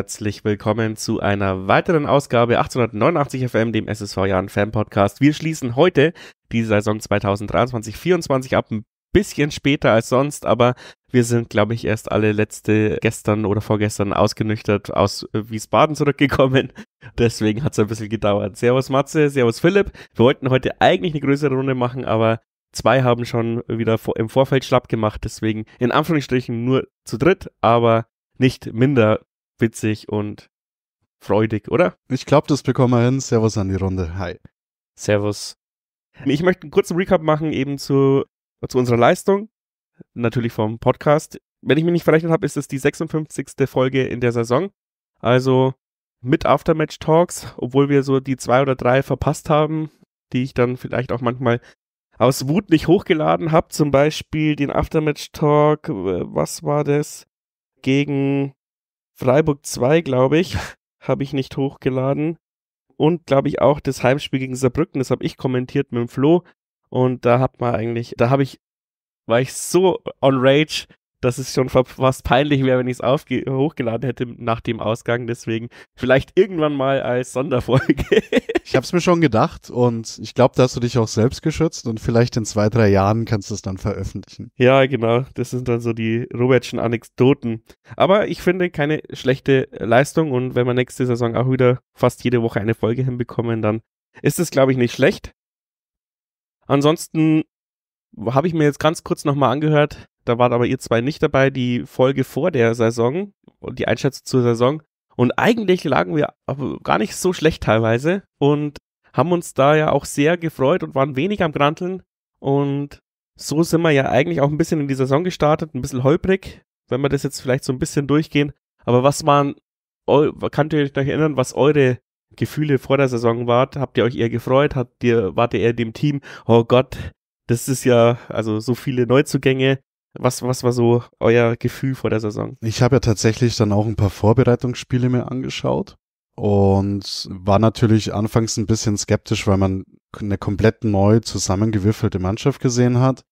herzlich willkommen zu einer weiteren Ausgabe 1889 FM, dem SSV Jahren Fan Podcast. Wir schließen heute die Saison 2023-24 ab, ein bisschen später als sonst, aber wir sind, glaube ich, erst alle letzte gestern oder vorgestern ausgenüchtert aus äh, Wiesbaden zurückgekommen. Deswegen hat es ein bisschen gedauert. Servus Matze, Servus Philipp. Wir wollten heute eigentlich eine größere Runde machen, aber Zwei haben schon wieder im Vorfeld schlapp gemacht, deswegen in Anführungsstrichen nur zu dritt, aber nicht minder witzig und freudig, oder? Ich glaube, das bekommen wir hin. Servus an die Runde. Hi. Servus. Ich möchte einen kurzen Recap machen eben zu, zu unserer Leistung, natürlich vom Podcast. Wenn ich mich nicht verrechnet habe, ist es die 56. Folge in der Saison. Also mit Aftermatch Talks, obwohl wir so die zwei oder drei verpasst haben, die ich dann vielleicht auch manchmal aus Wut nicht hochgeladen habe. Zum Beispiel den Aftermatch Talk, äh, was war das? Gegen Freiburg 2, glaube ich, habe ich nicht hochgeladen. Und glaube ich auch das Heimspiel gegen Saarbrücken, das habe ich kommentiert mit dem Flo. Und da hat man eigentlich, da habe ich, war ich so on Rage, dass es schon fast peinlich wäre, wenn ich es hochgeladen hätte nach dem Ausgang. Deswegen vielleicht irgendwann mal als Sonderfolge. ich habe es mir schon gedacht und ich glaube, da hast du dich auch selbst geschützt und vielleicht in zwei, drei Jahren kannst du es dann veröffentlichen. Ja, genau. Das sind dann so die Robertschen Anekdoten. Aber ich finde keine schlechte Leistung und wenn wir nächste Saison auch wieder fast jede Woche eine Folge hinbekommen, dann ist es, glaube ich, nicht schlecht. Ansonsten habe ich mir jetzt ganz kurz nochmal angehört, da waren aber ihr zwei nicht dabei, die Folge vor der Saison und die Einschätzung zur Saison. Und eigentlich lagen wir aber gar nicht so schlecht teilweise und haben uns da ja auch sehr gefreut und waren wenig am Granteln. Und so sind wir ja eigentlich auch ein bisschen in die Saison gestartet, ein bisschen holprig, wenn wir das jetzt vielleicht so ein bisschen durchgehen. Aber was waren, könnt ihr euch noch erinnern, was eure Gefühle vor der Saison waren? Habt ihr euch eher gefreut? Habt ihr, wart ihr eher dem Team, oh Gott, das ist ja, also so viele Neuzugänge, was, was war so euer Gefühl vor der Saison? Ich habe ja tatsächlich dann auch ein paar Vorbereitungsspiele mir angeschaut und war natürlich anfangs ein bisschen skeptisch, weil man eine komplett neu zusammengewürfelte Mannschaft gesehen hat.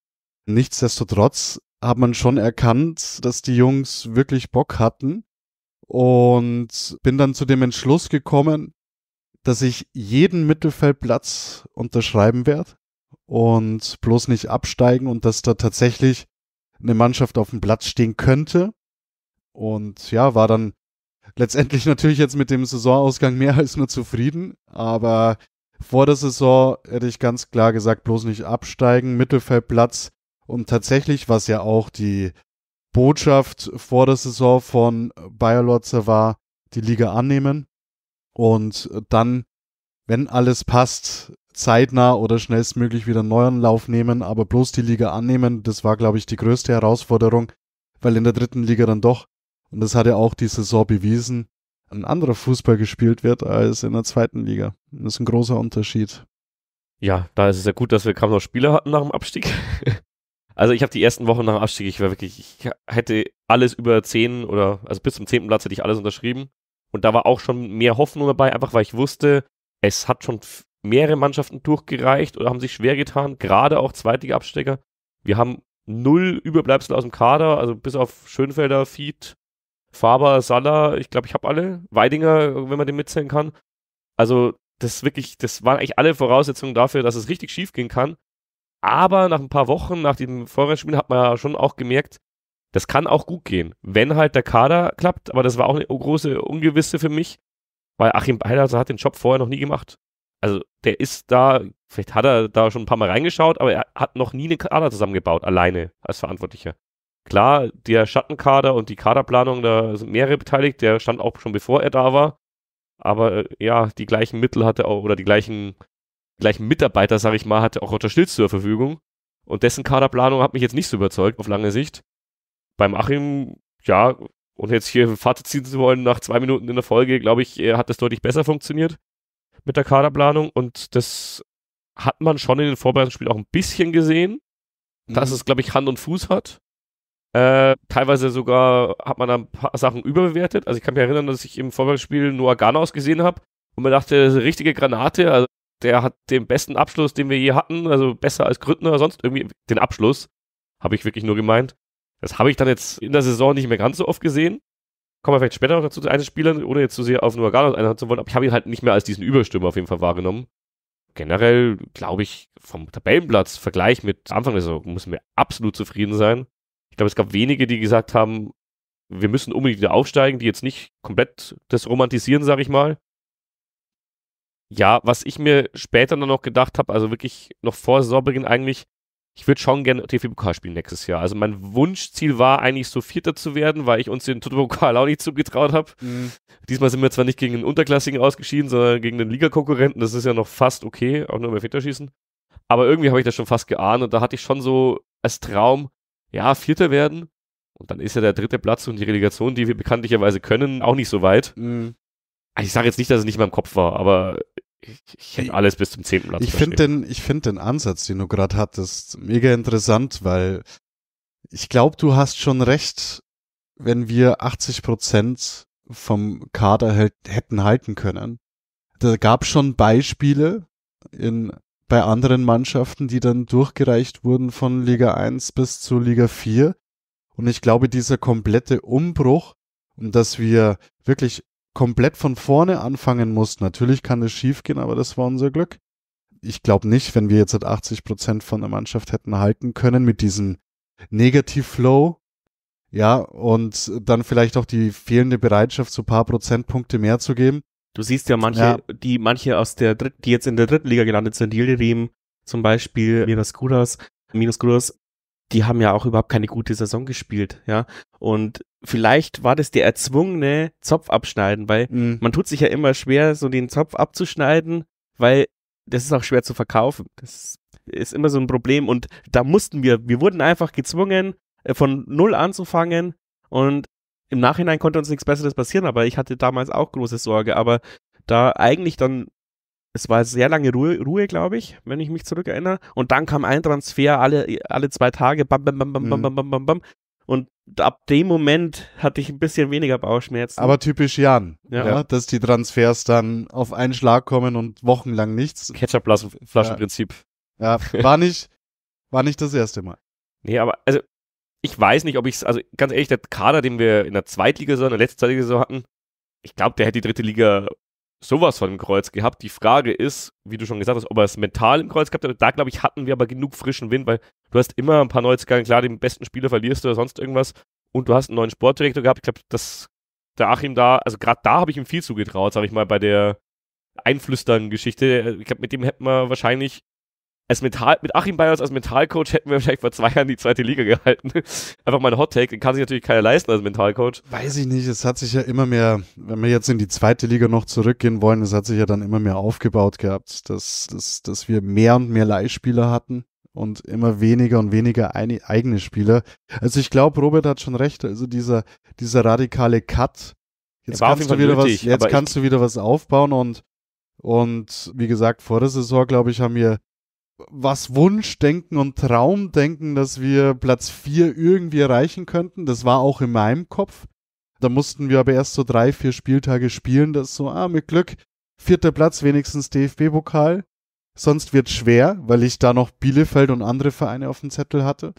Nichtsdestotrotz hat man schon erkannt, dass die Jungs wirklich Bock hatten und bin dann zu dem Entschluss gekommen, dass ich jeden Mittelfeldplatz unterschreiben werde und bloß nicht absteigen und dass da tatsächlich eine Mannschaft auf dem Platz stehen könnte. Und ja, war dann letztendlich natürlich jetzt mit dem Saisonausgang mehr als nur zufrieden. Aber vor der Saison hätte ich ganz klar gesagt, bloß nicht absteigen, Mittelfeldplatz. Und tatsächlich, was ja auch die Botschaft vor der Saison von Bayer Lotze war, die Liga annehmen und dann, wenn alles passt, zeitnah oder schnellstmöglich wieder einen neuen Lauf nehmen, aber bloß die Liga annehmen, das war, glaube ich, die größte Herausforderung, weil in der dritten Liga dann doch, und das hat ja auch die Saison bewiesen, ein anderer Fußball gespielt wird als in der zweiten Liga. Das ist ein großer Unterschied. Ja, da ist es ja gut, dass wir kaum noch Spieler hatten nach dem Abstieg. Also ich habe die ersten Wochen nach dem Abstieg, ich war wirklich, ich hätte alles über zehn oder, also bis zum zehnten Platz hätte ich alles unterschrieben. Und da war auch schon mehr Hoffnung dabei, einfach weil ich wusste, es hat schon mehrere Mannschaften durchgereicht oder haben sich schwer getan, gerade auch Zweitliga-Abstecker. Wir haben null Überbleibsel aus dem Kader, also bis auf Schönfelder, Feed, Faber, Salah, ich glaube, ich habe alle. Weidinger, wenn man den mitzählen kann. Also, das wirklich, das waren eigentlich alle Voraussetzungen dafür, dass es richtig schief gehen kann. Aber nach ein paar Wochen, nach dem Vorwärtsspiel, hat man ja schon auch gemerkt, das kann auch gut gehen, wenn halt der Kader klappt. Aber das war auch eine große Ungewisse für mich, weil Achim Beilhauser hat den Job vorher noch nie gemacht also der ist da, vielleicht hat er da schon ein paar Mal reingeschaut, aber er hat noch nie eine Kader zusammengebaut, alleine als Verantwortlicher. Klar, der Schattenkader und die Kaderplanung, da sind mehrere beteiligt, der stand auch schon bevor er da war. Aber äh, ja, die gleichen Mittel hatte auch, oder die gleichen, gleichen Mitarbeiter, sag ich mal, hatte auch Roger Stilz zur Verfügung. Und dessen Kaderplanung hat mich jetzt nicht so überzeugt, auf lange Sicht. Beim Achim, ja, und jetzt hier ein Fazit ziehen zu wollen nach zwei Minuten in der Folge, glaube ich, äh, hat das deutlich besser funktioniert mit der Kaderplanung und das hat man schon in den Vorbereitungsspielen auch ein bisschen gesehen, mhm. dass es, glaube ich, Hand und Fuß hat. Äh, teilweise sogar hat man da ein paar Sachen überbewertet. Also ich kann mich erinnern, dass ich im Vorbereitungsspiel Noah Ganaus gesehen habe und mir dachte, das ist eine richtige Granate. Also der hat den besten Abschluss, den wir je hatten, also besser als Grüttner, sonst irgendwie den Abschluss, habe ich wirklich nur gemeint. Das habe ich dann jetzt in der Saison nicht mehr ganz so oft gesehen kommen wir vielleicht später noch dazu zu Einzelspielern, ohne jetzt zu sehr auf nur Garland einhauen zu wollen, aber ich habe ihn halt nicht mehr als diesen Überstürmer auf jeden Fall wahrgenommen. Generell glaube ich, vom Tabellenplatz, Vergleich mit Anfang der Saison, müssen wir absolut zufrieden sein. Ich glaube, es gab wenige, die gesagt haben, wir müssen unbedingt wieder aufsteigen, die jetzt nicht komplett das romantisieren, sage ich mal. Ja, was ich mir später dann noch gedacht habe, also wirklich noch vor Saisonbeginn eigentlich, ich würde schon gerne DFB-Pokal spielen nächstes Jahr. Also mein Wunschziel war eigentlich so Vierter zu werden, weil ich uns den Toto-Pokal auch nicht zugetraut habe. Mhm. Diesmal sind wir zwar nicht gegen den Unterklassigen ausgeschieden, sondern gegen den Ligakonkurrenten. Das ist ja noch fast okay, auch nur im Elfmeterschießen. Aber irgendwie habe ich das schon fast geahnt und da hatte ich schon so als Traum, ja, Vierter werden. Und dann ist ja der dritte Platz und die Relegation, die wir bekanntlicherweise können, auch nicht so weit. Mhm. Also ich sage jetzt nicht, dass es nicht in meinem Kopf war, aber ich, ich hätte alles bis zum zehnten Platz. Ich finde den, ich finde den Ansatz, den du gerade hattest, mega interessant, weil ich glaube, du hast schon recht, wenn wir 80 Prozent vom Kader halt, hätten halten können. Da gab schon Beispiele in, bei anderen Mannschaften, die dann durchgereicht wurden von Liga 1 bis zu Liga 4. Und ich glaube, dieser komplette Umbruch und dass wir wirklich komplett von vorne anfangen musst, natürlich kann es schiefgehen, aber das war unser Glück. Ich glaube nicht, wenn wir jetzt halt 80 Prozent von der Mannschaft hätten halten können mit diesem Negativ-Flow, ja, und dann vielleicht auch die fehlende Bereitschaft, so ein paar Prozentpunkte mehr zu geben. Du siehst ja manche, ja. die manche aus der Dritt, die jetzt in der dritten Liga gelandet sind, Yildirim zum Beispiel, Miras Kuras, Miras Kuras, die haben ja auch überhaupt keine gute Saison gespielt, ja. Und vielleicht war das der erzwungene Zopf abschneiden, weil mhm. man tut sich ja immer schwer, so den Zopf abzuschneiden, weil das ist auch schwer zu verkaufen. Das ist immer so ein Problem und da mussten wir, wir wurden einfach gezwungen, äh, von null anzufangen und im Nachhinein konnte uns nichts Besseres passieren, aber ich hatte damals auch große Sorge, aber da eigentlich dann es war sehr lange Ruhe, Ruhe glaube ich, wenn ich mich zurückerinnere. Und dann kam ein Transfer alle, alle zwei Tage, bam, bam, bam, bam, mhm. bam, bam, bam, bam. Und ab dem Moment hatte ich ein bisschen weniger Bauchschmerzen. Aber typisch Jan, ja. ja dass die Transfers dann auf einen Schlag kommen und wochenlang nichts. Ketchup-Flaschenprinzip. Ja. ja, war, nicht, war nicht das erste Mal. Nee, aber also ich weiß nicht, ob ich es, also ganz ehrlich, der Kader, den wir in der Zweitliga-Saison, in der letzten Zweitliga-Saison hatten, ich glaube, der hätte die dritte Liga sowas von im Kreuz gehabt. Die Frage ist, wie du schon gesagt hast, ob er es mental im Kreuz gehabt hat. Da, glaube ich, hatten wir aber genug frischen Wind, weil du hast immer ein paar Neuzugänge. Klar, den besten Spieler verlierst du oder sonst irgendwas. Und du hast einen neuen Sportdirektor gehabt. Ich glaube, dass der Achim da, also gerade da habe ich ihm viel zugetraut, sage ich mal, bei der Einflüstern-Geschichte. Ich glaube, mit dem hätten wir wahrscheinlich als Metall, mit Achim Bayers als Mentalcoach hätten wir vielleicht vor zwei Jahren die zweite Liga gehalten. Einfach mal ein Hot Take, den kann sich natürlich keiner leisten als Mentalcoach. Weiß ich nicht, es hat sich ja immer mehr, wenn wir jetzt in die zweite Liga noch zurückgehen wollen, es hat sich ja dann immer mehr aufgebaut gehabt, dass, dass, dass wir mehr und mehr Leihspieler hatten und immer weniger und weniger eine, eigene Spieler. Also ich glaube, Robert hat schon recht, also dieser, dieser radikale Cut. Jetzt, kannst du, wieder nötig, was, jetzt kannst du wieder was aufbauen und und wie gesagt, vor der Saison, glaube ich, haben wir was Wunschdenken und Traumdenken, dass wir Platz 4 irgendwie erreichen könnten. Das war auch in meinem Kopf. Da mussten wir aber erst so drei, vier Spieltage spielen, dass so, ah, mit Glück, vierter Platz, wenigstens DFB-Pokal. Sonst wird schwer, weil ich da noch Bielefeld und andere Vereine auf dem Zettel hatte.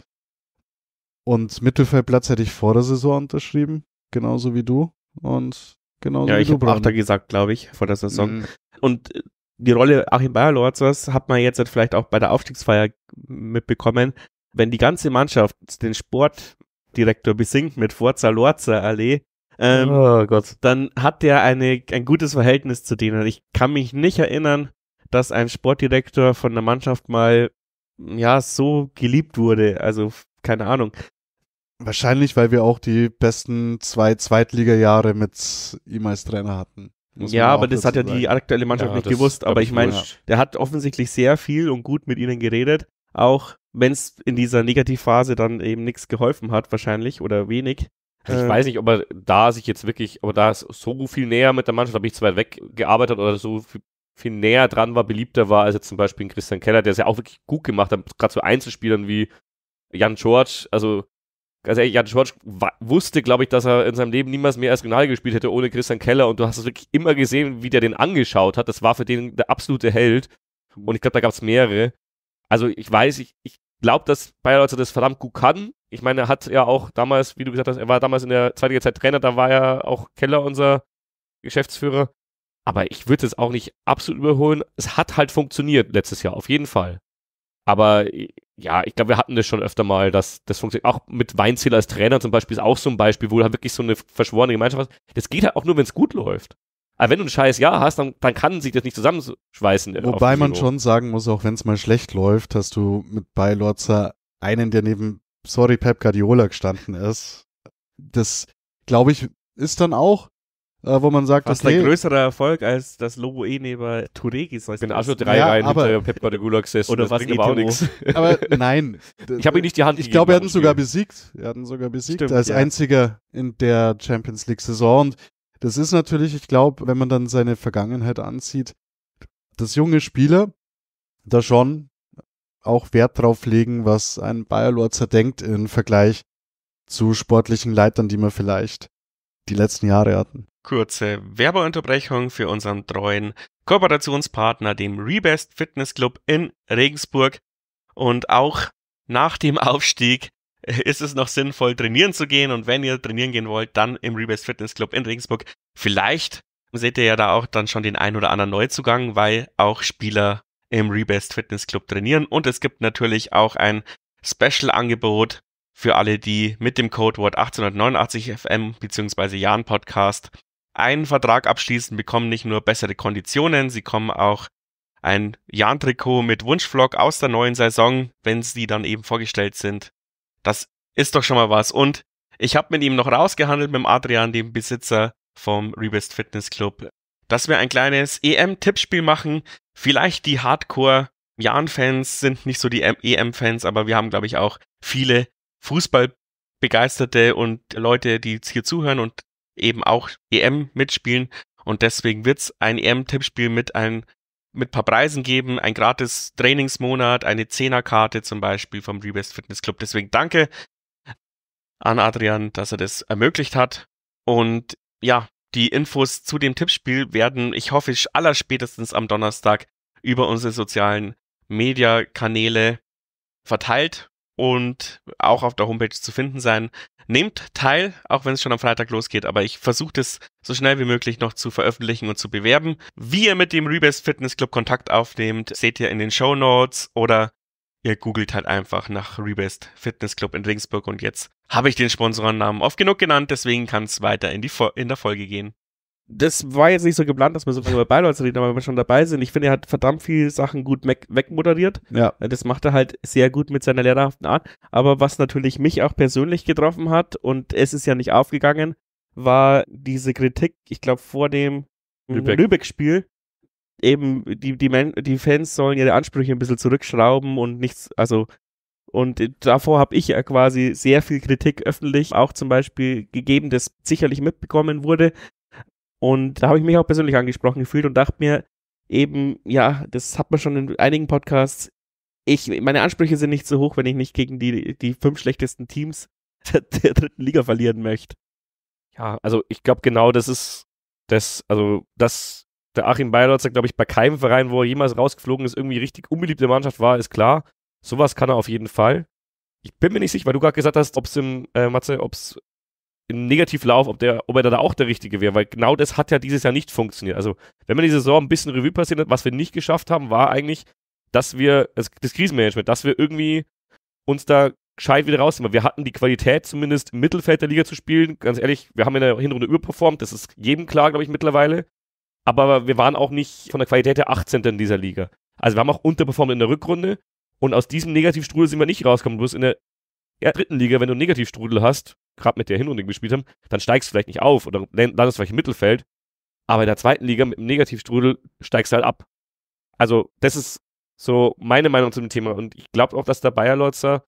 Und Mittelfeldplatz hätte ich vor der Saison unterschrieben, genauso wie du. Und genauso ja, wie ich habe Achter gesagt, glaube ich, vor der Saison. Mhm. Und äh, die Rolle Achim Bayerlorzers hat man jetzt vielleicht auch bei der Aufstiegsfeier mitbekommen. Wenn die ganze Mannschaft den Sportdirektor besingt mit Forza Lorzer Allee, ähm, oh dann hat der eine, ein gutes Verhältnis zu denen. Ich kann mich nicht erinnern, dass ein Sportdirektor von der Mannschaft mal ja so geliebt wurde. Also keine Ahnung. Wahrscheinlich, weil wir auch die besten zwei Zweitliga-Jahre mit ihm als Trainer hatten ja, aber das hat ja sagen. die aktuelle Mannschaft ja, nicht gewusst. Aber ich meine, der hat offensichtlich sehr viel und gut mit ihnen geredet. Auch wenn es in dieser Negativphase dann eben nichts geholfen hat, wahrscheinlich oder wenig. ich weiß ähm, nicht, ob er da sich jetzt wirklich, aber da so viel näher mit der Mannschaft, habe ich zu weit weg gearbeitet oder so viel, viel, näher dran war, beliebter war, als jetzt zum Beispiel Christian Keller, der es ja auch wirklich gut gemacht hat, gerade so Einzelspielern wie Jan George, also also Jan Schwarz wusste, glaube ich, dass er in seinem Leben niemals mehr als Arsenal gespielt hätte ohne Christian Keller und du hast es wirklich immer gesehen, wie der den angeschaut hat. Das war für den der absolute Held. Und ich glaube, da gab es mehrere. Also ich weiß, ich, ich glaube, dass Bayer Leute das verdammt gut kann. Ich meine, er hat ja auch damals, wie du gesagt hast, er war damals in der zweiten Zeit Trainer, da war ja auch Keller unser Geschäftsführer. Aber ich würde es auch nicht absolut überholen. Es hat halt funktioniert letztes Jahr, auf jeden Fall. Aber ja, ich glaube, wir hatten das schon öfter mal, dass das funktioniert. Auch mit Weinzähler als Trainer zum Beispiel ist auch so ein Beispiel, wo halt wirklich so eine verschworene Gemeinschaft hast. Das geht halt auch nur, wenn es gut läuft. Aber wenn du ein scheiß Jahr hast, dann, dann kann sich das nicht zusammenschweißen. Wobei man schon sagen muss, auch wenn es mal schlecht läuft, hast du mit Bailorza einen, der neben, sorry, Pep Guardiola gestanden ist. Das, glaube ich, ist dann auch äh, wo man sagt, Fast okay. ein größerer Erfolg als das Lobo Eneber Turegis. Ich bin Ascho 3 ja, rein aber, hinter Pep Guardiola gesessen. Oder was aber e auch nichts. Aber nein. ich habe ihn nicht die Hand Ich glaube, er hat ihn sogar besiegt. Er hat ihn sogar besiegt Stimmt, als ja. einziger in der Champions League Saison. Und das ist natürlich, ich glaube, wenn man dann seine Vergangenheit anzieht, dass junge Spieler da schon auch Wert drauf legen, was ein Bayer zerdenkt im Vergleich zu sportlichen Leitern, die man vielleicht die letzten Jahre hatten kurze Werbeunterbrechung für unseren treuen Kooperationspartner, dem Rebest Fitness Club in Regensburg. Und auch nach dem Aufstieg äh, ist es noch sinnvoll, trainieren zu gehen. Und wenn ihr trainieren gehen wollt, dann im Rebest Fitness Club in Regensburg. Vielleicht seht ihr ja da auch dann schon den ein oder anderen Neuzugang, weil auch Spieler im Rebest Fitness Club trainieren. Und es gibt natürlich auch ein Special-Angebot für alle, die mit dem Codewort 1889 FM bzw. Jan Podcast einen Vertrag abschließen, bekommen nicht nur bessere Konditionen, sie kommen auch ein Jahn-Trikot mit Wunschflock aus der neuen Saison, wenn sie dann eben vorgestellt sind. Das ist doch schon mal was. Und ich habe mit ihm noch rausgehandelt, mit dem Adrian, dem Besitzer vom Rebest Fitness Club, dass wir ein kleines EM-Tippspiel machen. Vielleicht die Hardcore-Jahn-Fans sind nicht so die EM-Fans, e aber wir haben, glaube ich, auch viele Fußball begeisterte und Leute, die jetzt hier zuhören und eben auch EM mitspielen. Und deswegen wird es ein EM-Tippspiel mit ein mit paar Preisen geben, ein gratis Trainingsmonat, eine Zehnerkarte zum Beispiel vom Rebest Fitness Club. Deswegen danke an Adrian, dass er das ermöglicht hat. Und ja, die Infos zu dem Tippspiel werden, ich hoffe, allerspätestens am Donnerstag über unsere sozialen Media-Kanäle verteilt und auch auf der Homepage zu finden sein. Nehmt teil, auch wenn es schon am Freitag losgeht, aber ich versuche das so schnell wie möglich noch zu veröffentlichen und zu bewerben. Wie ihr mit dem Rebase Fitness Club Kontakt aufnehmt, seht ihr in den Show Notes oder ihr googelt halt einfach nach Rebased Fitness Club in Regensburg und jetzt habe ich den Sponsorennamen oft genug genannt, deswegen kann es weiter in, die in der Folge gehen das war jetzt nicht so geplant, dass wir so viel über Beileute reden, aber wenn wir schon dabei sind, ich finde, er hat verdammt viele Sachen gut wegmoderiert. Ja. Äh, das macht er halt sehr gut mit seiner lehrerhaften Art. Aber was natürlich mich auch persönlich getroffen hat, und es ist ja nicht aufgegangen, war diese Kritik, ich glaube, vor dem Lübeck-Spiel, Lübeck eben die, die, die Fans sollen ihre Ansprüche ein bisschen zurückschrauben und nichts, also und davor habe ich ja quasi sehr viel Kritik öffentlich auch zum Beispiel gegeben, das sicherlich mitbekommen wurde, und da habe ich mich auch persönlich angesprochen gefühlt und dachte mir eben, ja, das hat man schon in einigen Podcasts. Ich, meine Ansprüche sind nicht so hoch, wenn ich nicht gegen die, die fünf schlechtesten Teams der, der dritten Liga verlieren möchte. Ja, also ich glaube genau, das ist das, also das, der Achim Bayerlotzer, glaube ich, bei keinem Verein, wo er jemals rausgeflogen ist, irgendwie richtig unbeliebte Mannschaft war, ist klar. Sowas kann er auf jeden Fall. Ich bin mir nicht sicher, weil du gerade gesagt hast, ob es im, äh, Matze, ob es im Negativlauf, ob, der, ob er da auch der Richtige wäre, weil genau das hat ja dieses Jahr nicht funktioniert. Also, wenn man die Saison ein bisschen Revue passiert hat, was wir nicht geschafft haben, war eigentlich, dass wir, das, das Krisenmanagement, dass wir irgendwie uns da gescheit wieder rausnehmen. Wir hatten die Qualität, zumindest im Mittelfeld der Liga zu spielen. Ganz ehrlich, wir haben in der Hinrunde überperformt, das ist jedem klar, glaube ich, mittlerweile. Aber wir waren auch nicht von der Qualität der 18. in dieser Liga. Also, wir haben auch unterperformt in der Rückrunde. Und aus diesem Negativstrudel sind wir nicht rausgekommen. Bloß in der dritten Liga, wenn du einen Negativstrudel hast, gerade mit der Hinrunde gespielt haben, dann steigst du vielleicht nicht auf oder landest vielleicht im Mittelfeld. Aber in der zweiten Liga mit dem Negativstrudel steigst du halt ab. Also, das ist so meine Meinung zu dem Thema. Und ich glaube auch, dass der Bayer Leutzer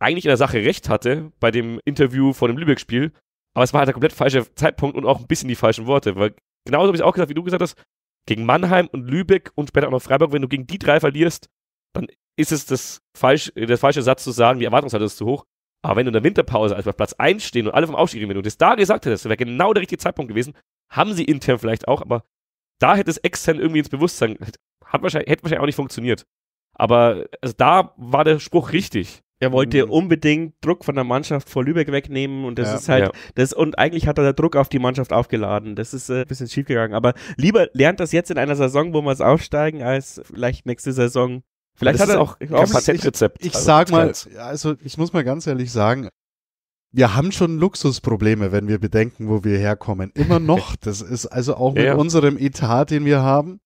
eigentlich in der Sache recht hatte bei dem Interview vor dem Lübeck-Spiel. Aber es war halt der komplett falsche Zeitpunkt und auch ein bisschen die falschen Worte. Weil genauso habe ich es auch gesagt, wie du gesagt hast, gegen Mannheim und Lübeck und später auch noch Freiburg, wenn du gegen die drei verlierst, dann ist es das falsch, äh, der falsche Satz zu sagen, die Erwartungshaltung ist zu hoch. Aber wenn du in der Winterpause, als wir auf Platz 1 stehen und alle vom Aufstieg reden, wenn du das da gesagt hättest, wäre genau der richtige Zeitpunkt gewesen. Haben sie intern vielleicht auch, aber da hätte es extern irgendwie ins Bewusstsein, hat wahrscheinlich, hätte wahrscheinlich auch nicht funktioniert. Aber also da war der Spruch richtig. Er wollte mhm. unbedingt Druck von der Mannschaft vor Lübeck wegnehmen und das ja, ist halt ja. das und eigentlich hat er der Druck auf die Mannschaft aufgeladen. Das ist äh, ein bisschen schief gegangen, aber lieber lernt das jetzt in einer Saison, wo wir es aufsteigen, als vielleicht nächste Saison Vielleicht das hat er auch ein Patentrezept. Ich, ich, also sag mal, also, also ich muss mal ganz ehrlich sagen, wir haben schon Luxusprobleme, wenn wir bedenken, wo wir herkommen. Immer noch. Das ist also auch mit ja. unserem Etat, den wir haben.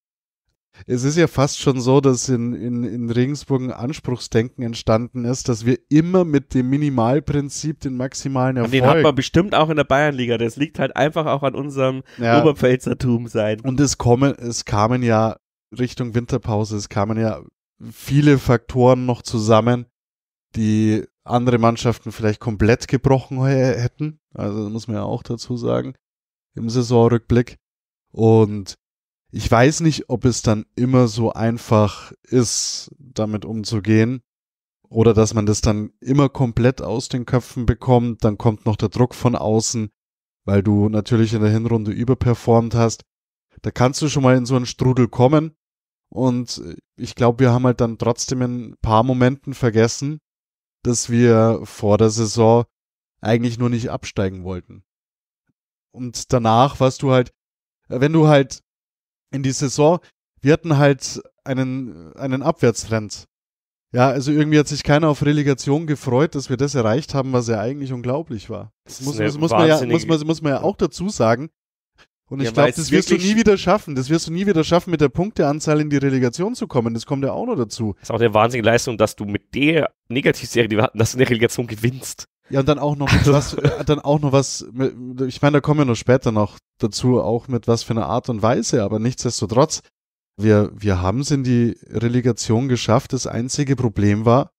Es ist ja fast schon so, dass in, in, in Regensburg ein Anspruchsdenken entstanden ist, dass wir immer mit dem Minimalprinzip den maximalen Erfolg. Und den hat man bestimmt auch in der Bayernliga. Das liegt halt einfach auch an unserem ja. Oberpfälzertum sein. Und es kommen, es kamen ja Richtung Winterpause, es kamen ja viele Faktoren noch zusammen, die andere Mannschaften vielleicht komplett gebrochen hätten. Also muss man ja auch dazu sagen, im Saisonrückblick. Und ich weiß nicht, ob es dann immer so einfach ist, damit umzugehen. Oder dass man das dann immer komplett aus den Köpfen bekommt. Dann kommt noch der Druck von außen, weil du natürlich in der Hinrunde überperformt hast. Da kannst du schon mal in so einen Strudel kommen. Und äh, ich glaube, wir haben halt dann trotzdem in ein paar Momenten vergessen, dass wir vor der Saison eigentlich nur nicht absteigen wollten. Und danach warst du halt, äh, wenn du halt in die Saison, wir hatten halt einen, äh, einen Abwärtstrend. Ja, also irgendwie hat sich keiner auf Relegation gefreut, dass wir das erreicht haben, was ja eigentlich unglaublich war. Das muss, muss, muss man ja, muss, muss man ja auch dazu sagen, und ich glaube, das wirst du nie wieder schaffen. Das wirst du nie wieder schaffen, mit der Punkteanzahl in die Relegation zu kommen. Das kommt ja auch noch dazu. Das ist auch eine wahnsinnige Leistung, dass du mit der Negativserie, die wir hatten, dass du in der Relegation gewinnst. Ja, und dann auch noch also was, äh, dann auch noch was, ich meine, da kommen wir noch später noch dazu, auch mit was für einer Art und Weise, aber nichtsdestotrotz, wir, wir haben es in die Relegation geschafft. Das einzige Problem war,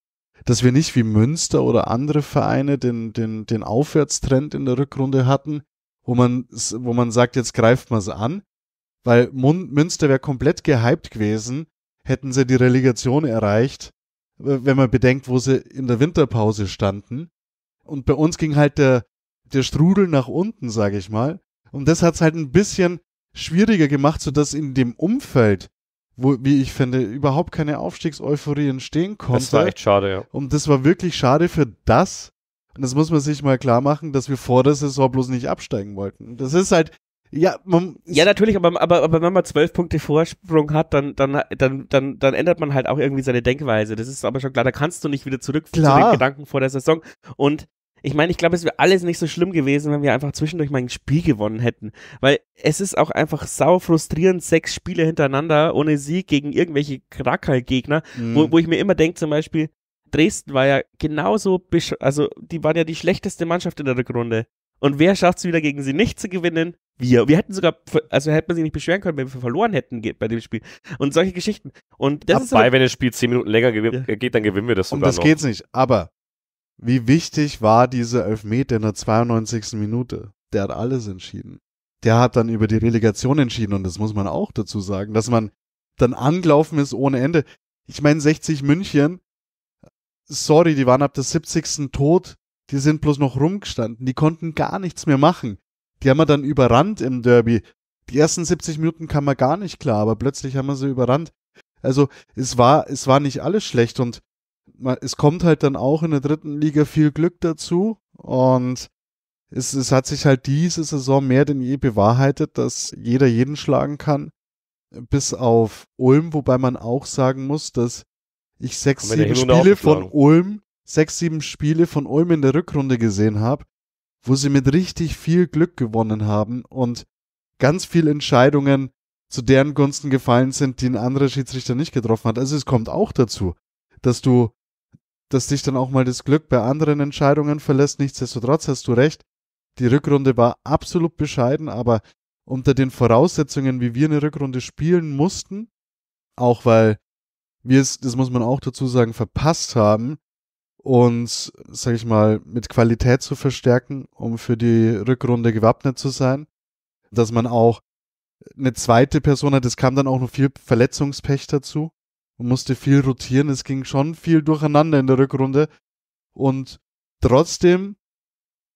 dass wir nicht wie Münster oder andere Vereine den, den, den Aufwärtstrend in der Rückrunde hatten, wo man, wo man sagt, jetzt greift man es an, weil Mun Münster wäre komplett gehypt gewesen, hätten sie die Relegation erreicht, wenn man bedenkt, wo sie in der Winterpause standen. Und bei uns ging halt der, der Strudel nach unten, sage ich mal. Und das hat es halt ein bisschen schwieriger gemacht, sodass in dem Umfeld, wo, wie ich finde, überhaupt keine Aufstiegseuphorie entstehen konnte. Das war echt schade, ja. Und das war wirklich schade für das, und das muss man sich mal klar machen, dass wir vor der Saison bloß nicht absteigen wollten. Das ist halt, ja, man, ja natürlich, aber, aber, aber wenn man zwölf Punkte Vorsprung hat, dann, dann, dann, dann, dann ändert man halt auch irgendwie seine Denkweise. Das ist aber schon klar, da kannst du nicht wieder zurück klar. zu den Gedanken vor der Saison. Und ich meine, ich glaube, es wäre alles nicht so schlimm gewesen, wenn wir einfach zwischendurch mal ein Spiel gewonnen hätten. Weil es ist auch einfach sau frustrierend, sechs Spiele hintereinander ohne Sieg gegen irgendwelche Krakal-Gegner, mhm. wo, wo ich mir immer denke, zum Beispiel, Dresden war ja genauso, also die waren ja die schlechteste Mannschaft in der Rückrunde. Und wer schafft es wieder gegen sie nicht zu gewinnen? Wir. Wir hätten sogar, also hätte man sich nicht beschweren können, wenn wir verloren hätten bei dem Spiel. Und solche Geschichten. Und das Dabei, aber, wenn das Spiel zehn Minuten länger ja. geht, dann gewinnen wir das sogar. Um das noch. geht's nicht. Aber wie wichtig war dieser Elfmeter in der 92. Minute? Der hat alles entschieden. Der hat dann über die Relegation entschieden und das muss man auch dazu sagen, dass man dann angelaufen ist ohne Ende. Ich meine, 60 München sorry, die waren ab der 70. tot, die sind bloß noch rumgestanden, die konnten gar nichts mehr machen. Die haben wir dann überrannt im Derby. Die ersten 70 Minuten kam man gar nicht klar, aber plötzlich haben wir sie überrannt. Also es war, es war nicht alles schlecht und es kommt halt dann auch in der dritten Liga viel Glück dazu und es, es hat sich halt diese Saison mehr denn je bewahrheitet, dass jeder jeden schlagen kann, bis auf Ulm, wobei man auch sagen muss, dass ich sechs, sieben Spiele von Ulm, sechs, sieben Spiele von Ulm in der Rückrunde gesehen habe, wo sie mit richtig viel Glück gewonnen haben und ganz viele Entscheidungen zu deren Gunsten gefallen sind, die ein anderer Schiedsrichter nicht getroffen hat. Also es kommt auch dazu, dass du, dass dich dann auch mal das Glück bei anderen Entscheidungen verlässt. Nichtsdestotrotz hast du recht. Die Rückrunde war absolut bescheiden, aber unter den Voraussetzungen, wie wir eine Rückrunde spielen mussten, auch weil wir es, das muss man auch dazu sagen, verpasst haben, uns, sag ich mal, mit Qualität zu verstärken, um für die Rückrunde gewappnet zu sein. Dass man auch eine zweite Person hat, es kam dann auch noch viel Verletzungspech dazu. Man musste viel rotieren, es ging schon viel durcheinander in der Rückrunde. Und trotzdem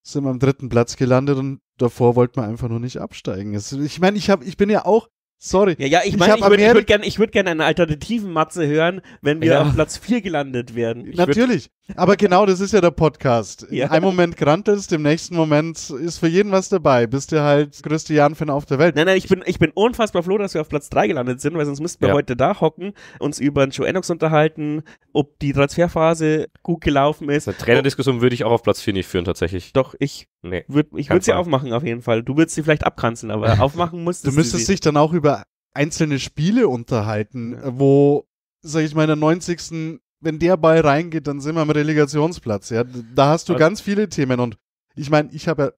sind wir am dritten Platz gelandet und davor wollten wir einfach nur nicht absteigen. ich meine, ich, hab, ich bin ja auch Sorry. Ja, ja ich meine, ich, ich würde würd gerne würd gern einen alternativen Matze hören, wenn wir ja. auf Platz 4 gelandet werden. Ich Natürlich. Aber genau das ist ja der Podcast. Ja. Im einen Moment grantest, im nächsten Moment ist für jeden was dabei. Bist du halt größte Jan-Fan auf der Welt. Nein, nein, ich bin, ich bin unfassbar froh, dass wir auf Platz 3 gelandet sind, weil sonst müssten wir ja. heute da hocken, uns über den Joe Ennox unterhalten, ob die Transferphase gut gelaufen ist. Eine Trainerdiskussion würde ich auch auf Platz 4 nicht führen, tatsächlich. Doch, ich nee, würde würd sie aufmachen, auf jeden Fall. Du würdest sie vielleicht abkranzen, aber aufmachen musst du. Du müsstest dich dann auch über einzelne Spiele unterhalten, ja. wo, sag ich mal, in der 90. Wenn der Ball reingeht, dann sind wir am Relegationsplatz. Ja, da hast du also, ganz viele Themen. Und ich meine, ich habe ja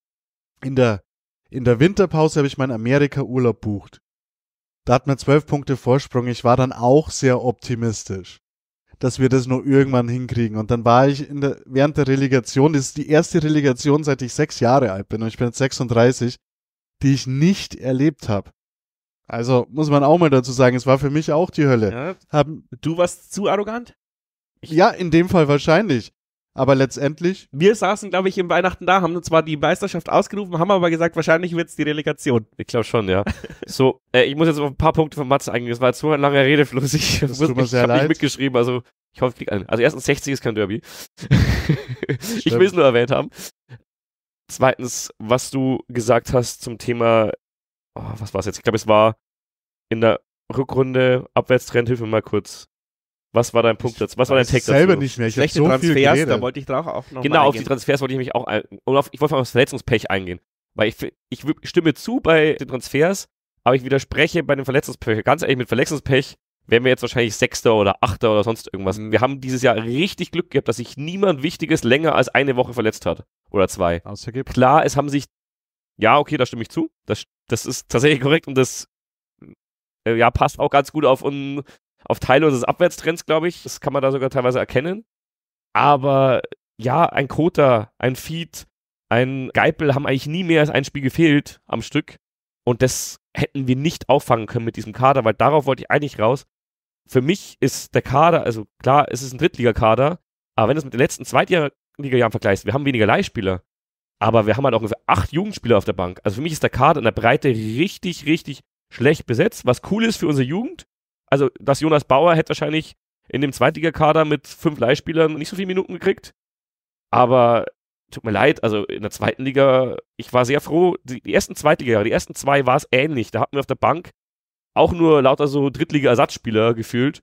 in der, in der Winterpause habe ich meinen Amerika-Urlaub bucht. Da hat man zwölf Punkte Vorsprung. Ich war dann auch sehr optimistisch, dass wir das nur irgendwann hinkriegen. Und dann war ich in der, während der Relegation, das ist die erste Relegation, seit ich sechs Jahre alt bin und ich bin jetzt 36, die ich nicht erlebt habe. Also muss man auch mal dazu sagen, es war für mich auch die Hölle. Ja, du warst zu arrogant? Ich ja, in dem Fall wahrscheinlich. Aber letztendlich. Wir saßen, glaube ich, im Weihnachten da, haben zwar die Meisterschaft ausgerufen, haben aber gesagt, wahrscheinlich wird es die Relegation. Ich glaube schon, ja. so, äh, ich muss jetzt auf ein paar Punkte von Matze eingehen. Es war jetzt so ein langer Redefluss. Ich, das muss, mir ich habe nicht mitgeschrieben, also ich hoffe, ich kriege einen. Also erstens 60 ist kein Derby. ich will es nur erwähnt haben. Zweitens, was du gesagt hast zum Thema, oh, was war es jetzt? Ich glaube, es war in der Rückrunde Abwärtstrend, hilf mir mal kurz. Was war dein Punkt dazu? Was war dein Text selber nicht mehr. Ich Schlechte so Transfers, da wollte ich drauf auch noch Genau, auf die Transfers wollte ich mich auch ein, und auf, ich wollte auf das Verletzungspech eingehen. Weil ich, ich stimme zu bei den Transfers, aber ich widerspreche bei den Verletzungspech. Ganz ehrlich, mit Verletzungspech wären wir jetzt wahrscheinlich Sechster oder Achter oder sonst irgendwas. Mhm. Wir haben dieses Jahr richtig Glück gehabt, dass sich niemand Wichtiges länger als eine Woche verletzt hat. Oder zwei. Klar, es haben sich. Ja, okay, da stimme ich zu. Das, das ist tatsächlich korrekt und das äh, ja, passt auch ganz gut auf, un, auf Teile unseres Abwärtstrends, glaube ich. Das kann man da sogar teilweise erkennen. Aber ja, ein Kota, ein Feed, ein Geipel haben eigentlich nie mehr als ein Spiel gefehlt am Stück. Und das hätten wir nicht auffangen können mit diesem Kader, weil darauf wollte ich eigentlich raus. Für mich ist der Kader, also klar, es ist ein Drittligakader, aber wenn du es mit den letzten Zweitligajahren vergleichst, wir haben weniger Leihspieler, aber wir haben halt auch ungefähr acht Jugendspieler auf der Bank. Also für mich ist der Kader in der Breite richtig, richtig schlecht besetzt, was cool ist für unsere Jugend. Also, dass Jonas Bauer hätte wahrscheinlich in dem Zweitliga-Kader mit fünf Leihspielern nicht so viele Minuten gekriegt. Aber tut mir leid, also in der zweiten Liga, ich war sehr froh. Die, die ersten Zweitliga, jahre die ersten zwei war es ähnlich. Da hatten wir auf der Bank auch nur lauter so Drittliga-Ersatzspieler gefühlt.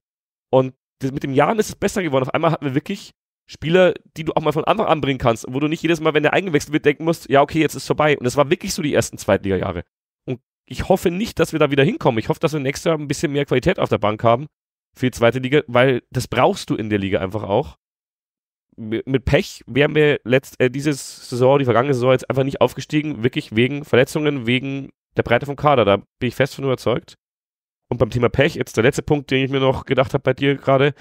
Und das, mit dem Jahren ist es besser geworden. Auf einmal hatten wir wirklich Spieler, die du auch mal von Anfang an bringen kannst, wo du nicht jedes Mal, wenn der eingewechselt wird, denken musst, ja, okay, jetzt ist vorbei. Und das war wirklich so die ersten Zweitliga-Jahre ich hoffe nicht, dass wir da wieder hinkommen. Ich hoffe, dass wir nächstes Jahr ein bisschen mehr Qualität auf der Bank haben für die zweite Liga, weil das brauchst du in der Liga einfach auch. Mit Pech wären wir letzt, äh, diese Saison, die vergangene Saison jetzt einfach nicht aufgestiegen, wirklich wegen Verletzungen, wegen der Breite vom Kader. Da bin ich fest von überzeugt. Und beim Thema Pech, jetzt der letzte Punkt, den ich mir noch gedacht habe bei dir gerade.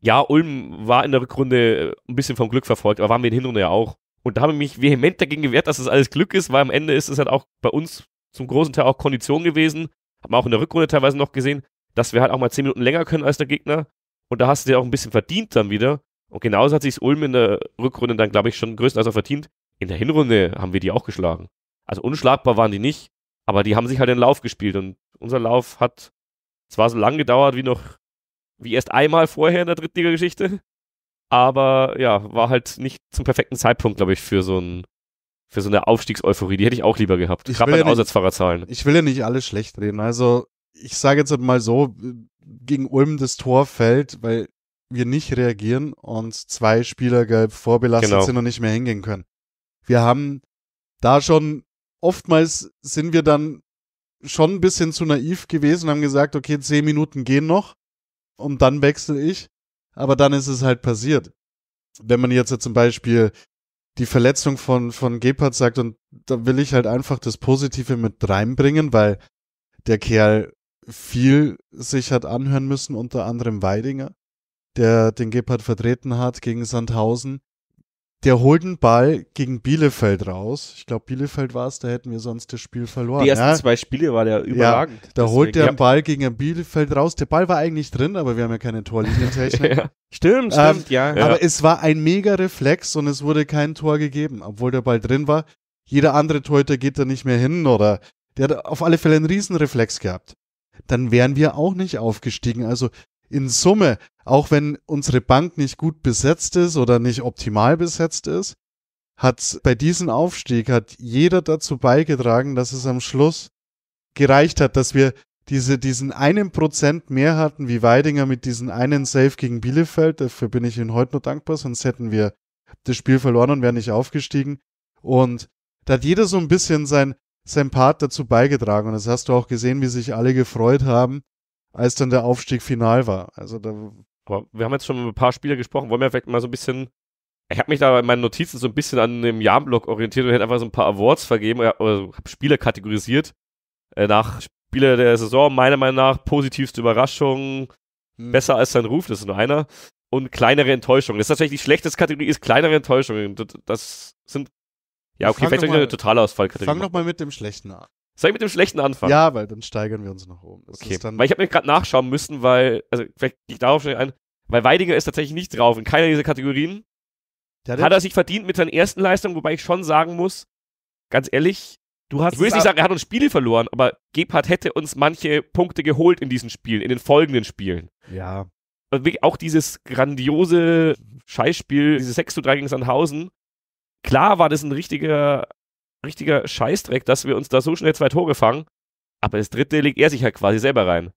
Ja, Ulm war in der Rückrunde äh, ein bisschen vom Glück verfolgt, aber waren wir in der Hinrunde ja auch. Und da habe ich mich vehement dagegen gewehrt, dass das alles Glück ist, weil am Ende ist es halt auch bei uns zum großen Teil auch Kondition gewesen. Haben wir auch in der Rückrunde teilweise noch gesehen, dass wir halt auch mal zehn Minuten länger können als der Gegner. Und da hast du dir auch ein bisschen verdient dann wieder. Und genauso hat sich Ulm in der Rückrunde dann, glaube ich, schon größtenteils auch verdient. In der Hinrunde haben wir die auch geschlagen. Also unschlagbar waren die nicht, aber die haben sich halt den Lauf gespielt. Und unser Lauf hat zwar so lang gedauert wie noch, wie erst einmal vorher in der Drittliga-Geschichte, aber ja, war halt nicht zum perfekten Zeitpunkt, glaube ich, für so ein für so eine Aufstiegseuphorie, die hätte ich auch lieber gehabt. Ich Gerade bei den ja Aussatzfahrerzahlen. Ich will ja nicht alles schlecht reden. Also, ich sage jetzt mal so, gegen Ulm das Tor fällt, weil wir nicht reagieren und zwei Spieler gelb vorbelastet genau. sind und nicht mehr hingehen können. Wir haben da schon, oftmals sind wir dann schon ein bisschen zu naiv gewesen haben gesagt, okay, zehn Minuten gehen noch und dann wechsle ich. Aber dann ist es halt passiert. Wenn man jetzt, jetzt zum Beispiel die Verletzung von, von Gebhardt sagt, und da will ich halt einfach das Positive mit reinbringen, weil der Kerl viel sich hat anhören müssen, unter anderem Weidinger, der den Gebhardt vertreten hat gegen Sandhausen, der holt einen Ball gegen Bielefeld raus. Ich glaube, Bielefeld war es, da hätten wir sonst das Spiel verloren. Die ersten ja. zwei Spiele war der überragend. Ja, da deswegen. holt der einen Ball gegen Bielefeld raus. Der Ball war eigentlich drin, aber wir haben ja keine Torlinientechnik. ja. Stimmt, ähm, stimmt, ja. Aber es war ein mega Reflex und es wurde kein Tor gegeben, obwohl der Ball drin war. Jeder andere Torhüter geht da nicht mehr hin oder der hat auf alle Fälle einen Riesenreflex gehabt. Dann wären wir auch nicht aufgestiegen. Also in Summe, auch wenn unsere Bank nicht gut besetzt ist oder nicht optimal besetzt ist, hat bei diesem Aufstieg hat jeder dazu beigetragen, dass es am Schluss gereicht hat, dass wir diese, diesen einen Prozent mehr hatten wie Weidinger mit diesen einen Safe gegen Bielefeld. Dafür bin ich Ihnen heute nur dankbar, sonst hätten wir das Spiel verloren und wären nicht aufgestiegen. Und da hat jeder so ein bisschen sein, sein Part dazu beigetragen. Und das hast du auch gesehen, wie sich alle gefreut haben, als dann der Aufstieg final war. Also da wir haben jetzt schon über ein paar Spieler gesprochen. Wollen wir vielleicht mal so ein bisschen. Ich habe mich da in meinen Notizen so ein bisschen an dem Jahrblock orientiert und hätte einfach so ein paar Awards vergeben, oder habe Spieler kategorisiert. Äh, nach Spieler der Saison, meiner Meinung nach, positivste Überraschung, hm. besser als sein Ruf, das ist nur einer. Und kleinere Enttäuschung. Das ist tatsächlich die schlechteste Kategorie, ist kleinere Enttäuschung. Das sind. Ja, okay, vielleicht eine Totalausfallkategorie. Fang doch mal mit dem Schlechten an. Soll ich mit dem schlechten anfangen? Ja, weil dann steigern wir uns nach oben. Das okay. weil ich habe mir gerade nachschauen müssen, weil, also vielleicht gehe ich darauf schnell ein, weil Weidinger ist tatsächlich nicht drauf in keiner dieser Kategorien. Der hat er sich verdient mit seinen ersten Leistungen, wobei ich schon sagen muss, ganz ehrlich, du hast ich will nicht sagen, er hat uns Spiele verloren, aber Gebhardt hätte uns manche Punkte geholt in diesen Spielen, in den folgenden Spielen. Ja. Und wirklich auch dieses grandiose mhm. Scheißspiel, dieses 6 zu 3 gegen Sandhausen, klar war das ein richtiger richtiger Scheißdreck, dass wir uns da so schnell zwei Tore fangen. Aber das dritte legt er sich halt quasi selber rein.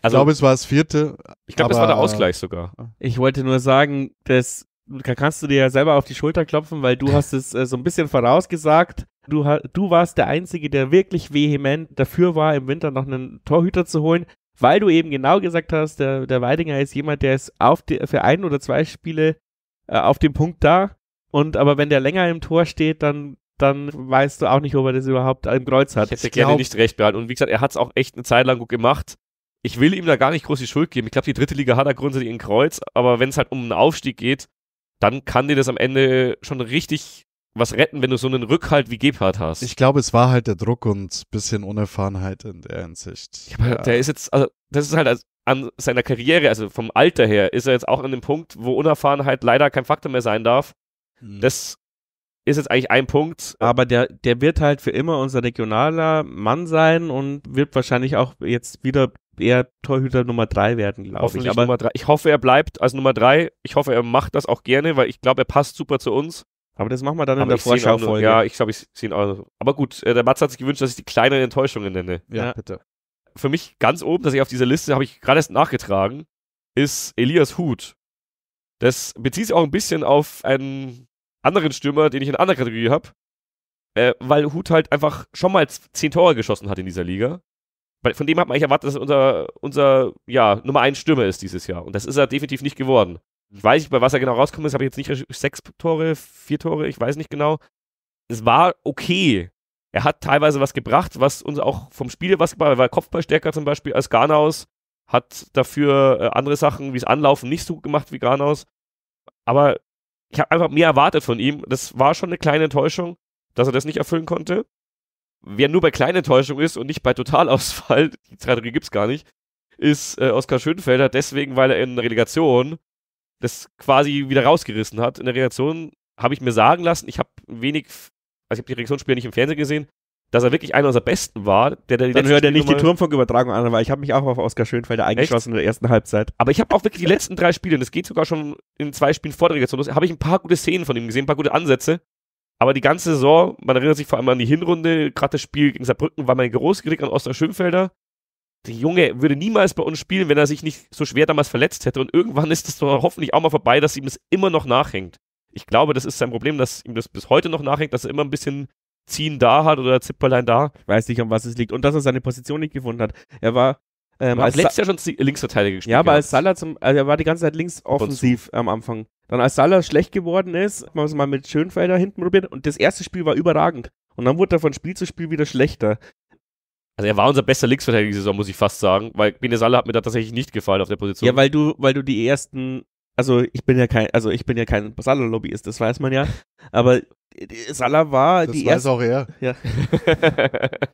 Also, ich glaube, es war das vierte. Ich glaube, es war der Ausgleich sogar. Ich wollte nur sagen, das da kannst du dir ja selber auf die Schulter klopfen, weil du hast es äh, so ein bisschen vorausgesagt. Du, du warst der Einzige, der wirklich vehement dafür war, im Winter noch einen Torhüter zu holen, weil du eben genau gesagt hast, der, der Weidinger ist jemand, der ist auf die, für ein oder zwei Spiele äh, auf dem Punkt da. Und aber wenn der länger im Tor steht, dann dann weißt du auch nicht, ob er das überhaupt im Kreuz hat. Ich hätte ich gerne nicht recht behalten. Und wie gesagt, er hat es auch echt eine Zeit lang gut gemacht. Ich will ihm da gar nicht groß die Schuld geben. Ich glaube, die dritte Liga hat er grundsätzlich in Kreuz, aber wenn es halt um einen Aufstieg geht, dann kann dir das am Ende schon richtig was retten, wenn du so einen Rückhalt wie Gebhardt hast. Ich glaube, es war halt der Druck und ein bisschen Unerfahrenheit in der Hinsicht. Ja, ja. Der ist jetzt, also das ist halt an seiner Karriere, also vom Alter her, ist er jetzt auch an dem Punkt, wo Unerfahrenheit leider kein Faktor mehr sein darf. Hm. Das ist jetzt eigentlich ein Punkt, aber der, der wird halt für immer unser regionaler Mann sein und wird wahrscheinlich auch jetzt wieder eher Torhüter Nummer 3 werden, glaube ich. Aber Nummer drei. Ich hoffe, er bleibt als Nummer 3. Ich hoffe, er macht das auch gerne, weil ich glaube, er passt super zu uns. Aber das machen wir dann aber in der Vorschaufolge. Ja, ich glaube, ich sehe ihn auch. Aber gut, äh, der Mats hat sich gewünscht, dass ich die kleineren Enttäuschungen nenne. Ja, ja. bitte. Für mich ganz oben, dass ich auf dieser Liste, habe ich gerade erst nachgetragen, ist Elias Huth. Das bezieht sich auch ein bisschen auf einen anderen Stürmer, den ich in einer anderen Kategorie habe, äh, weil Hut halt einfach schon mal zehn Tore geschossen hat in dieser Liga. Weil von dem hat man eigentlich erwartet, dass er unser, unser ja, Nummer 1 Stürmer ist dieses Jahr. Und das ist er definitiv nicht geworden. Ich weiß nicht, bei was er genau rauskommt. ist, habe ich jetzt nicht sechs Tore, vier Tore, ich weiß nicht genau. Es war okay. Er hat teilweise was gebracht, was uns auch vom Spiel was gebracht hat. Er war Kopfball stärker zum Beispiel als Garnaus, hat dafür äh, andere Sachen, wie es anlaufen, nicht so gut gemacht wie Garnaus. Aber ich habe einfach mehr erwartet von ihm. Das war schon eine kleine Enttäuschung, dass er das nicht erfüllen konnte. Wer nur bei kleiner Enttäuschung ist und nicht bei Totalausfall, die Strategie gibt's gar nicht, ist äh, Oskar Schönfelder, deswegen, weil er in der Relegation das quasi wieder rausgerissen hat. In der Relegation habe ich mir sagen lassen, ich habe wenig, also ich habe die Relegationsspiele nicht im Fernsehen gesehen, dass er wirklich einer unserer Besten war. Der, der Dann hört er nicht die Turmfunkübertragung an, weil ich habe mich auch auf Oskar Schönfelder eingeschossen Echt? in der ersten Halbzeit. Aber ich habe auch wirklich die letzten drei Spiele, und es geht sogar schon in zwei Spielen vor der Relegation los, habe ich ein paar gute Szenen von ihm gesehen, ein paar gute Ansätze. Aber die ganze Saison, man erinnert sich vor allem an die Hinrunde, gerade das Spiel gegen Saarbrücken war mein großes Kritik an Oskar Schönfelder. Der Junge würde niemals bei uns spielen, wenn er sich nicht so schwer damals verletzt hätte. Und irgendwann ist das doch hoffentlich auch mal vorbei, dass ihm das immer noch nachhängt. Ich glaube, das ist sein Problem, dass ihm das bis heute noch nachhängt, dass er immer ein bisschen Ziehen da hat oder Zipperlein da. Weiß nicht, um was es liegt. Und dass er seine Position nicht gefunden hat. Er war. Ähm, als letztes Jahr schon Linksverteidiger gespielt. Ja, aber als Salah zum, also er war die ganze Zeit links offensiv am Anfang. Dann als Salah schlecht geworden ist, haben wir es mal mit Schönfelder hinten probiert und das erste Spiel war überragend. Und dann wurde er von Spiel zu Spiel wieder schlechter. Also er war unser bester Linksverteidiger diese Saison, muss ich fast sagen, weil Bene Salah hat mir da tatsächlich nicht gefallen auf der Position. Ja, weil du, weil du die ersten also ich bin ja kein, also ich bin ja kein Salah-Lobbyist, das weiß man ja. Aber äh, Salah war das die erste. Das weiß erst, auch er. Ja.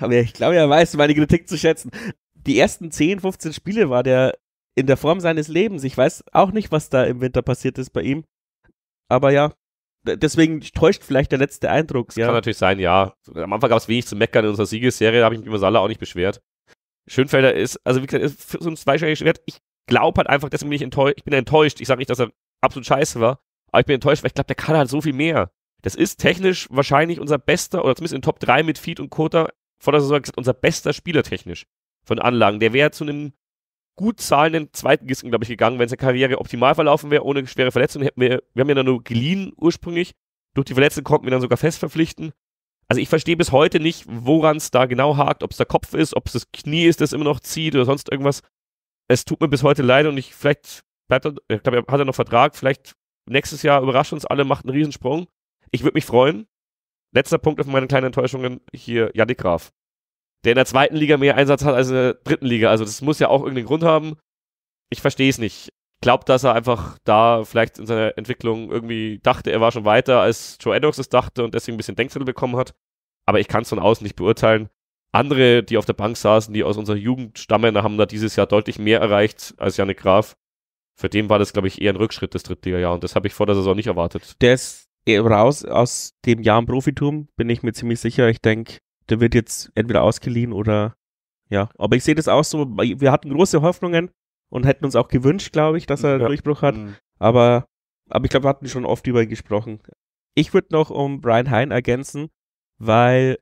Aber ich glaube, er weiß meine Kritik zu schätzen. Die ersten 10, 15 Spiele war der in der Form seines Lebens. Ich weiß auch nicht, was da im Winter passiert ist bei ihm. Aber ja, deswegen täuscht vielleicht der letzte Eindruck. Das ja. kann natürlich sein, ja. Am Anfang gab es wenig zu meckern in unserer Siegesserie, da habe ich mich über Salah auch nicht beschwert. Schönfelder ist, also wie gesagt, ist für uns wahrscheinlich schwer. Ich glaube halt einfach, deswegen bin ich enttäuscht. Ich bin enttäuscht. Ich sage nicht, dass er absolut scheiße war, aber ich bin enttäuscht, weil ich glaube, der kann halt so viel mehr. Das ist technisch wahrscheinlich unser bester, oder zumindest in Top 3 mit Feed und Kota vor der Saison gesagt, unser bester Spieler technisch von Anlagen. Der wäre zu einem gut zahlenden zweiten Gisten, glaube ich, gegangen, wenn seine Karriere optimal verlaufen wäre, ohne schwere Verletzungen. Hätten wir, wir haben ja nur geliehen ursprünglich. Durch die Verletzten konnten wir dann sogar fest verpflichten. Also ich verstehe bis heute nicht, woran es da genau hakt, ob es der Kopf ist, ob es das Knie ist, das immer noch zieht oder sonst irgendwas es tut mir bis heute leid und ich vielleicht bleibt er, ich glaube, er hat er noch Vertrag, vielleicht nächstes Jahr überrascht uns alle, macht einen Riesensprung. Ich würde mich freuen. Letzter Punkt auf meine kleinen Enttäuschungen hier, Yannick Graf. Der in der zweiten Liga mehr Einsatz hat als in der dritten Liga. Also das muss ja auch irgendeinen Grund haben. Ich verstehe es nicht. Glaubt, dass er einfach da vielleicht in seiner Entwicklung irgendwie dachte, er war schon weiter, als Joe Eddox es dachte und deswegen ein bisschen Denkzettel bekommen hat. Aber ich kann es von außen nicht beurteilen andere, die auf der Bank saßen, die aus unserer Jugend stammen, haben da dieses Jahr deutlich mehr erreicht als Janik Graf. Für den war das, glaube ich, eher ein Rückschritt des Drittliga-Jahr und das habe ich vor der Saison nicht erwartet. Der ist raus aus dem Jahr im Profitum, bin ich mir ziemlich sicher. Ich denke, der wird jetzt entweder ausgeliehen oder ja. Aber ich sehe das auch so, wir hatten große Hoffnungen und hätten uns auch gewünscht, glaube ich, dass er einen ja. Durchbruch hat. Mhm. Aber, aber ich glaube, wir hatten schon oft über ihn gesprochen. Ich würde noch um Brian Hein ergänzen, weil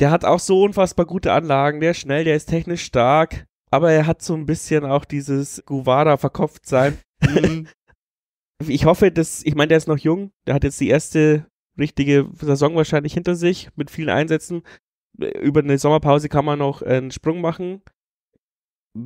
der hat auch so unfassbar gute Anlagen, der ist schnell, der ist technisch stark, aber er hat so ein bisschen auch dieses Guvada verkopft sein. Mhm. ich hoffe, dass, ich meine, der ist noch jung, der hat jetzt die erste richtige Saison wahrscheinlich hinter sich mit vielen Einsätzen. Über eine Sommerpause kann man noch einen Sprung machen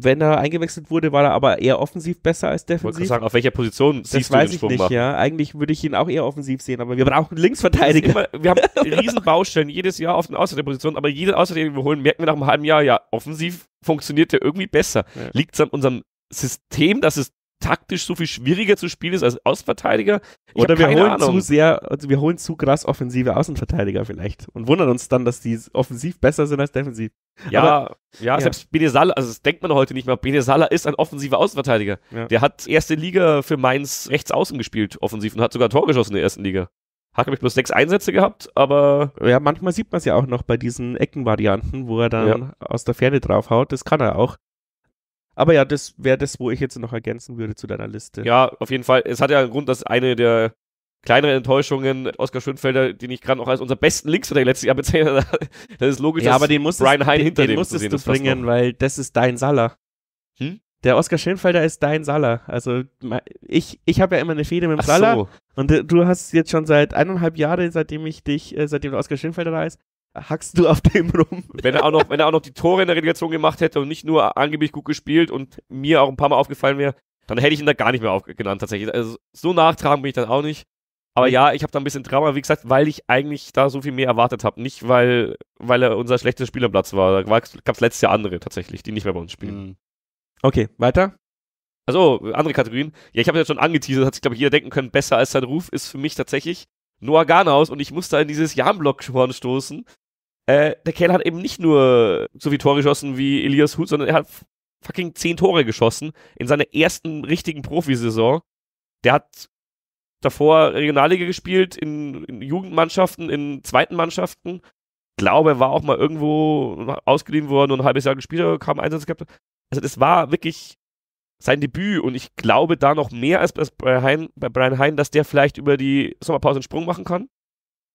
wenn er eingewechselt wurde, war er aber eher offensiv besser als defensiv. Ich wollte sagen, auf welcher Position siehst du weiß den ich nicht, machen? ja. Eigentlich würde ich ihn auch eher offensiv sehen, aber wir brauchen einen Linksverteidiger. Immer, wir haben Riesenbaustellen jedes Jahr auf den Außenpositionen, aber jede Außerdem, die wir holen, merken wir nach einem halben Jahr, ja, offensiv funktioniert der irgendwie besser. Ja. Liegt es an unserem System, dass es taktisch so viel schwieriger zu spielen ist als Außenverteidiger. Ich Oder wir holen Ahnung. zu sehr, also wir holen zu krass offensive Außenverteidiger vielleicht und wundern uns dann, dass die offensiv besser sind als defensiv. Ja, Aber, ja, ja, selbst Benesala, also das denkt man heute nicht mehr. Benesala ist ein offensiver Außenverteidiger. Ja. Der hat erste Liga für Mainz rechts außen gespielt, offensiv, und hat sogar Tor geschossen in der ersten Liga. Hat nämlich bloß sechs Einsätze gehabt, aber. Ja, manchmal sieht man es ja auch noch bei diesen Eckenvarianten, wo er dann ja. aus der Ferne draufhaut. Das kann er auch. Aber ja, das wäre das, wo ich jetzt noch ergänzen würde zu deiner Liste. Ja, auf jeden Fall. Es hat ja einen Grund, dass eine der kleineren Enttäuschungen Oskar Schönfelder, den ich gerade noch als unser besten Linksverteidiger letztes Jahr bezeichnet habe. Das ist logisch, ja, aber den musstest, Brian Hein hinter den, den musstest du bringen, weil das ist dein Salah. Hm? Der Oskar Schönfelder ist dein Salah. Also ich, ich habe ja immer eine Fehde mit dem Ach Salah. So. Und äh, du hast jetzt schon seit eineinhalb Jahren, seitdem ich dich, äh, seitdem der Oskar Schönfelder da ist, hackst du auf dem rum. Wenn er auch noch, wenn er auch noch die Tore in der Relegation gemacht hätte und nicht nur angeblich gut gespielt und mir auch ein paar Mal aufgefallen wäre, dann hätte ich ihn da gar nicht mehr aufgenannt tatsächlich. Also so nachtragen bin ich dann auch nicht. Aber mhm. ja, ich habe da ein bisschen Drama, wie gesagt, weil ich eigentlich da so viel mehr erwartet habe. Nicht, weil, weil er unser schlechter Spielerplatz war. Da gab es letztes Jahr andere tatsächlich, die nicht mehr bei uns spielen. Mhm. Okay, weiter. Also, andere Kategorien. Ja, ich habe jetzt schon angeteasert, hat sich, glaube ich, jeder denken können, besser als sein Ruf ist für mich tatsächlich Noah Garnaus und ich muss da in dieses Jahrenblock-Horn stoßen, äh, der Kerl hat eben nicht nur so viele Tore geschossen wie Elias Huth, sondern er hat fucking zehn Tore geschossen in seiner ersten richtigen Profisaison. Der hat davor Regionalliga gespielt, in, in Jugendmannschaften, in zweiten Mannschaften. Ich glaube, er war auch mal irgendwo ausgeliehen worden und ein halbes Jahr gespielt, kam Einsatz gehabt. Also das war wirklich sein Debüt und ich glaube da noch mehr als bei, Hein, bei Brian Hein, dass der vielleicht über die Sommerpause einen Sprung machen kann.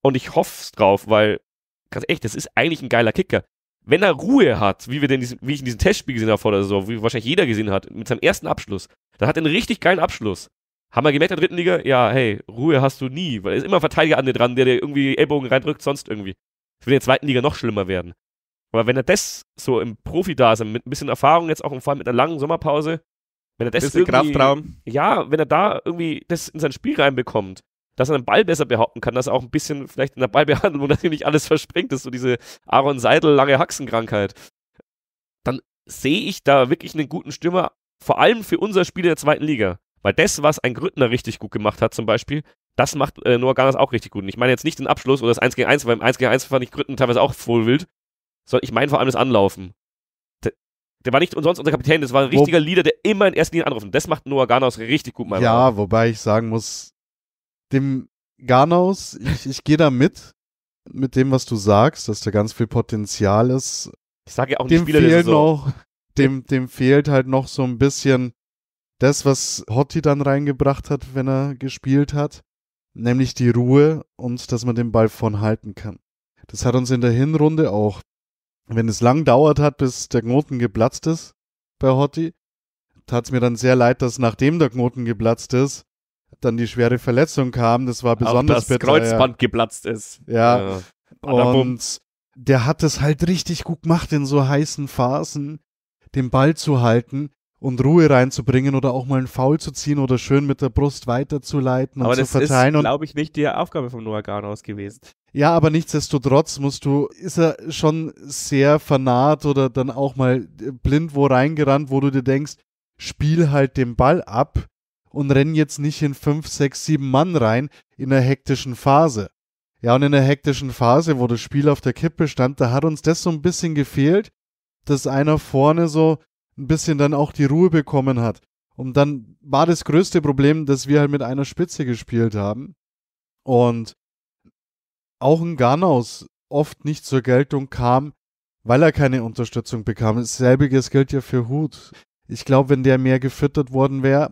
Und ich hoffe es drauf, weil ganz echt, das ist eigentlich ein geiler Kicker. Wenn er Ruhe hat, wie, wir denn diesen, wie ich in diesem Testspiel gesehen habe vor der Saison, wie wahrscheinlich jeder gesehen hat, mit seinem ersten Abschluss, dann hat er einen richtig geilen Abschluss. Haben wir gemerkt in der dritten Liga, ja, hey, Ruhe hast du nie, weil es ist immer ein Verteidiger an dir dran, der dir irgendwie Ellbogen reindrückt, sonst irgendwie. Das wird in der zweiten Liga noch schlimmer werden. Aber wenn er das so im Profi da ist, mit ein bisschen Erfahrung jetzt auch und vor allem mit einer langen Sommerpause, wenn er das bisschen irgendwie, Kraftraum. Ja, wenn er da irgendwie das in sein Spiel reinbekommt, dass er den Ball besser behaupten kann, dass er auch ein bisschen vielleicht in der Ballbehandlung natürlich alles verspringt ist, so diese Aaron Seidel lange Haxenkrankheit. Dann sehe ich da wirklich einen guten Stürmer, vor allem für unser Spiel in der zweiten Liga. Weil das, was ein Grüttner richtig gut gemacht hat, zum Beispiel, das macht äh, Noah Ganas auch richtig gut. Und ich meine jetzt nicht den Abschluss oder das 1 gegen 1, weil im 1 gegen 1 fand ich Grütten teilweise auch voll wild, sondern ich meine vor allem das Anlaufen. Der, der war nicht umsonst unser Kapitän, das war ein richtiger Wo Leader, der immer in erster Linie anruft. Und Das macht Noah Ganas richtig gut, meiner Ja, Meinung. wobei ich sagen muss, dem Garnaus, ich, ich gehe da mit, mit dem, was du sagst, dass da ganz viel Potenzial ist. Ich sage ja auch dem Spieler fehlt noch, dem, dem fehlt halt noch so ein bisschen das, was Hotti dann reingebracht hat, wenn er gespielt hat, nämlich die Ruhe und dass man den Ball von halten kann. Das hat uns in der Hinrunde auch, wenn es lang dauert hat, bis der Knoten geplatzt ist bei Hotti, tat es mir dann sehr leid, dass nachdem der Knoten geplatzt ist, dann die schwere Verletzung kam. Das war besonders Auch das bitter. Kreuzband ja. geplatzt ist. Ja. ja. Und der hat es halt richtig gut gemacht, in so heißen Phasen den Ball zu halten und Ruhe reinzubringen oder auch mal einen Foul zu ziehen oder schön mit der Brust weiterzuleiten aber und zu verteilen. Aber das ist, glaube ich, nicht die Aufgabe von Noah Ganaus gewesen. Ja, aber nichtsdestotrotz musst du, ist er schon sehr vernarrt oder dann auch mal blind wo reingerannt, wo du dir denkst, spiel halt den Ball ab und rennen jetzt nicht in fünf, sechs, sieben Mann rein in einer hektischen Phase. Ja, und in der hektischen Phase, wo das Spiel auf der Kippe stand, da hat uns das so ein bisschen gefehlt, dass einer vorne so ein bisschen dann auch die Ruhe bekommen hat. Und dann war das größte Problem, dass wir halt mit einer Spitze gespielt haben. Und auch ein Garnaus oft nicht zur Geltung kam, weil er keine Unterstützung bekam. Selbiges gilt ja für Hut. Ich glaube, wenn der mehr gefüttert worden wäre,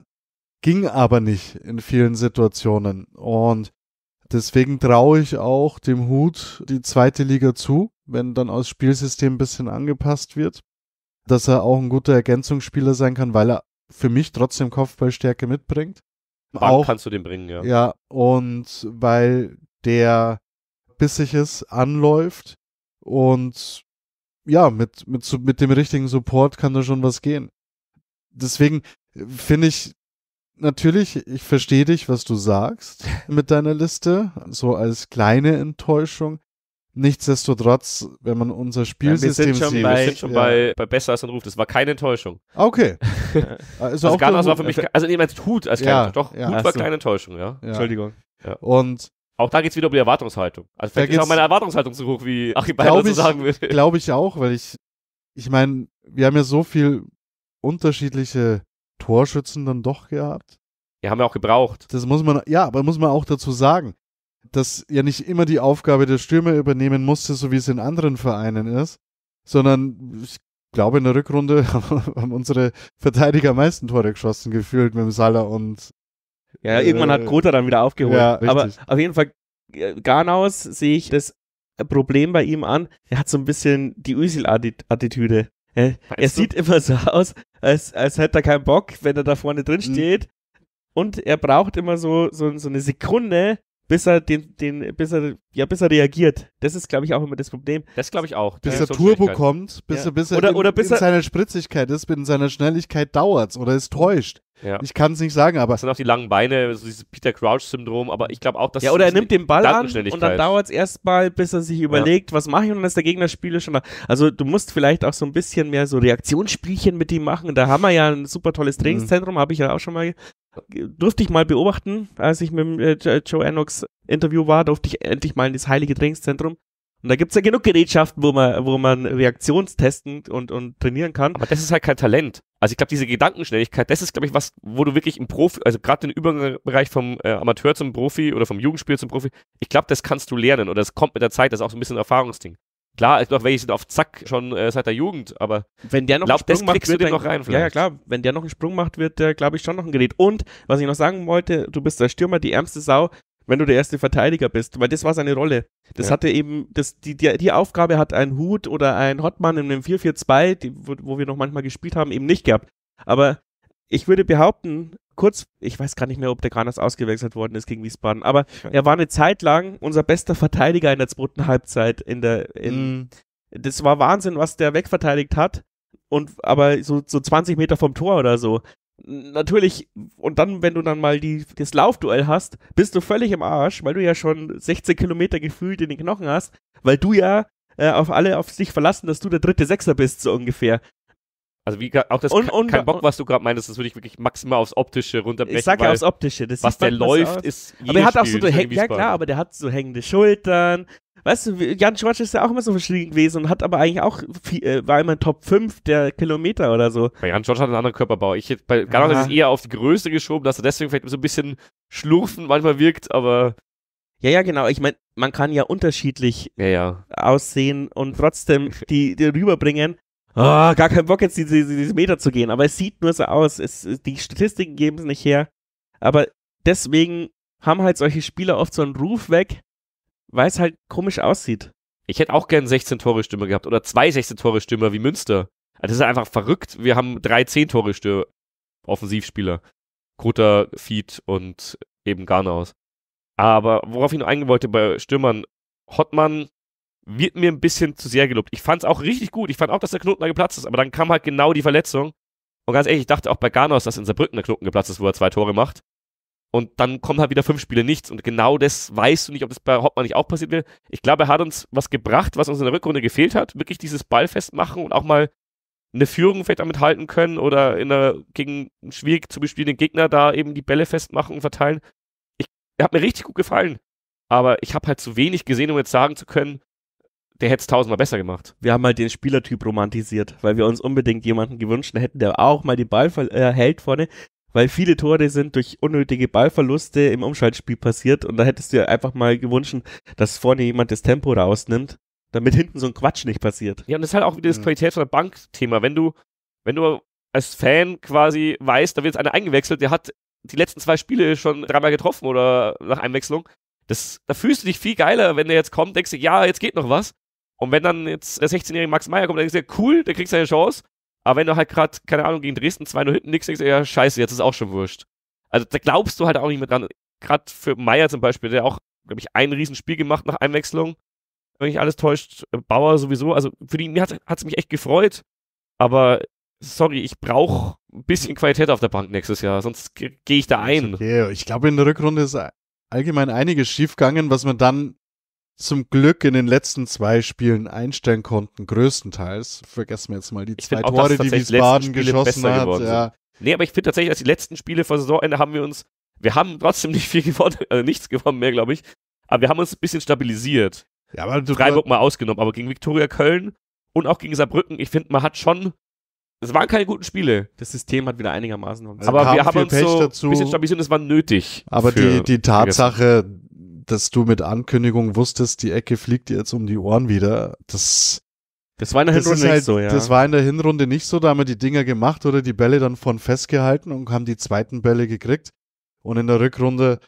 ging aber nicht in vielen Situationen. Und deswegen traue ich auch dem Hut die zweite Liga zu, wenn dann aus Spielsystem ein bisschen angepasst wird, dass er auch ein guter Ergänzungsspieler sein kann, weil er für mich trotzdem Kopfballstärke mitbringt. Bank auch kannst du den bringen, ja. Ja, und weil der bissig ist, anläuft und ja, mit, mit, mit dem richtigen Support kann da schon was gehen. Deswegen finde ich natürlich, ich verstehe dich, was du sagst mit deiner Liste, so als kleine Enttäuschung. Nichtsdestotrotz, wenn man unser Spielsystem ja, wir sieht. Bei, wir sind schon ja. bei, bei besser als ein Ruf. Das war keine Enttäuschung. Okay. also, also Ganas war für mich, äh, also nee, meinst Hut als kleine, ja, doch, ja, Hut war so. keine Enttäuschung, ja. Entschuldigung. Und auch da geht es wieder um die Erwartungshaltung. Also vielleicht ist auch meine Erwartungshaltung so hoch, wie Achim Beiner so sagen würde. Glaube ich auch, weil ich, ich meine, wir haben ja so viel unterschiedliche Torschützen dann doch gehabt. Die haben ja auch gebraucht. Das muss man, ja, aber muss man auch dazu sagen, dass ja nicht immer die Aufgabe der Stürmer übernehmen musste, so wie es in anderen Vereinen ist, sondern ich glaube, in der Rückrunde haben unsere Verteidiger am meisten Tore geschossen gefühlt mit dem Salah und. Ja, äh, irgendwann hat Kota äh, dann wieder aufgeholt. Ja, aber auf jeden Fall, äh, Garnaus sehe ich das Problem bei ihm an. Er hat so ein bisschen die Ösil-Attitüde. Er, er sieht immer so aus, als, als hätte er keinen Bock, wenn er da vorne drin steht. Mhm. Und er braucht immer so, so, so eine Sekunde, bis er den, den, bis er, ja, bis er reagiert. Das ist, glaube ich, auch immer das Problem. Das glaube ich auch. Bis er Turbo kommt, bis ja. er, bis er oder, in, oder bis in er seiner Spritzigkeit ist, in seiner Schnelligkeit dauert's oder es täuscht. Ja. Ich kann es nicht sagen, aber. Das sind auch die langen Beine, so dieses Peter Crouch-Syndrom, aber ich glaube auch, dass. Ja, oder er nimmt den Ball an und dann dauert es erstmal, bis er sich überlegt, ja. was mache ich und dann ist der Gegnerspieler schon da. Also, du musst vielleicht auch so ein bisschen mehr so Reaktionsspielchen mit ihm machen. Da haben wir ja ein super tolles mhm. Trainingszentrum, mhm. habe ich ja auch schon mal durfte ich mal beobachten, als ich mit dem äh, Joe Ennox Interview war, durfte ich endlich mal in das heilige Trainingszentrum. Und da gibt es ja genug Gerätschaften, wo man, wo man reaktionstesten und, und trainieren kann. Aber das ist halt kein Talent. Also ich glaube, diese Gedankenschnelligkeit, das ist, glaube ich, was, wo du wirklich im Profi, also gerade den Übergangsbereich vom äh, Amateur zum Profi oder vom Jugendspiel zum Profi, ich glaube, das kannst du lernen oder das kommt mit der Zeit, das ist auch so ein bisschen ein Erfahrungsding. Klar, es gibt auch welche sind auf Zack schon äh, seit der Jugend, aber wenn der noch glaub, einen Sprung macht, wird du den noch rein vielleicht. Ja, ja, klar, wenn der noch einen Sprung macht, wird der, glaube ich, schon noch ein Gerät. Und was ich noch sagen wollte, du bist der Stürmer, die ärmste Sau, wenn du der erste Verteidiger bist, weil das war seine Rolle. Das ja. hatte eben, das, die, die, die, Aufgabe hat ein Hut oder ein Hotman in einem 4-4-2, die, wo, wo wir noch manchmal gespielt haben, eben nicht gehabt. Aber ich würde behaupten, kurz, ich weiß gar nicht mehr, ob der Granas ausgewechselt worden ist gegen Wiesbaden, aber er war eine Zeit lang unser bester Verteidiger in der zweiten Halbzeit. In der, in, mm. Das war Wahnsinn, was der wegverteidigt hat. Und aber so, so 20 Meter vom Tor oder so. Natürlich, und dann, wenn du dann mal die, das Laufduell hast, bist du völlig im Arsch, weil du ja schon 16 Kilometer gefühlt in den Knochen hast, weil du ja äh, auf alle auf sich verlassen, dass du der dritte Sechser bist, so ungefähr. Also wie auch das und, und, kein Bock, was du gerade meintest, das würde ich wirklich maximal aufs Optische runterbrechen. Ich sag ja aufs Optische. das was der läuft, aus. ist Aber er hat auch so, so ja klar, aber der hat so hängende Schultern. Weißt du, Jan Schwarz ist ja auch immer so verschieden gewesen und hat aber eigentlich auch, viel, äh, war immer Top 5 der Kilometer oder so. Bei Jan Schwarz hat einen anderen Körperbau. Ich bei Gallon ja. ist eher auf die Größe geschoben, dass er deswegen vielleicht so ein bisschen schlurfen manchmal wirkt, aber. Ja, ja, genau. Ich meine, man kann ja unterschiedlich ja, ja. aussehen und trotzdem die, die rüberbringen oh, gar keinen Bock jetzt diese, diese, Meter zu gehen. Aber es sieht nur so aus. Es, die Statistiken geben es nicht her. Aber deswegen haben halt solche Spieler oft so einen Ruf weg, weil es halt komisch aussieht. Ich hätte auch gern 16-Tore-Stürmer gehabt oder zwei 16-Tore-Stürmer wie Münster. Das ist einfach verrückt. Wir haben drei 10-Tore-Stürmer. Offensivspieler. Kota, Feed und eben Garnaus. Aber worauf ich noch eingehen wollte bei Stürmern, Hottmann wird mir ein bisschen zu sehr gelobt. Ich fand es auch richtig gut. Ich fand auch, dass der Knoten da geplatzt ist, aber dann kam halt genau die Verletzung. Und ganz ehrlich, ich dachte auch bei Ganos, dass in Saarbrücken der Knoten geplatzt ist, wo er zwei Tore macht. Und dann kommen halt wieder fünf Spiele nichts. Und genau das weißt du nicht, ob das bei Hauptmann nicht auch passiert wird. Ich glaube, er hat uns was gebracht, was uns in der Rückrunde gefehlt hat. Wirklich dieses Ballfest machen und auch mal eine Führung vielleicht damit halten können oder in einer, gegen einen schwierig zu bespielenden Gegner da eben die Bälle festmachen und verteilen. Ich, er hat mir richtig gut gefallen. Aber ich habe halt zu wenig gesehen, um jetzt sagen zu können, der hätte es tausendmal besser gemacht. Wir haben halt den Spielertyp romantisiert, weil wir uns unbedingt jemanden gewünscht hätten, der auch mal die Ball äh, hält vorne, weil viele Tore sind durch unnötige Ballverluste im Umschaltspiel passiert und da hättest du einfach mal gewünscht, dass vorne jemand das Tempo rausnimmt, damit hinten so ein Quatsch nicht passiert. Ja, und das ist halt auch wieder das mhm. Qualität von der Bank-Thema. Wenn du, wenn du als Fan quasi weißt, da wird jetzt einer eingewechselt, der hat die letzten zwei Spiele schon dreimal getroffen oder nach Einwechslung, das, da fühlst du dich viel geiler, wenn der jetzt kommt, denkst du, ja, jetzt geht noch was. Und wenn dann jetzt der 16-jährige Max Meyer kommt, dann denkst du ja, cool, der kriegt seine Chance. Aber wenn du halt gerade, keine Ahnung, gegen Dresden 2-0 hinten nix, denkst du ja, scheiße, jetzt ist auch schon wurscht. Also da glaubst du halt auch nicht mehr dran. Gerade für Meyer zum Beispiel, der auch, glaube ich, ein Riesenspiel gemacht nach Einwechslung. Wenn mich alles täuscht, Bauer sowieso. Also für die hat es mich echt gefreut. Aber sorry, ich brauche ein bisschen Qualität auf der Bank nächstes Jahr, sonst gehe ich da ein. Okay. Ich glaube, in der Rückrunde ist allgemein einiges schiefgegangen, was man dann zum Glück in den letzten zwei Spielen einstellen konnten, größtenteils. Vergessen wir jetzt mal die ich zwei Tore, die Wiesbaden geschossen hat. ja. Nee, aber ich finde tatsächlich, als die letzten Spiele vor Saisonende haben wir uns, wir haben trotzdem nicht viel gewonnen, also nichts gewonnen mehr, glaube ich. Aber wir haben uns ein bisschen stabilisiert. Ja, aber du Freiburg mal ausgenommen, aber gegen Viktoria Köln und auch gegen Saarbrücken, ich finde, man hat schon es waren keine guten Spiele. Das System hat wieder einigermaßen. Also aber wir haben uns Pech so dazu. ein bisschen stabilisiert und es war nötig. Aber die, die Tatsache, dass du mit Ankündigung wusstest, die Ecke fliegt dir jetzt um die Ohren wieder. Das, das war in der Hinrunde halt, nicht so, ja. Das war in der Hinrunde nicht so. Da haben wir die Dinger gemacht oder die Bälle dann von festgehalten und haben die zweiten Bälle gekriegt. Und in der Rückrunde,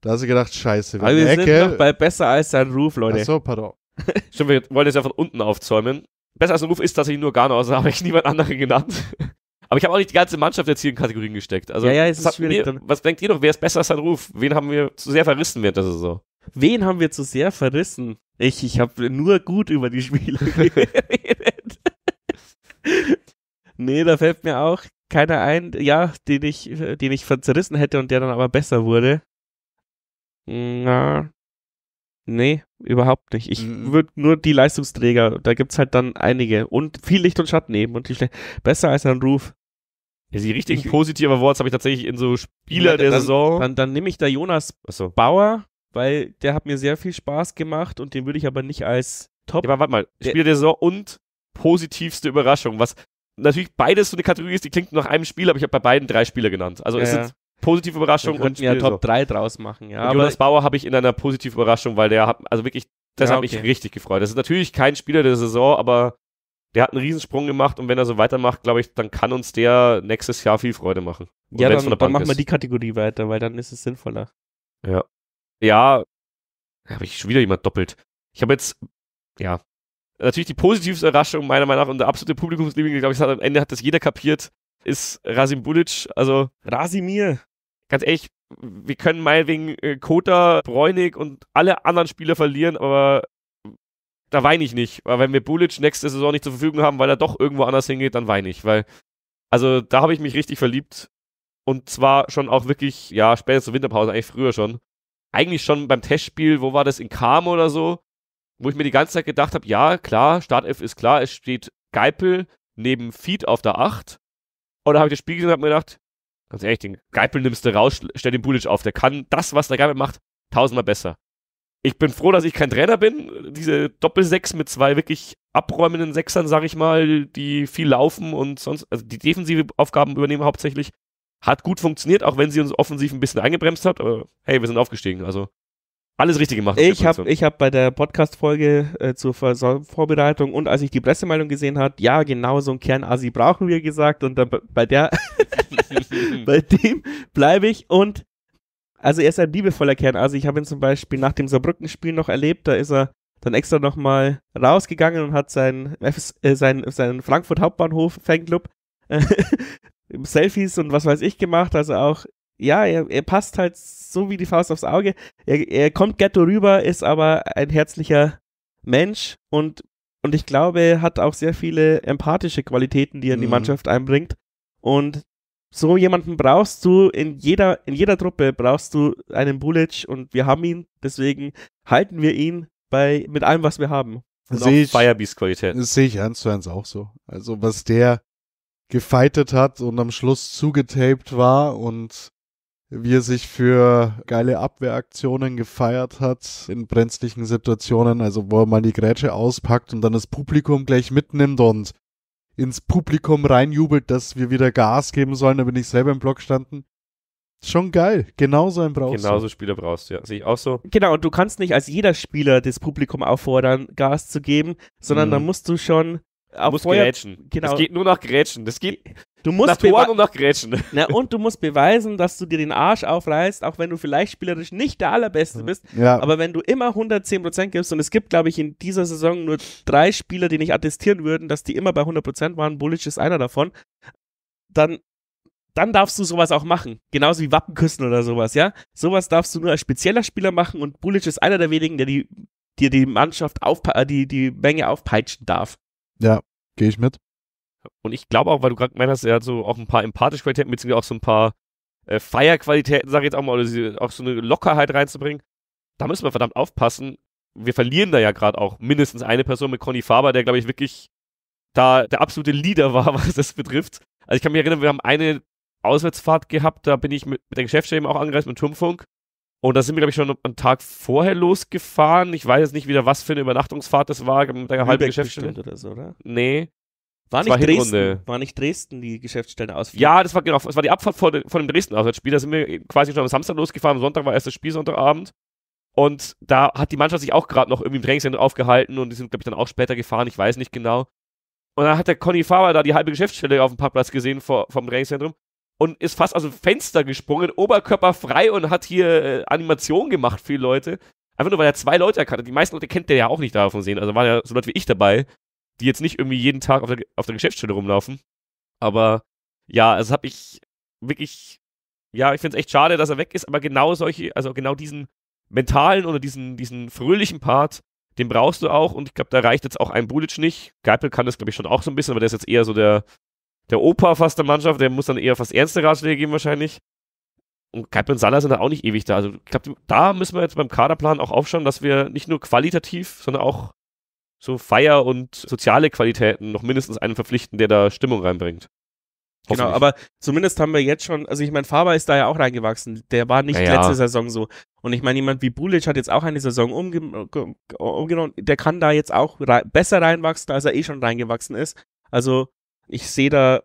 da hast du gedacht, scheiße. Wir, Aber wir Ecke, sind noch bei besser als sein Ruf, Leute. Ach so, pardon. Stimmt, wir wollen jetzt ja von unten aufzäumen. Besser als ein Ruf ist dass ich nur Ghana, also habe ich niemand anderen genannt. Aber ich habe auch nicht die ganze Mannschaft jetzt hier in Kategorien gesteckt. Also, ja, ja, es ist schwierig. Mir, was denkt ihr noch? Wer ist besser als sein Ruf? Wen haben wir zu sehr verrissen während der Saison? Wen haben wir zu sehr verrissen? Ich, ich habe nur gut über die Spieler geredet. nee, da fällt mir auch keiner ein, ja, den ich, den ich zerrissen hätte und der dann aber besser wurde. Na, nee, überhaupt nicht. Ich mhm. würde nur die Leistungsträger, da gibt's halt dann einige und viel Licht und Schatten eben und die Schle besser als ein Ruf. Ja, die richtigen ich, positiven Awards habe ich tatsächlich in so Spieler ja, der dann, Saison. Dann, dann nehme ich da Jonas Achso. Bauer, weil der hat mir sehr viel Spaß gemacht und den würde ich aber nicht als Top. Ja, aber warte mal, Spieler der, der Saison und positivste Überraschung. Was natürlich beides so eine Kategorie ist, die klingt nach einem Spiel, aber ich habe bei beiden drei Spieler genannt. Also ja, es sind positive Überraschung und ja Top 3 draus machen. Ja, und Jonas Bauer habe ich in einer positiven Überraschung, weil der hat also wirklich das ja, hat okay. mich richtig gefreut. Das ist natürlich kein Spieler der Saison, aber der hat einen Riesensprung gemacht und wenn er so weitermacht, glaube ich, dann kann uns der nächstes Jahr viel Freude machen. Und ja, dann, dann machen wir die Kategorie weiter, weil dann ist es sinnvoller. Ja. Ja, habe ich schon wieder jemand doppelt. Ich habe jetzt, ja, natürlich die positivste Überraschung meiner Meinung nach und der absolute Publikumsliebling, glaube ich, hat, am Ende hat das jeder kapiert, ist Rasim Bulic. Also Rasimir. Ganz ehrlich, wir können meinetwegen äh, Kota, Bräunig und alle anderen Spieler verlieren, aber da weine ich nicht. Weil wenn wir Bulic nächste Saison nicht zur Verfügung haben, weil er doch irgendwo anders hingeht, dann weine ich. Weil, also da habe ich mich richtig verliebt. Und zwar schon auch wirklich, ja, spätestens zur Winterpause, eigentlich früher schon. Eigentlich schon beim Testspiel, wo war das, in Kamo oder so, wo ich mir die ganze Zeit gedacht habe, ja, klar, Startelf ist klar, es steht Geipel neben Feed auf der 8. Und da habe ich das Spiel gesehen und habe mir gedacht, ganz ehrlich, den Geipel nimmst du raus, stell den Bulic auf, der kann das, was der Geipel macht, tausendmal besser ich bin froh, dass ich kein Trainer bin. Diese Doppelsechs mit zwei wirklich abräumenden Sechsern, sag ich mal, die viel laufen und sonst, also die defensive Aufgaben übernehmen hauptsächlich, hat gut funktioniert, auch wenn sie uns offensiv ein bisschen eingebremst hat. Aber hey, wir sind aufgestiegen, also alles richtig gemacht. Ich habe hab bei der Podcast-Folge äh, zur Vor Vorbereitung und als ich die Pressemeldung gesehen habe, ja, genau so einen Kernasi brauchen wir gesagt und dann bei der, bei dem bleibe ich und also er ist ein liebevoller Kern. Also ich habe ihn zum Beispiel nach dem Saarbrücken-Spiel noch erlebt. Da ist er dann extra nochmal rausgegangen und hat seinen, äh, seinen, seinen Frankfurt Hauptbahnhof Fanclub äh, Selfies und was weiß ich gemacht. Also auch, ja, er, er passt halt so wie die Faust aufs Auge. Er, er kommt ghetto rüber, ist aber ein herzlicher Mensch und, und ich glaube, er hat auch sehr viele empathische Qualitäten, die er in die mhm. Mannschaft einbringt. Und so jemanden brauchst du in jeder, in jeder Truppe brauchst du einen Bulic und wir haben ihn, deswegen halten wir ihn bei, mit allem, was wir haben. Sehe ich, Firebeast-Qualität. Sehe ich eins zu eins auch so. Also was der gefightet hat und am Schluss zugetaped war und wie er sich für geile Abwehraktionen gefeiert hat in brenzlichen Situationen, also wo er mal die Grätsche auspackt und dann das Publikum gleich mitnimmt und ins Publikum reinjubelt, dass wir wieder Gas geben sollen, da bin ich selber im Block standen. Schon geil. Genauso einen brauchst Genauso du. Genauso Spieler brauchst du, ja. Sehe ich auch so. Genau, und du kannst nicht als jeder Spieler das Publikum auffordern, Gas zu geben, sondern mhm. da musst du schon Du äh, musst vorher, grätschen. Genau. Es geht nur nach Grätschen. Das geht du musst nach Toren und nach Grätschen. Na, und du musst beweisen, dass du dir den Arsch aufreißt, auch wenn du vielleicht spielerisch nicht der Allerbeste mhm. bist. Ja. Aber wenn du immer 110% gibst, und es gibt, glaube ich, in dieser Saison nur drei Spieler, die nicht attestieren würden, dass die immer bei 100% waren, Bullic ist einer davon, dann dann darfst du sowas auch machen. Genauso wie Wappenküssen oder sowas, ja? Sowas darfst du nur als spezieller Spieler machen und Bulic ist einer der wenigen, der dir die Mannschaft, aufpe äh, die, die Menge aufpeitschen darf. Ja, gehe ich mit. Und ich glaube auch, weil du gerade gemeint hast, er hat so auch ein paar empathische Qualitäten, beziehungsweise auch so ein paar äh, Feierqualitäten, sage ich jetzt auch mal, oder sie, auch so eine Lockerheit reinzubringen. Da müssen wir verdammt aufpassen. Wir verlieren da ja gerade auch mindestens eine Person mit Conny Faber, der, glaube ich, wirklich da der absolute Leader war, was das betrifft. Also ich kann mich erinnern, wir haben eine Auswärtsfahrt gehabt, da bin ich mit, mit der Geschäftsstelle auch angereist, mit Turmfunk. Und da sind wir, glaube ich, schon einen Tag vorher losgefahren. Ich weiß jetzt nicht wieder, was für eine Übernachtungsfahrt das war. Mit einer halben Geschäftsstelle. oder so, oder? Nee. War nicht, war Dresden, war nicht Dresden die Geschäftsstelle ausfiel? Ja, das war genau, das war die Abfahrt von, de, dem Dresden-Auswärtsspiel. Da sind wir quasi schon am Samstag losgefahren. Am Sonntag war erst das Spiel, Sonntagabend. Und da hat die Mannschaft sich auch gerade noch irgendwie im Trainingszentrum aufgehalten und die sind, glaube ich, dann auch später gefahren. Ich weiß nicht genau. Und dann hat der Conny Faber da die halbe Geschäftsstelle auf dem Parkplatz gesehen vor, vom Trainingszentrum und ist fast aus dem Fenster gesprungen, oberkörperfrei und hat hier äh, Animationen gemacht für die Leute. Einfach nur, weil er zwei Leute erkannt hat. Die meisten Leute kennt der ja auch nicht davon sehen. Also waren ja so Leute wie ich dabei, die jetzt nicht irgendwie jeden Tag auf der, auf der Geschäftsstelle rumlaufen. Aber ja, also habe ich wirklich, ja, ich finde es echt schade, dass er weg ist, aber genau solche, also genau diesen mentalen oder diesen, diesen fröhlichen Part, den brauchst du auch und ich glaube, da reicht jetzt auch ein Bulic nicht. Geipel kann das, glaube ich, schon auch so ein bisschen, aber der ist jetzt eher so der, der Opa fast der Mannschaft, der muss dann eher fast ernste Ratschläge geben wahrscheinlich. Und Kalb und Salah sind da auch nicht ewig da. Also ich glaube, da müssen wir jetzt beim Kaderplan auch aufschauen, dass wir nicht nur qualitativ, sondern auch so Feier und soziale Qualitäten noch mindestens einen verpflichten, der da Stimmung reinbringt. Genau, aber zumindest haben wir jetzt schon, also ich meine, Faber ist da ja auch reingewachsen. Der war nicht naja. letzte Saison so. Und ich meine, jemand wie Bulic hat jetzt auch eine Saison umge umgenommen. Der kann da jetzt auch rein, besser reinwachsen, als er eh schon reingewachsen ist. Also ich sehe da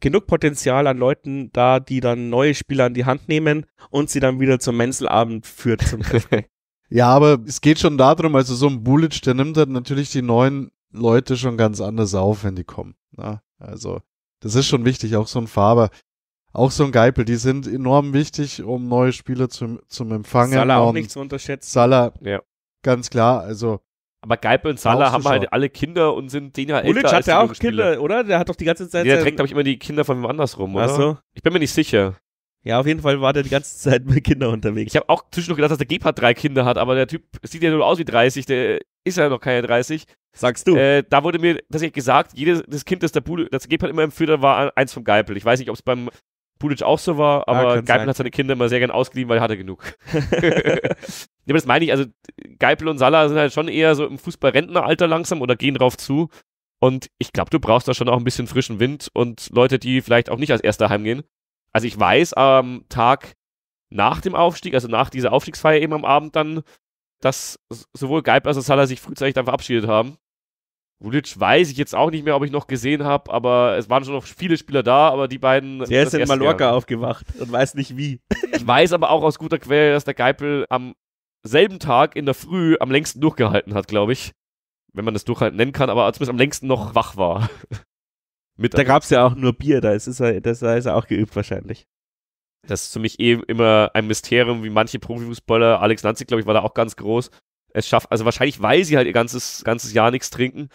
genug Potenzial an Leuten da, die dann neue Spieler an die Hand nehmen und sie dann wieder zum Menzelabend führt. Zum ja, aber es geht schon darum, also so ein Bulic, der nimmt dann natürlich die neuen Leute schon ganz anders auf, wenn die kommen. Na, ne? also das ist schon wichtig, auch so ein Faber. Auch so ein Geipel, die sind enorm wichtig, um neue Spieler zum, zum Empfangen. Salah auch nicht zu unterschätzen. Salah, ja. ganz klar. Also aber Geipel und Salah haben halt alle Kinder und sind den ja älter Ulic hat ja auch Kinder, oder? Der hat doch die ganze Zeit... der trägt, glaube ich, immer die Kinder von wem anders rum, oder? Ach so. Ich bin mir nicht sicher. Ja, auf jeden Fall war der die ganze Zeit mit Kindern unterwegs. Ich habe auch zwischendurch gedacht, dass der Gebhardt drei Kinder hat, aber der Typ sieht ja nur aus wie 30, der ist ja noch keine 30. Sagst du? Äh, da wurde mir tatsächlich gesagt, jedes das Kind, das der, Bude, das der Gebhardt immer empführt hat, war eins vom Geipel. Ich weiß nicht, ob es beim Pulic auch so war, aber ja, Geipel hat seine Kinder immer sehr gern ausgeliehen, weil er hatte genug. ja, das meine ich, also Geipel und Salah sind halt schon eher so im Fußballrentneralter langsam oder gehen drauf zu. Und ich glaube, du brauchst da schon auch ein bisschen frischen Wind und Leute, die vielleicht auch nicht als Erster heimgehen. Also ich weiß, am Tag nach dem Aufstieg, also nach dieser Aufstiegsfeier eben am Abend dann, dass sowohl Geipel als auch Salah sich frühzeitig dann verabschiedet haben Rulic weiß ich jetzt auch nicht mehr, ob ich noch gesehen habe, aber es waren schon noch viele Spieler da, aber die beiden. Der ist in Mallorca Jahr. aufgewacht und weiß nicht wie. Ich weiß aber auch aus guter Quelle, dass der Geipel am selben Tag in der Früh am längsten durchgehalten hat, glaube ich. Wenn man das durchhalten nennen kann, aber zumindest am längsten noch wach war. Mit da gab es ja auch nur Bier, da ist, er, das, ist er auch geübt wahrscheinlich. Das ist für mich eh immer ein Mysterium, wie manche Profifußballer, Alex Lanzig, glaube ich, war da auch ganz groß, es schafft, also wahrscheinlich, weil sie halt ihr ganzes, ganzes Jahr nichts trinken,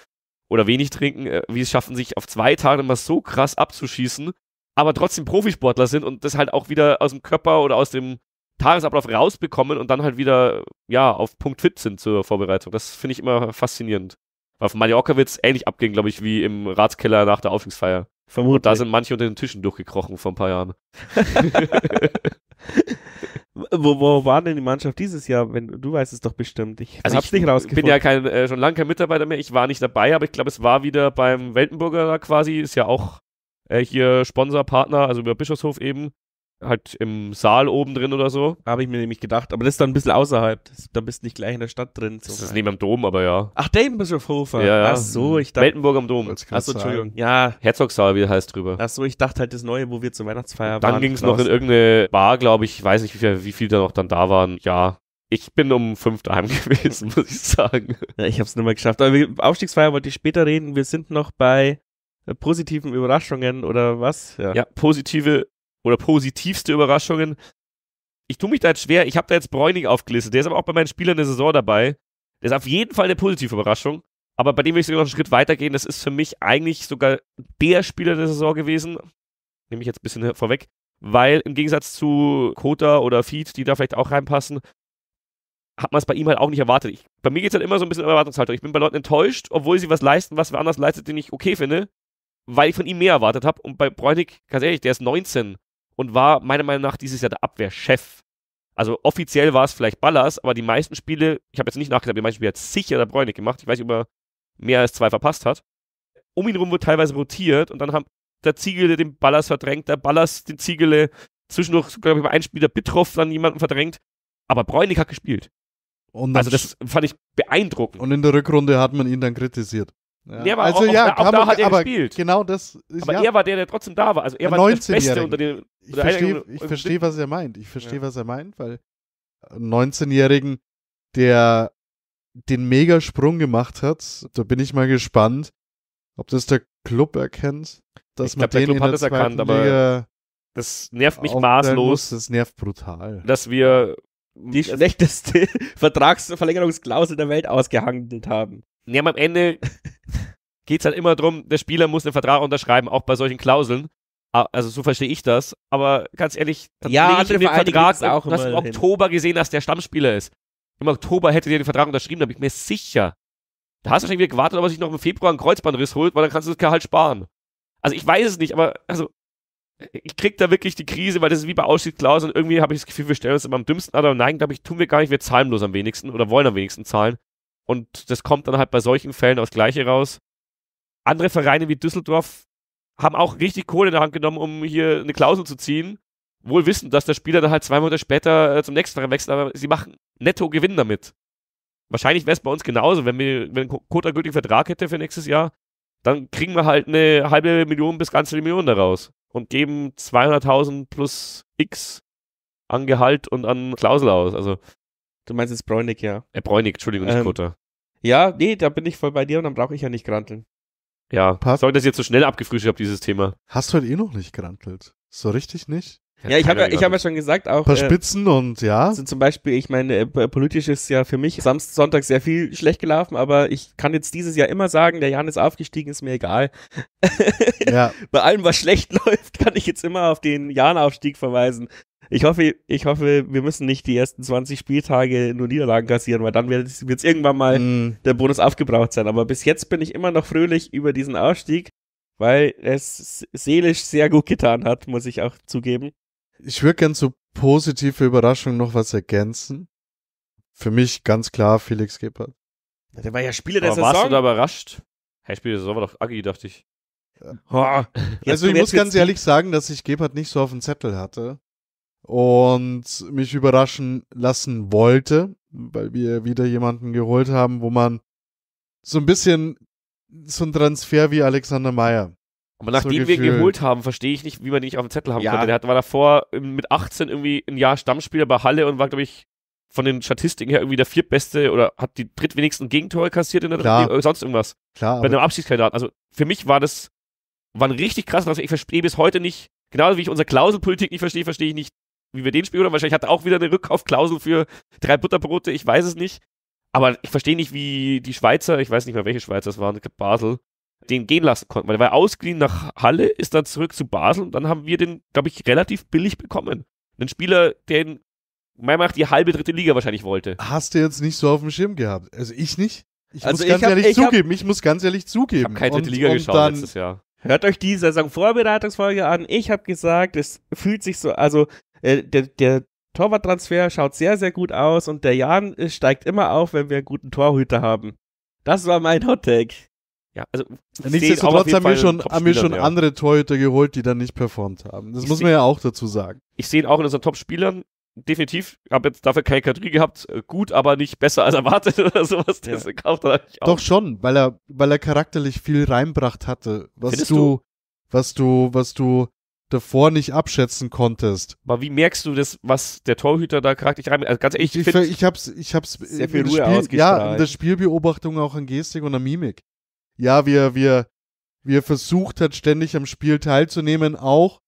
oder wenig trinken, äh, wie es schaffen, sich auf zwei Tage immer so krass abzuschießen, aber trotzdem Profisportler sind und das halt auch wieder aus dem Körper oder aus dem Tagesablauf rausbekommen und dann halt wieder, ja, auf Punkt fit sind zur Vorbereitung. Das finde ich immer faszinierend. Weil auf Mallorca wird es ähnlich abgehen, glaube ich, wie im Ratskeller nach der Aufstiegsfeier. Vermutlich. Und da sind manche unter den Tischen durchgekrochen vor ein paar Jahren. Wo, wo war denn die Mannschaft dieses Jahr? Wenn du weißt es doch bestimmt. Ich also hab's ich nicht rausgefunden. Ich bin ja kein, äh, schon lange kein Mitarbeiter mehr. Ich war nicht dabei, aber ich glaube, es war wieder beim Weltenburger quasi. Ist ja auch äh, hier Sponsor, Partner, also über Bischofshof eben halt im Saal oben drin oder so. Habe ich mir nämlich gedacht. Aber das ist dann ein bisschen außerhalb. da bist du nicht gleich in der Stadt drin. So das ist neben dem Dom, aber ja. Ach, der im Bischofhofer. Ja, ja. Ach so, ich dachte. Weltenburg am Dom. Achso, Entschuldigung. Ja. Herzogsaal, wie heißt drüber. Ach so, ich dachte halt das Neue, wo wir zur Weihnachtsfeier dann waren. Dann ging es noch in irgendeine Bar, glaube ich. Ich Weiß nicht, wie viel, wie viel da noch dann da waren. Ja. Ich bin um fünf daheim gewesen, muss ich sagen. Ja, ich habe es nicht mehr geschafft. Aber Aufstiegsfeier wollte ich später reden. Wir sind noch bei äh, positiven Überraschungen oder was? Ja, ja positive oder positivste Überraschungen. Ich tue mich da jetzt schwer. Ich habe da jetzt Bräunig aufgelistet. Der ist aber auch bei meinen Spielern der Saison dabei. Der ist auf jeden Fall eine positive Überraschung. Aber bei dem will ich sogar noch einen Schritt weitergehen. Das ist für mich eigentlich sogar der Spieler der Saison gewesen. Nehme ich jetzt ein bisschen vorweg. Weil im Gegensatz zu Kota oder Feed, die da vielleicht auch reinpassen, hat man es bei ihm halt auch nicht erwartet. Ich, bei mir geht es halt immer so ein bisschen um Erwartungshaltung. Ich bin bei Leuten enttäuscht, obwohl sie was leisten, was wer anders leistet, den ich okay finde, weil ich von ihm mehr erwartet habe. Und bei Bräunig, ganz ehrlich, der ist 19 und war meiner Meinung nach dieses Jahr der Abwehrchef. Also offiziell war es vielleicht Ballas, aber die meisten Spiele, ich habe jetzt nicht nachgedacht, die meisten Spiele hat sicher der Bräunig gemacht. Ich weiß nicht, ob er mehr als zwei verpasst hat. Um ihn herum wurde teilweise rotiert und dann haben der Ziegele den Ballas verdrängt, der Ballas den Ziegele, zwischendurch, glaube ich, bei einem Spiel der Bitroff dann jemanden verdrängt. Aber Bräunig hat gespielt. also das fand ich beeindruckend. Und in der Rückrunde hat man ihn dann kritisiert. Ja. War also auch, ja, auch, auch da hat er gespielt. Genau das ist, Aber ja. er war der, der trotzdem da war. Also er war der Beste unter den. Ich verstehe, ich verstehe, was er meint. Ich verstehe, ja. was er meint, weil 19-Jährigen, der den Megasprung gemacht hat, da bin ich mal gespannt, ob das der Club erkennt. Dass ich den der Club hat es erkannt, aber das nervt mich maßlos. das nervt brutal. Dass wir die schlechteste Vertragsverlängerungsklausel der Welt ausgehandelt haben. Ja, am Ende geht es halt immer darum, der Spieler muss einen Vertrag unterschreiben, auch bei solchen Klauseln. Ah, also so verstehe ich das. Aber ganz ehrlich, dann ja, ich in den Vertrag, auch hast im Oktober gesehen, dass der Stammspieler ist. Im Oktober hätte der den Vertrag unterschrieben, da bin ich mir sicher. Da hast du wahrscheinlich wieder gewartet, ob er sich noch im Februar einen Kreuzbandriss holt, weil dann kannst du das Gehalt sparen. Also ich weiß es nicht, aber also ich krieg da wirklich die Krise, weil das ist wie bei Ausstiegsklauseln. Irgendwie habe ich das Gefühl, wir stellen uns immer am dümmsten an. Aber nein, glaube ich, tun wir gar nicht. Wir zahlen bloß am wenigsten oder wollen am wenigsten zahlen. Und das kommt dann halt bei solchen Fällen aus Gleiche raus. Andere Vereine wie Düsseldorf haben auch richtig Kohle in der Hand genommen, um hier eine Klausel zu ziehen. Wohl wissend, dass der Spieler dann halt zwei Monate später äh, zum nächsten Verein wechselt, aber sie machen netto Gewinn damit. Wahrscheinlich wäre es bei uns genauso, wenn wir wenn Kota gültigen Vertrag hätte für nächstes Jahr, dann kriegen wir halt eine halbe Million bis ganze Million daraus und geben 200.000 plus X an Gehalt und an Klausel aus. Also Du meinst jetzt Bräunig, ja. Äh, Bräunig, Entschuldigung, nicht ähm, Kutter. Ja, nee, da bin ich voll bei dir und dann brauche ich ja nicht granteln. Ja, Pat? sorry, dass ich jetzt so schnell abgefrühstückt habe, dieses Thema. Hast du halt eh noch nicht gerantelt. So richtig nicht? Ja, ja ich habe ja, hab ja schon gesagt, auch. Ein paar äh, Spitzen und ja. Sind also zum Beispiel, ich meine, äh, politisch ist ja für mich Samstag, Sonntag sehr viel schlecht gelaufen, aber ich kann jetzt dieses Jahr immer sagen, der Jan ist aufgestiegen, ist mir egal. Ja. Bei allem, was schlecht läuft, kann ich jetzt immer auf den Jan-Aufstieg verweisen. Ich hoffe, ich hoffe, wir müssen nicht die ersten 20 Spieltage nur Niederlagen kassieren, weil dann wird es irgendwann mal mm. der Bonus aufgebraucht sein. Aber bis jetzt bin ich immer noch fröhlich über diesen Ausstieg, weil es seelisch sehr gut getan hat, muss ich auch zugeben. Ich würde gern zur positive Überraschung noch was ergänzen. Für mich ganz klar Felix Gebhardt. Der war ja Spieler der Aber Saison. Warst du da überrascht? Hey, Spieler der Saison war doch Agi, dachte ich. Ja. Oh, also ich muss ganz ehrlich sagen, dass ich Gebhardt nicht so auf dem Zettel hatte und mich überraschen lassen wollte, weil wir wieder jemanden geholt haben, wo man so ein bisschen so ein Transfer wie Alexander Meyer. Aber nachdem so wir ihn geholt haben, verstehe ich nicht, wie man den nicht auf dem Zettel haben ja. konnte. Der war davor mit 18 irgendwie ein Jahr Stammspieler bei Halle und war, glaube ich, von den Statistiken her irgendwie der viertbeste oder hat die drittwenigsten Gegentore kassiert in der Klar. Oder äh, sonst irgendwas. Klar. Bei einem Abschiedskandidaten. Also für mich war das war ein richtig krasser Ich verstehe bis heute nicht, genauso wie ich unsere Klauselpolitik nicht verstehe, verstehe ich nicht wie wir den spielen. Oder wahrscheinlich hat er auch wieder eine Rückkaufklausel für drei Butterbrote, ich weiß es nicht. Aber ich verstehe nicht, wie die Schweizer, ich weiß nicht mehr, welche Schweizer es waren, ich glaube Basel, den gehen lassen konnten. Weil der war ausgeliehen nach Halle, ist dann zurück zu Basel und dann haben wir den, glaube ich, relativ billig bekommen. Einen Spieler, der in meiner Meinung nach die halbe dritte Liga wahrscheinlich wollte. Hast du jetzt nicht so auf dem Schirm gehabt? Also ich nicht. Ich also muss ich ganz hab, ehrlich ich zugeben, hab, ich muss ganz ehrlich zugeben. Ich habe keine dritte Liga und geschaut dann, letztes Jahr. Hört euch die Saisonvorbereitungsfolge an. Ich habe gesagt, es fühlt sich so, also äh, der, der Torwarttransfer schaut sehr, sehr gut aus und der Jan äh, steigt immer auf, wenn wir einen guten Torhüter haben. Das war mein Hottag. Ja, also Nichtsdestotrotz haben wir schon, haben wir schon ja. andere Torhüter geholt, die dann nicht performt haben. Das ich muss man ja auch dazu sagen. Ich sehe ihn auch in unseren Top-Spielern. Definitiv, habe jetzt dafür keine Kategorie gehabt, äh, gut, aber nicht besser als erwartet oder sowas. Ja. Deswegen kauft er Doch schon, weil er, weil er charakterlich viel reinbracht hatte, was du, du, was du, was du davor nicht abschätzen konntest. Aber wie merkst du das, was der Torhüter da charakterlich rein... Also ganz ehrlich, ich, ich, find, ich hab's, ich hab's sehr viel Ruhe Spiel, Ja, in der Spielbeobachtung auch an Gestik und an Mimik. Ja, wir, wir, wir versucht hat, ständig am Spiel teilzunehmen, auch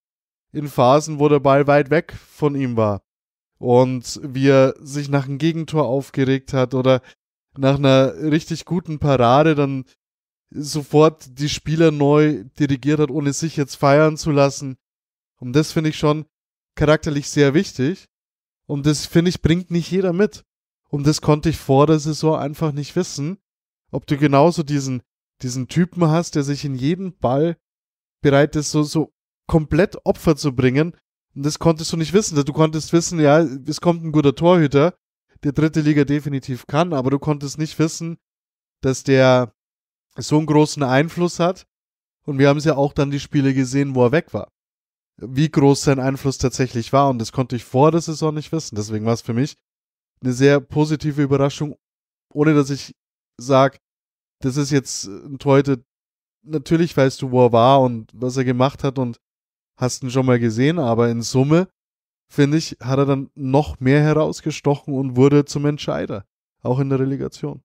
in Phasen, wo der Ball weit weg von ihm war. Und wie er sich nach einem Gegentor aufgeregt hat oder nach einer richtig guten Parade dann sofort die Spieler neu dirigiert hat, ohne sich jetzt feiern zu lassen. Und das finde ich schon charakterlich sehr wichtig. Und das finde ich, bringt nicht jeder mit. Und das konnte ich vor der Saison einfach nicht wissen, ob du genauso diesen, diesen Typen hast, der sich in jedem Ball bereit ist, so, so komplett Opfer zu bringen. Und das konntest du nicht wissen. Du konntest wissen, ja, es kommt ein guter Torhüter, der dritte Liga definitiv kann, aber du konntest nicht wissen, dass der so einen großen Einfluss hat. Und wir haben es ja auch dann die Spiele gesehen, wo er weg war wie groß sein Einfluss tatsächlich war. Und das konnte ich vor der Saison nicht wissen. Deswegen war es für mich eine sehr positive Überraschung, ohne dass ich sage, das ist jetzt äh, ein Torhüter, natürlich weißt du, wo er war und was er gemacht hat und hast ihn schon mal gesehen, aber in Summe, finde ich, hat er dann noch mehr herausgestochen und wurde zum Entscheider, auch in der Relegation.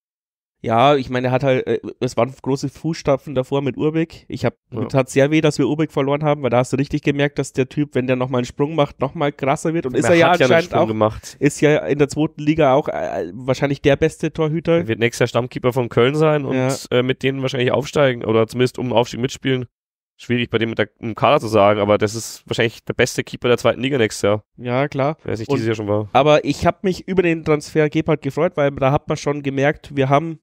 Ja, ich meine, er hat halt, äh, es waren große Fußstapfen davor mit Urbik. Ich habe, ja. tat sehr weh, dass wir Urbik verloren haben, weil da hast du richtig gemerkt, dass der Typ, wenn der nochmal einen Sprung macht, nochmal krasser wird. Und, Und ist er ja anscheinend ja auch, gemacht. ist ja in der zweiten Liga auch äh, wahrscheinlich der beste Torhüter. Er wird nächster Stammkeeper von Köln sein und ja. äh, mit denen wahrscheinlich aufsteigen oder zumindest um Aufstieg mitspielen. Schwierig bei dem mit der, im Kader zu sagen, aber das ist wahrscheinlich der beste Keeper der zweiten Liga nächstes Jahr. Ja, klar. Wer sich dieses Jahr schon war. Aber ich habe mich über den Transfer Gebhardt gefreut, weil da hat man schon gemerkt, wir haben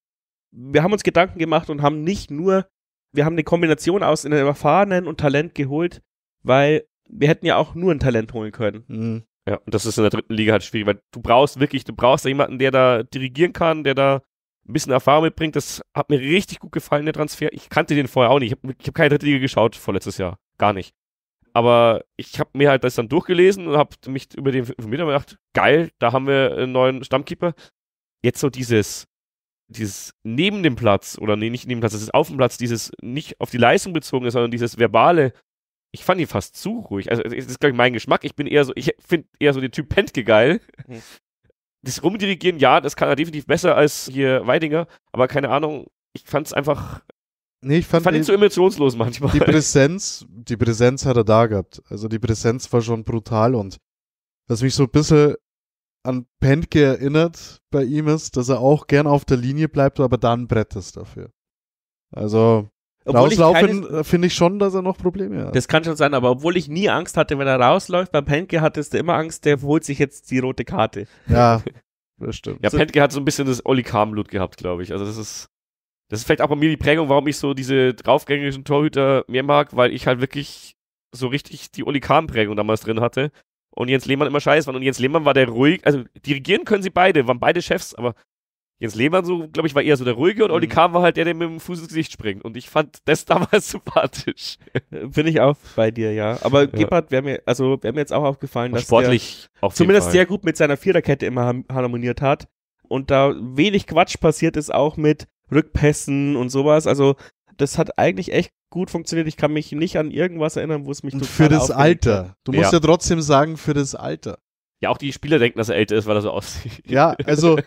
wir haben uns Gedanken gemacht und haben nicht nur, wir haben eine Kombination aus einem Erfahrenen und Talent geholt, weil wir hätten ja auch nur ein Talent holen können. Mhm. Ja, und das ist in der dritten Liga halt schwierig, weil du brauchst wirklich, du brauchst da jemanden, der da dirigieren kann, der da ein bisschen Erfahrung mitbringt. Das hat mir richtig gut gefallen, der Transfer. Ich kannte den vorher auch nicht. Ich habe hab keine dritte Liga geschaut vorletztes Jahr. Gar nicht. Aber ich habe mir halt das dann durchgelesen und habe mich über den informiert und gedacht, geil, da haben wir einen neuen Stammkeeper. Jetzt so dieses, dieses neben dem Platz, oder nee, nicht neben dem Platz, das ist auf dem Platz, dieses nicht auf die Leistung bezogen ist, sondern dieses verbale, ich fand ihn fast zu ruhig. Also, das ist, glaube ich, mein Geschmack. Ich bin eher so, ich finde eher so den Typ Pentke geil. Mhm. Das Rumdirigieren, ja, das kann er definitiv besser als hier Weidinger, aber keine Ahnung, ich fand es einfach. Nee, ich fand, fand ihn zu emotionslos manchmal. Die Präsenz, die Präsenz hat er da gehabt. Also die Präsenz war schon brutal und was mich so ein bisschen an Pentke erinnert bei ihm ist, dass er auch gern auf der Linie bleibt, aber dann Brett ist dafür. Also rauslaufen äh, finde ich schon, dass er noch Probleme hat. Das kann schon sein, aber obwohl ich nie Angst hatte, wenn er rausläuft, bei Pentke hattest du immer Angst, der holt sich jetzt die rote Karte. Ja, das stimmt. Ja, Pentke hat so ein bisschen das Oli Kahn-Blut gehabt, glaube ich. Also das ist, das ist vielleicht auch bei mir die Prägung, warum ich so diese draufgängigen Torhüter mehr mag, weil ich halt wirklich so richtig die Oli Kahn-Prägung damals drin hatte und Jens Lehmann immer scheiße waren. Und Jens Lehmann war der ruhig, also dirigieren können sie beide, waren beide Chefs, aber Jens Lehmann, so, glaube ich, war eher so der ruhige und mhm. Oli Kahn war halt der, der mit dem Fuß ins Gesicht springt. Und ich fand das damals sympathisch. Bin äh, ich auch bei dir, ja. Aber ja. Gebhardt wäre mir, also wäre mir jetzt auch aufgefallen, dass sportlich der, zumindest sehr gut mit seiner Viererkette immer harmoniert hat. Und da wenig Quatsch passiert ist, auch mit Rückpässen und sowas. Also das hat eigentlich echt gut funktioniert. Ich kann mich nicht an irgendwas erinnern, wo es mich total Für das Alter. Hat. Du musst ja. ja trotzdem sagen, für das Alter. Ja, auch die Spieler denken, dass er älter ist, weil er so aussieht. Ja, also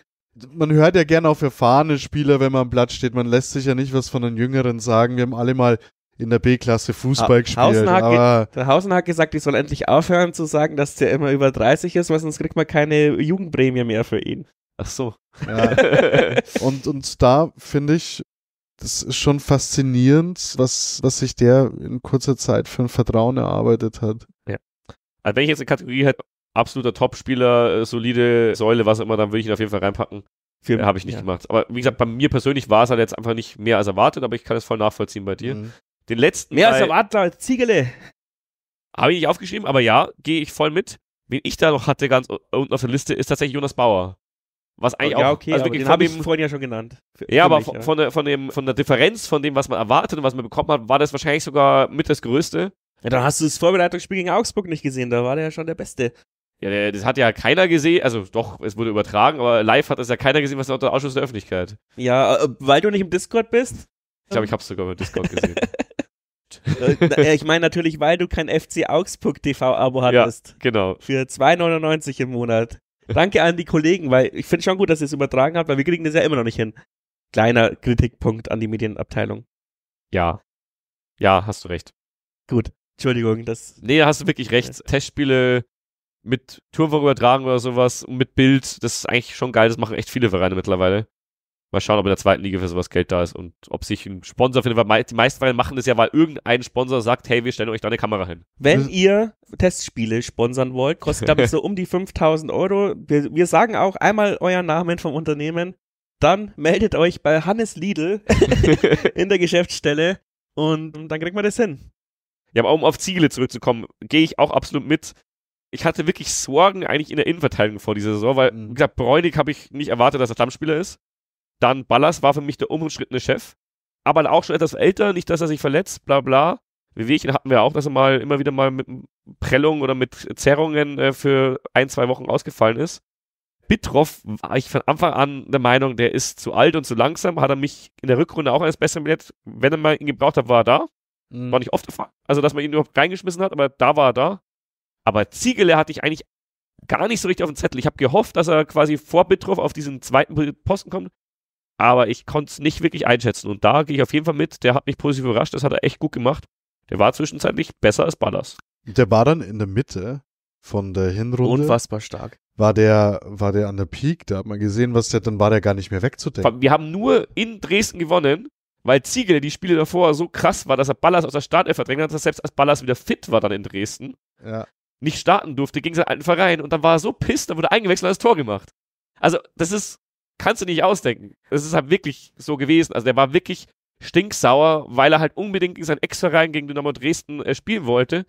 man hört ja gerne auf erfahrene Spieler, wenn man am Platz steht. Man lässt sich ja nicht was von den Jüngeren sagen. Wir haben alle mal in der B-Klasse Fußball ha gespielt. Hausenhack, aber der Hausen hat gesagt, ich soll endlich aufhören zu sagen, dass der immer über 30 ist, weil sonst kriegt man keine Jugendprämie mehr für ihn. Ach so. Ja. und, und da finde ich, das ist schon faszinierend, was, was sich der in kurzer Zeit für ein Vertrauen erarbeitet hat. Ja. Also wenn ich jetzt eine Kategorie hätte, absoluter Top-Spieler, äh, solide Säule, was immer, dann würde ich ihn auf jeden Fall reinpacken. Viel mehr äh, habe ich nicht ja. gemacht. Aber wie gesagt, bei mir persönlich war es halt jetzt einfach nicht mehr als erwartet, aber ich kann es voll nachvollziehen bei dir. Mhm. Den letzten. Mehr als erwartet als Ziegele. Habe ich nicht aufgeschrieben, aber ja, gehe ich voll mit. Wen ich da noch hatte, ganz unten auf der Liste, ist tatsächlich Jonas Bauer. Was eigentlich ja, auch, okay, also wirklich aber den habe ich vorhin ja schon genannt. Für, ja, für aber mich, von, ja. Von, der, von, dem, von der Differenz, von dem, was man erwartet und was man bekommen hat, war das wahrscheinlich sogar mit das Größte. Ja, dann hast du das Vorbereitungsspiel gegen Augsburg nicht gesehen, da war der ja schon der Beste. Ja, der, das hat ja keiner gesehen, also doch, es wurde übertragen, aber live hat es ja keiner gesehen, was unter Ausschuss der Öffentlichkeit. Ja, äh, weil du nicht im Discord bist? Ich glaube, ich habe es sogar im Discord gesehen. Äh, ich meine natürlich, weil du kein FC Augsburg TV-Abo hattest. Ja, genau. Für 2,99 im Monat. Danke an die Kollegen, weil ich finde schon gut, dass ihr es übertragen habt, weil wir kriegen das ja immer noch nicht hin. Kleiner Kritikpunkt an die Medienabteilung. Ja. Ja, hast du recht. Gut. Entschuldigung, das. Nee, hast du wirklich recht. Testspiele mit Turmfunk übertragen oder sowas, mit Bild, das ist eigentlich schon geil, das machen echt viele Vereine mittlerweile. Mal schauen, ob in der zweiten Liga für sowas Geld da ist und ob sich ein Sponsor findet, weil die meisten Vereine machen das ja, weil irgendein Sponsor sagt, hey, wir stellen euch da eine Kamera hin. Wenn ihr Testspiele sponsern wollt, kostet glaube ich so um die 5000 Euro. Wir, wir sagen auch einmal euren Namen vom Unternehmen. Dann meldet euch bei Hannes Liedl in der Geschäftsstelle und dann kriegt man das hin. Ja, aber um auf Ziele zurückzukommen, gehe ich auch absolut mit ich hatte wirklich Sorgen eigentlich in der Innenverteidigung vor dieser Saison, weil, mhm. wie gesagt, Bräunig habe ich nicht erwartet, dass er Stammspieler ist. Dann Ballas war für mich der umstrittene Chef, aber auch schon etwas älter, nicht, dass er sich verletzt, bla bla. Wehwehchen hatten wir auch, dass er mal immer wieder mal mit Prellungen oder mit Zerrungen äh, für ein, zwei Wochen ausgefallen ist. Bitroff war ich von Anfang an der Meinung, der ist zu alt und zu langsam. Hat er mich in der Rückrunde auch als Besseren belehrt. Wenn er mal ihn gebraucht hat, war er da. Mhm. War nicht oft der Also, dass man ihn überhaupt reingeschmissen hat, aber da war er da. Aber Ziegele hatte ich eigentlich gar nicht so richtig auf dem Zettel. Ich habe gehofft, dass er quasi vor Bitroff auf diesen zweiten Posten kommt aber ich konnte es nicht wirklich einschätzen. Und da gehe ich auf jeden Fall mit. Der hat mich positiv überrascht. Das hat er echt gut gemacht. Der war zwischenzeitlich besser als Ballas. Der war dann in der Mitte von der Hinrunde. Unfassbar stark. War der, war der an der Peak, da hat man gesehen, was der, dann war der gar nicht mehr wegzudenken. Wir haben nur in Dresden gewonnen, weil Ziegel die Spiele davor so krass war, dass er Ballas aus der Startelf verdrängt hat, dass er selbst als Ballas wieder fit war dann in Dresden, ja. nicht starten durfte gegen seinen alten Verein und dann war er so pissed, dann wurde eingewechselt und hat das Tor gemacht. Also, das ist kannst du nicht ausdenken. Es ist halt wirklich so gewesen. Also der war wirklich stinksauer, weil er halt unbedingt in sein Ex-Verein gegen Dynamo Dresden äh, spielen wollte.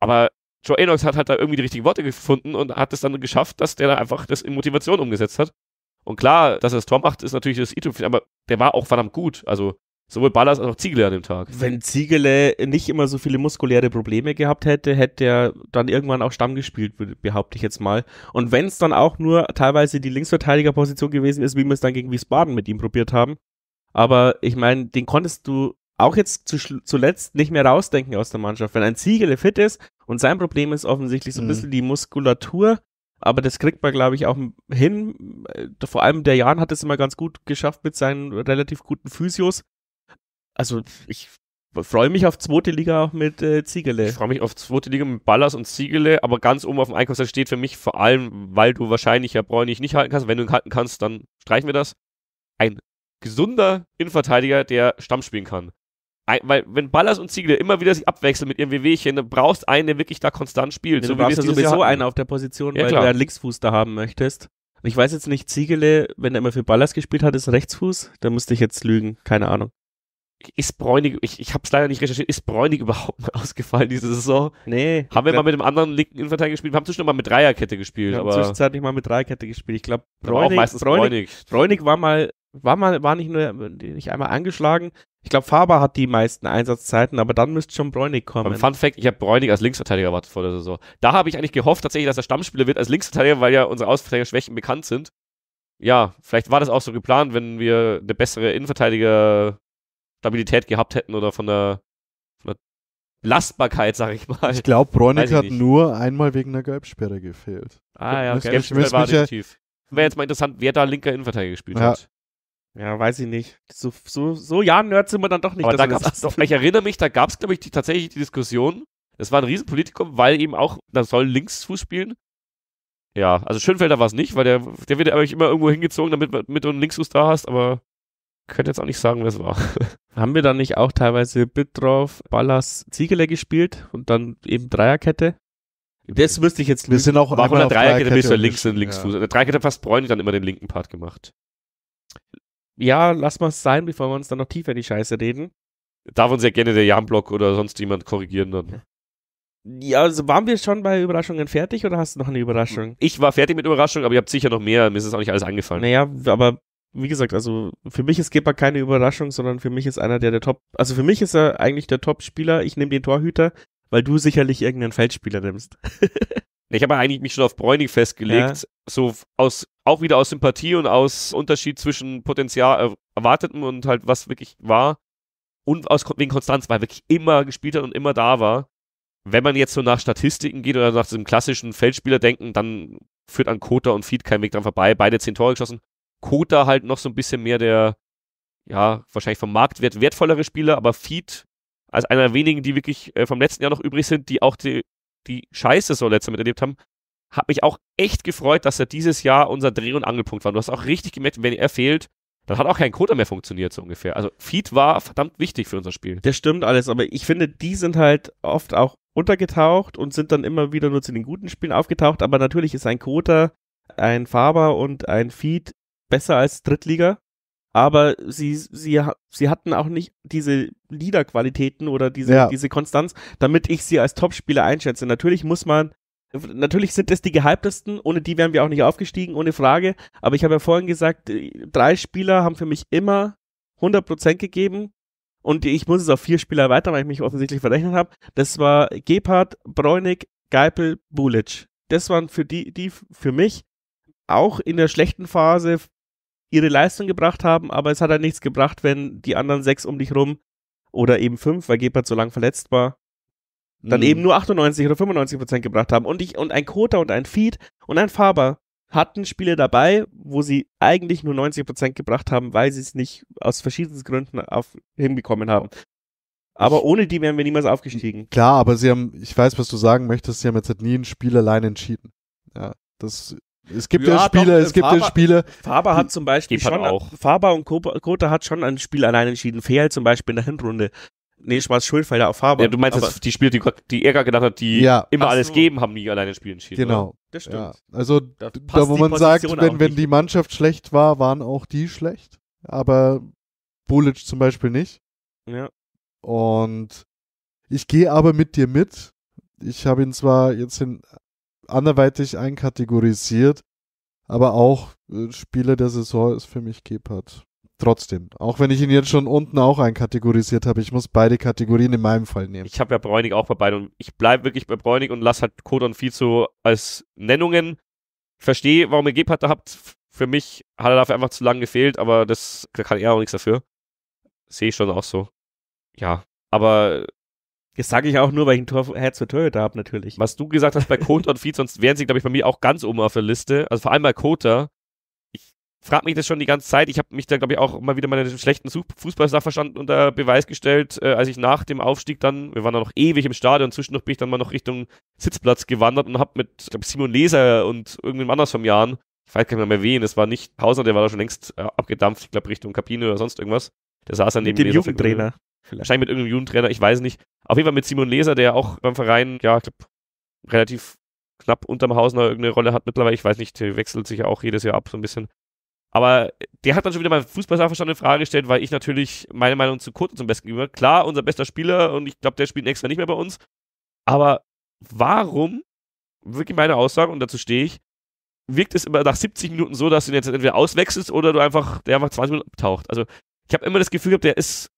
Aber Joe Enox hat halt da irgendwie die richtigen Worte gefunden und hat es dann geschafft, dass der da einfach das in Motivation umgesetzt hat. Und klar, dass er das Tor macht, ist natürlich das i aber der war auch verdammt gut. Also Sowohl Ballas als auch Ziegele an dem Tag. Wenn Ziegele nicht immer so viele muskuläre Probleme gehabt hätte, hätte er dann irgendwann auch Stamm gespielt, behaupte ich jetzt mal. Und wenn es dann auch nur teilweise die Linksverteidigerposition gewesen ist, wie wir es dann gegen Wiesbaden mit ihm probiert haben. Aber ich meine, den konntest du auch jetzt zuletzt nicht mehr rausdenken aus der Mannschaft. Wenn ein Ziegele fit ist und sein Problem ist offensichtlich so ein mhm. bisschen die Muskulatur, aber das kriegt man, glaube ich, auch hin. Äh, vor allem der Jan hat es immer ganz gut geschafft mit seinen relativ guten Physios, also ich freue mich auf zweite Liga auch mit äh, Ziegele. Ich freue mich auf zweite Liga mit Ballas und Ziegele, aber ganz oben auf dem Einkaufszettel steht für mich vor allem, weil du wahrscheinlich ja Bräunig nicht halten kannst. Wenn du ihn halten kannst, dann streichen wir das. Ein gesunder Innenverteidiger, der Stamm spielen kann. Ein, weil wenn Ballas und Ziegler immer wieder sich abwechseln mit ihrem WWchen, dann brauchst einen, der wirklich da konstant spielt. Nee, so du brauchst ja sowieso einen auf der Position, ja, weil klar. du einen Linksfuß da haben möchtest. Und ich weiß jetzt nicht, Ziegele, wenn er immer für Ballas gespielt hat, ist Rechtsfuß. Da müsste ich jetzt lügen. Keine Ahnung ist Bräunig, ich, ich habe es leider nicht recherchiert, ist Bräunig überhaupt mal ausgefallen diese Saison? Nee. Haben wir glaub, mal mit dem anderen linken Innenverteidiger gespielt? Wir haben zwischendurch mal mit Dreierkette gespielt. Wir haben zwischenzeitlich mal mit Dreierkette gespielt. Ich glaube, Bräunig, Bräunig, Bräunig war mal, war mal, war nicht nur, nicht einmal angeschlagen. Ich glaube, Faber hat die meisten Einsatzzeiten, aber dann müsste schon Bräunig kommen. Aber Fun Fact, ich habe Bräunig als Linksverteidiger erwartet vor der Saison. Da habe ich eigentlich gehofft tatsächlich, dass er Stammspieler wird als Linksverteidiger, weil ja unsere Außenverteidiger-Schwächen bekannt sind ja, vielleicht war das auch so geplant, wenn wir eine bessere Innenverteidiger Stabilität gehabt hätten oder von der, von der Lastbarkeit, sag ich mal. Ich glaube, Bräunig hat nur einmal wegen der Gelbsperre gefehlt. Ah ja, das Gelbsperre war definitiv. Wäre jetzt mal interessant, wer da linker Innenverteidiger gespielt ja. hat. Ja, weiß ich nicht. So, so, so Jahren-Nerds sind wir dann doch nicht. Aber da gab's doch, ich erinnere mich, da gab es, glaube ich, die, tatsächlich die Diskussion. Das war ein Riesenpolitikum, weil eben auch, da soll Linksfuß spielen. Ja, also Schönfelder war es nicht, weil der, der wird eigentlich immer irgendwo hingezogen, damit, damit du einen Linksfuß da hast, aber könnte jetzt auch nicht sagen, wer es war. Haben wir dann nicht auch teilweise Bittorf, Ballas, Ziegele gespielt und dann eben Dreierkette? Das müsste ich jetzt. Wir sind auch war von der Dreierkette, Dreierkette bist du links und links ja. Fuß. In der Dreierkette hat fast Bräunig dann immer den linken Part gemacht. Ja, lass mal es sein, bevor wir uns dann noch tiefer in die Scheiße reden. Darf uns ja gerne der Jan-Block oder sonst jemand korrigieren dann. Ja, also waren wir schon bei Überraschungen fertig oder hast du noch eine Überraschung? Ich war fertig mit Überraschungen, aber ihr habt sicher noch mehr. Mir ist es auch nicht alles angefallen. Naja, aber wie gesagt, also für mich ist Kepa keine Überraschung, sondern für mich ist einer der, der Top, also für mich ist er eigentlich der Top-Spieler. Ich nehme den Torhüter, weil du sicherlich irgendeinen Feldspieler nimmst. ich habe eigentlich mich schon auf Bräunig festgelegt, ja. so aus, auch wieder aus Sympathie und aus Unterschied zwischen Potenzial erwartetem und halt was wirklich war und aus, wegen Konstanz, weil er wirklich immer gespielt hat und immer da war. Wenn man jetzt so nach Statistiken geht oder nach diesem klassischen Feldspieler denken, dann führt an Kota und Feed kein Weg dran vorbei. Beide zehn Tore geschossen, Kota halt noch so ein bisschen mehr der, ja, wahrscheinlich vom Marktwert wertvollere Spieler, aber Feed als einer der wenigen, die wirklich äh, vom letzten Jahr noch übrig sind, die auch die, die Scheiße so letzte miterlebt haben, hat mich auch echt gefreut, dass er dieses Jahr unser Dreh- und Angelpunkt war. Du hast auch richtig gemerkt, wenn er fehlt, dann hat auch kein Kota mehr funktioniert, so ungefähr. Also Feed war verdammt wichtig für unser Spiel. Das stimmt alles, aber ich finde, die sind halt oft auch untergetaucht und sind dann immer wieder nur zu den guten Spielen aufgetaucht. Aber natürlich ist ein Kota. ein Faber und ein Feed besser als Drittliga, aber sie, sie, sie hatten auch nicht diese Leaderqualitäten oder diese, ja. diese Konstanz, damit ich sie als Topspieler einschätze. Natürlich muss man, natürlich sind es die gehyptesten, ohne die wären wir auch nicht aufgestiegen, ohne Frage. Aber ich habe ja vorhin gesagt, äh, drei Spieler haben für mich immer 100% gegeben. Und ich muss es auf vier Spieler weiter, weil ich mich offensichtlich verrechnet habe. Das war Gebhardt, Bräunig, Geipel, Bulic. Das waren für die, die für mich auch in der schlechten Phase ihre Leistung gebracht haben, aber es hat halt nichts gebracht, wenn die anderen sechs um dich rum oder eben fünf, weil Gebhardt so lang verletzt war, dann mhm. eben nur 98 oder 95 Prozent gebracht haben. Und, ich, und ein Kota und ein Feed und ein Faber hatten Spiele dabei, wo sie eigentlich nur 90 Prozent gebracht haben, weil sie es nicht aus verschiedenen Gründen auf, hinbekommen haben. Aber ohne die wären wir niemals aufgestiegen. Klar, aber sie haben, ich weiß, was du sagen möchtest, sie haben jetzt halt nie ein Spiel allein entschieden. Ja, das es gibt ja, ja Spiele, doch, äh, es gibt Faber, ja Spiele. Faber hat zum Beispiel Gep schon auch. Faber und Kota hat schon ein Spiel allein entschieden. Fehl zum Beispiel in der Hinrunde. Nee, Schwarz Schulfelder auf Faber. Ja, du meinst, dass die Spiele, die, die gerade gedacht hat, die ja. immer alles so. geben, haben nie alleine ein Spiel entschieden. Genau. Oder? Das stimmt. Ja. Also, da, da wo man sagt, wenn, wenn die Mannschaft schlecht war, waren auch die schlecht. Aber Bulic zum Beispiel nicht. Ja. Und ich gehe aber mit dir mit. Ich habe ihn zwar jetzt in anderweitig einkategorisiert, aber auch äh, Spieler der Saison ist für mich Gebhardt. Trotzdem, auch wenn ich ihn jetzt schon unten auch einkategorisiert habe, ich muss beide Kategorien in meinem Fall nehmen. Ich habe ja Bräunig auch bei beiden und ich bleibe wirklich bei Bräunig und lasse halt Kodon viel zu als Nennungen. Ich verstehe, warum ihr Gebhardt da habt. Für mich hat er dafür einfach zu lange gefehlt, aber das da kann er auch nichts dafür. Sehe ich schon auch so. Ja, aber das sage ich auch nur, weil ich ein Tor, Herz für Toyota habe, natürlich. Was du gesagt hast bei Kota und Feed, sonst wären sie, glaube ich, bei mir auch ganz oben auf der Liste. Also vor allem bei Kota. Ich frage mich das schon die ganze Zeit. Ich habe mich da, glaube ich, auch mal wieder meinen schlechten Fußballsachverstand unter Beweis gestellt, äh, als ich nach dem Aufstieg dann, wir waren da noch ewig im Stadion, zwischendurch bin ich dann mal noch Richtung Sitzplatz gewandert und habe mit, glaube Simon Leser und irgendjemand anders vom Jahren, ich weiß gar nicht mehr wen, es war nicht Hauser, der war da schon längst äh, abgedampft, ich glaube Richtung Kabine oder sonst irgendwas. Der saß dann neben dem Jugendtrainer. Wahrscheinlich mit irgendeinem Jugendtrainer, ich weiß nicht. Auf jeden Fall mit Simon Leser, der auch beim Verein, ja, ich glaube, relativ knapp unterm Haus noch irgendeine Rolle hat mittlerweile. Ich weiß nicht, der wechselt sich ja auch jedes Jahr ab so ein bisschen. Aber der hat dann schon wieder meinen Fußballsachverstand in Frage gestellt, weil ich natürlich meine Meinung zu Koto zum Besten gegeben Klar, unser bester Spieler und ich glaube, der spielt nächstes Jahr nicht mehr bei uns. Aber warum, wirklich meine Aussage und dazu stehe ich, wirkt es immer nach 70 Minuten so, dass du ihn jetzt entweder auswechselst oder du einfach, der einfach 20 Minuten abtaucht. Also ich habe immer das Gefühl gehabt, der ist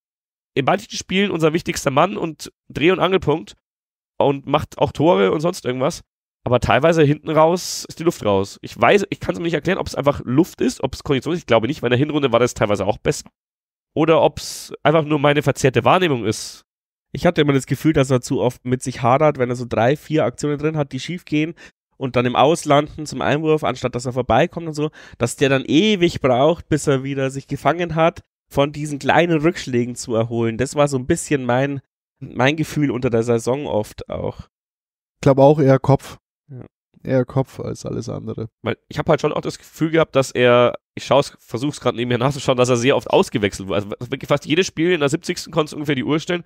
in manchen Spielen unser wichtigster Mann und Dreh- und Angelpunkt und macht auch Tore und sonst irgendwas. Aber teilweise hinten raus ist die Luft raus. Ich weiß, ich kann es mir nicht erklären, ob es einfach Luft ist, ob es Kondition ist. Ich glaube nicht, weil in der Hinrunde war das teilweise auch besser. Oder ob es einfach nur meine verzerrte Wahrnehmung ist. Ich hatte immer das Gefühl, dass er zu oft mit sich hadert, wenn er so drei, vier Aktionen drin hat, die schief gehen und dann im Auslanden zum Einwurf, anstatt dass er vorbeikommt und so, dass der dann ewig braucht, bis er wieder sich gefangen hat von diesen kleinen Rückschlägen zu erholen. Das war so ein bisschen mein, mein Gefühl unter der Saison oft auch. Ich glaube auch eher Kopf. Ja. Eher Kopf als alles andere. Weil ich habe halt schon auch das Gefühl gehabt, dass er, ich versuche es gerade neben mir nachzuschauen, dass er sehr oft ausgewechselt wurde. Also wirklich fast jedes Spiel in der 70. konntest du ungefähr die Uhr stellen.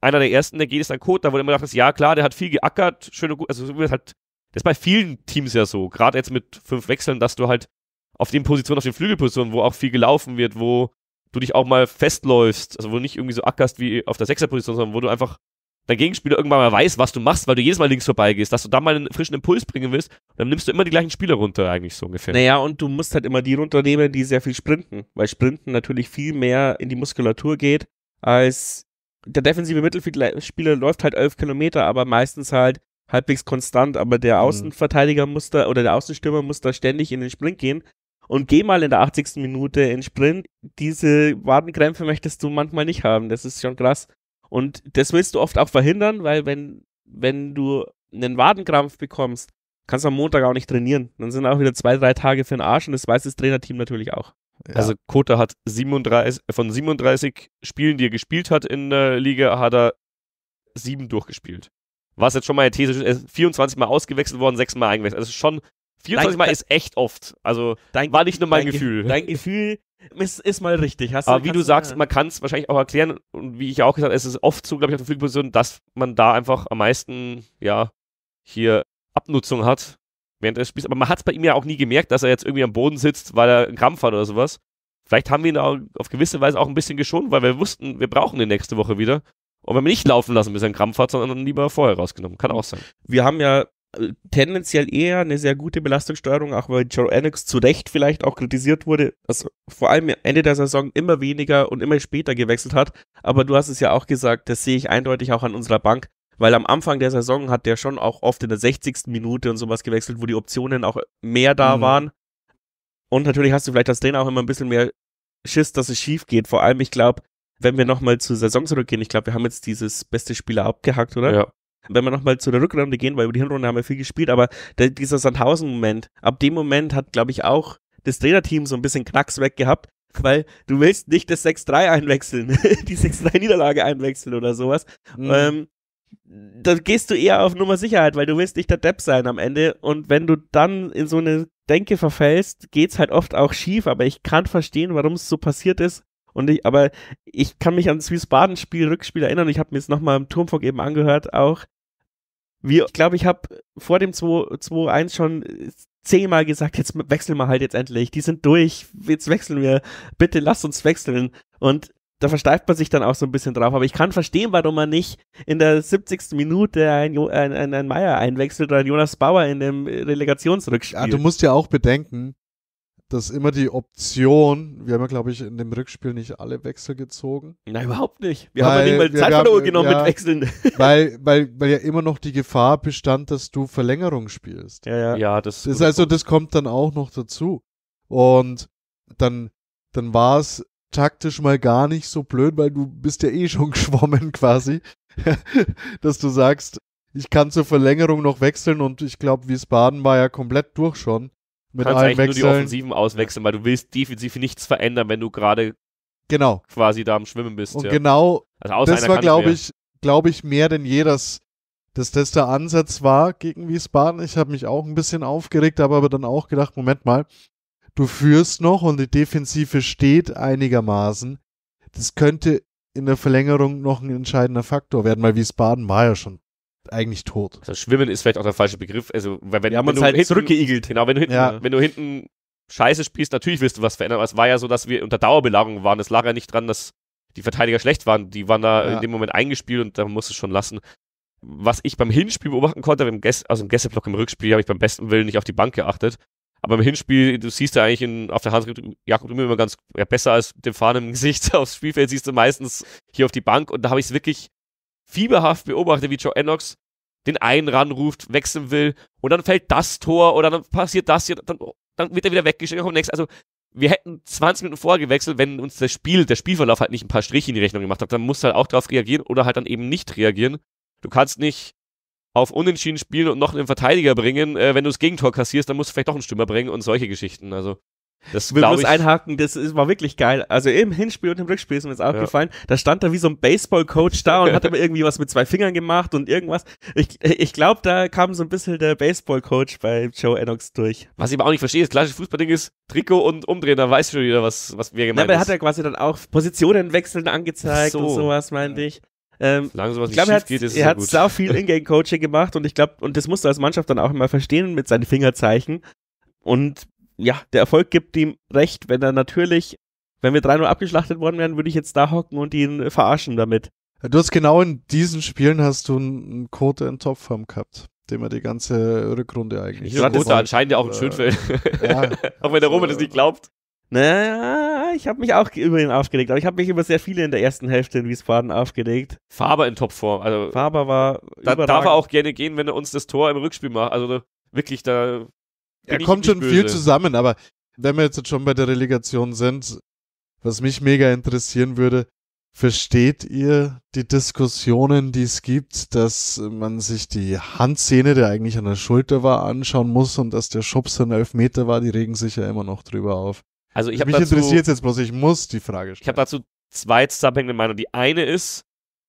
Einer der ersten, der geht, ist ein Code. da wurde immer gedacht, ja klar, der hat viel geackert, schöne, also halt, das ist bei vielen Teams ja so, gerade jetzt mit fünf Wechseln, dass du halt auf den Positionen, auf den Flügelpositionen, wo auch viel gelaufen wird, wo du dich auch mal festläufst, also wo du nicht irgendwie so ackerst wie auf der Sechserposition, sondern wo du einfach dein Gegenspieler irgendwann mal weiß, was du machst, weil du jedes Mal links vorbeigehst, dass du da mal einen frischen Impuls bringen willst, dann nimmst du immer die gleichen Spieler runter, eigentlich so ungefähr. Naja, und du musst halt immer die runternehmen, die sehr viel sprinten, weil Sprinten natürlich viel mehr in die Muskulatur geht, als der defensive Mittelfeldspieler läuft halt elf Kilometer, aber meistens halt halbwegs konstant, aber der mhm. Außenverteidiger muss da oder der Außenstürmer muss da ständig in den Sprint gehen, und geh mal in der 80. Minute in Sprint. Diese Wadenkrämpfe möchtest du manchmal nicht haben. Das ist schon krass. Und das willst du oft auch verhindern, weil wenn, wenn du einen Wadenkrampf bekommst, kannst du am Montag auch nicht trainieren. Dann sind auch wieder zwei, drei Tage für den Arsch und das weiß das Trainerteam natürlich auch. Ja. Also Kota hat 37, von 37 Spielen, die er gespielt hat in der Liga, hat er sieben durchgespielt. Was jetzt schon mal eine These ist, 24 Mal ausgewechselt worden, sechs Mal eingewechselt. Also schon 24 Mal ist echt oft. Also dein, war nicht nur mein dein Gefühl. Ge dein Gefühl ist, ist mal richtig. Hast Aber du, wie du sagst, man kann es wahrscheinlich auch erklären und wie ich auch gesagt habe, es ist oft so, glaube ich, auf der Flugposition, dass man da einfach am meisten, ja, hier Abnutzung hat während des Spiels. Aber man hat es bei ihm ja auch nie gemerkt, dass er jetzt irgendwie am Boden sitzt, weil er einen Krampf hat oder sowas. Vielleicht haben wir ihn auch auf gewisse Weise auch ein bisschen geschont, weil wir wussten, wir brauchen ihn nächste Woche wieder. Und wenn wir nicht laufen lassen, bis er einen Krampf hat, sondern lieber vorher rausgenommen. Kann auch sein. Wir haben ja tendenziell eher eine sehr gute Belastungssteuerung, auch weil Joe Annex zu Recht vielleicht auch kritisiert wurde, dass vor allem Ende der Saison immer weniger und immer später gewechselt hat. Aber du hast es ja auch gesagt, das sehe ich eindeutig auch an unserer Bank, weil am Anfang der Saison hat der schon auch oft in der 60. Minute und sowas gewechselt, wo die Optionen auch mehr da mhm. waren. Und natürlich hast du vielleicht als Trainer auch immer ein bisschen mehr Schiss, dass es schief geht. Vor allem, ich glaube, wenn wir nochmal zur Saison zurückgehen, ich glaube, wir haben jetzt dieses beste Spieler abgehackt, oder? Ja. Wenn wir nochmal zu der Rückrunde gehen, weil über die Hinrunde haben wir viel gespielt, aber der, dieser Sandhausen-Moment, ab dem Moment hat, glaube ich, auch das Trainerteam so ein bisschen Knacks weg gehabt, weil du willst nicht das 6-3 einwechseln, die 6-3-Niederlage einwechseln oder sowas. Mhm. Ähm, dann gehst du eher auf Nummer Sicherheit, weil du willst nicht der Depp sein am Ende. Und wenn du dann in so eine Denke verfällst, geht's halt oft auch schief. Aber ich kann verstehen, warum es so passiert ist. Und ich, aber ich kann mich an das Wiesbaden-Spiel, Rückspiel erinnern. Ich habe mir jetzt nochmal im Turmfunk eben angehört, auch. Wie, ich glaube, ich habe vor dem 2-1 schon äh, zehnmal gesagt, jetzt wechseln wir halt jetzt endlich. Die sind durch, jetzt wechseln wir. Bitte lasst uns wechseln. Und da versteift man sich dann auch so ein bisschen drauf. Aber ich kann verstehen, warum man nicht in der 70. Minute einen, jo einen, einen Meier einwechselt oder einen Jonas Bauer in dem äh, Relegationsrückspiel. Ja, du musst ja auch bedenken, dass immer die Option, wir haben ja, glaube ich, in dem Rückspiel nicht alle Wechsel gezogen. Nein, überhaupt nicht. Wir weil, haben ja nicht mal Zeit von der Uhr genommen ja, mit Wechseln. Weil, weil, weil ja immer noch die Gefahr bestand, dass du Verlängerung spielst. Ja, ja. ja das, das ist also, das kommt dann auch noch dazu. Und dann, dann war es taktisch mal gar nicht so blöd, weil du bist ja eh schon geschwommen quasi, dass du sagst, ich kann zur Verlängerung noch wechseln und ich glaube, Wiesbaden war ja komplett durch schon mit kannst eigentlich nur die Offensiven auswechseln, weil du willst defensiv nichts verändern, wenn du gerade genau. quasi da am Schwimmen bist. Und ja. genau also das war, glaube ich, glaube ich, mehr denn je, dass, dass das der Ansatz war gegen Wiesbaden. Ich habe mich auch ein bisschen aufgeregt, habe aber dann auch gedacht, Moment mal, du führst noch und die Defensive steht einigermaßen. Das könnte in der Verlängerung noch ein entscheidender Faktor werden, weil Wiesbaden war ja schon eigentlich tot. Also schwimmen ist vielleicht auch der falsche Begriff. Also, weil wenn, ja, wenn du halt hinten, zurückgeigelt. Genau, wenn du hinten, ja. wenn du hinten Scheiße spielst, natürlich wirst du was verändern. Aber es war ja so, dass wir unter Dauerbelagerung waren. Es lag ja nicht dran, dass die Verteidiger schlecht waren. Die waren da ja. in dem Moment eingespielt und da musst du schon lassen. Was ich beim Hinspiel beobachten konnte, beim Guess, also im Gästeblock im Rückspiel, habe ich beim besten Willen nicht auf die Bank geachtet. Aber im Hinspiel, du siehst ja eigentlich in, auf der Hand Jakob immer ganz ja, besser als dem Fahnen im Gesicht aufs Spielfeld, siehst du meistens hier auf die Bank. Und da habe ich es wirklich fieberhaft beobachte, wie Joe Ennox den einen ranruft, wechseln will und dann fällt das Tor oder dann passiert das hier, dann, dann wird er wieder weggeschickt. Also wir hätten 20 Minuten vorher gewechselt, wenn uns das Spiel, der Spielverlauf halt nicht ein paar Striche in die Rechnung gemacht hat. Dann musst du halt auch darauf reagieren oder halt dann eben nicht reagieren. Du kannst nicht auf Unentschieden spielen und noch einen Verteidiger bringen. Äh, wenn du das Gegentor kassierst, dann musst du vielleicht doch einen Stürmer bringen und solche Geschichten. Also das wir müssen einhaken, das ist, war wirklich geil. Also im Hinspiel und im Rückspiel ist mir jetzt auch ja. da stand da wie so ein Baseball-Coach da und hat aber irgendwie was mit zwei Fingern gemacht und irgendwas. Ich, ich glaube, da kam so ein bisschen der Baseball-Coach bei Joe Ennox durch. Was ich aber auch nicht verstehe, das klassische Fußballding ist Trikot und Umdrehen, da weiß schon wieder, was, was wir gemeint haben. Ja, aber er hat ja quasi dann auch Positionen wechseln angezeigt so. und sowas, meinte ich. Ähm, Solange sowas ich glaub, nicht schief geht, er hat sau viel Ingame-Coaching gemacht und ich glaube, und das musst du als Mannschaft dann auch immer verstehen mit seinen Fingerzeichen. Und ja, der Erfolg gibt ihm recht, wenn er natürlich, wenn wir 3-0 abgeschlachtet worden wären, würde ich jetzt da hocken und ihn verarschen damit. Du hast genau in diesen Spielen hast du einen Quote in Topform gehabt den er die ganze Rückrunde eigentlich. Ich hatte anscheinend ja auch ein Schönfeld. Ja. auch wenn der Robert das nicht glaubt. Naja, ich habe mich auch über ihn aufgeregt, aber ich habe mich über sehr viele in der ersten Hälfte in Wiesbaden aufgeregt. Faber in Topform. Also Faber war. Da überragend. darf er auch gerne gehen, wenn er uns das Tor im Rückspiel macht. Also wirklich, da da kommt schon böse. viel zusammen, aber wenn wir jetzt schon bei der Relegation sind, was mich mega interessieren würde, versteht ihr die Diskussionen, die es gibt, dass man sich die Handszene, der eigentlich an der Schulter war, anschauen muss und dass der Schubs ein Elfmeter war, die regen sich ja immer noch drüber auf. Also ich Mich interessiert jetzt bloß, ich muss die Frage stellen. Ich habe dazu zwei zusammenhängende Meinungen. Die eine ist,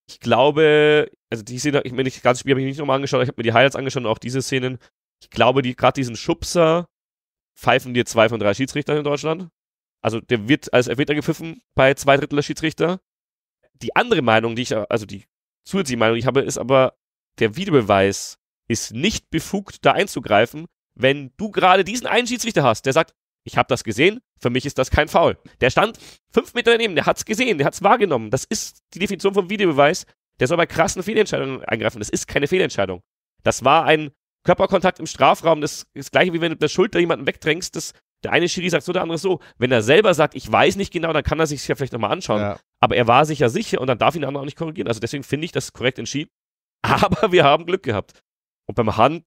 ich glaube, also die Szene, ich meine, das ganze Spiel habe ich nicht nochmal angeschaut, ich habe mir die Highlights angeschaut und auch diese Szenen ich glaube, die, gerade diesen Schubser pfeifen dir zwei von drei Schiedsrichtern in Deutschland. Also der wird als Elfmeter gepfiffen bei zwei Drittel der Schiedsrichter. Die andere Meinung, die ich, also die zusätzliche Meinung, die ich habe, ist aber, der Videobeweis ist nicht befugt, da einzugreifen, wenn du gerade diesen einen Schiedsrichter hast, der sagt, ich habe das gesehen, für mich ist das kein Foul. Der stand fünf Meter daneben, der hat es gesehen, der hat es wahrgenommen. Das ist die Definition vom Videobeweis. Der soll bei krassen Fehlentscheidungen eingreifen. Das ist keine Fehlentscheidung. Das war ein Körperkontakt im Strafraum, das ist das gleiche wie wenn du mit der Schulter jemanden wegdrängst, das, der eine Schiri sagt so, der andere so. Wenn er selber sagt, ich weiß nicht genau, dann kann er sich ja vielleicht nochmal anschauen. Ja. Aber er war sich ja sicher und dann darf ihn der andere auch nicht korrigieren. Also deswegen finde ich das korrekt entschieden. Aber wir haben Glück gehabt. Und beim Hand,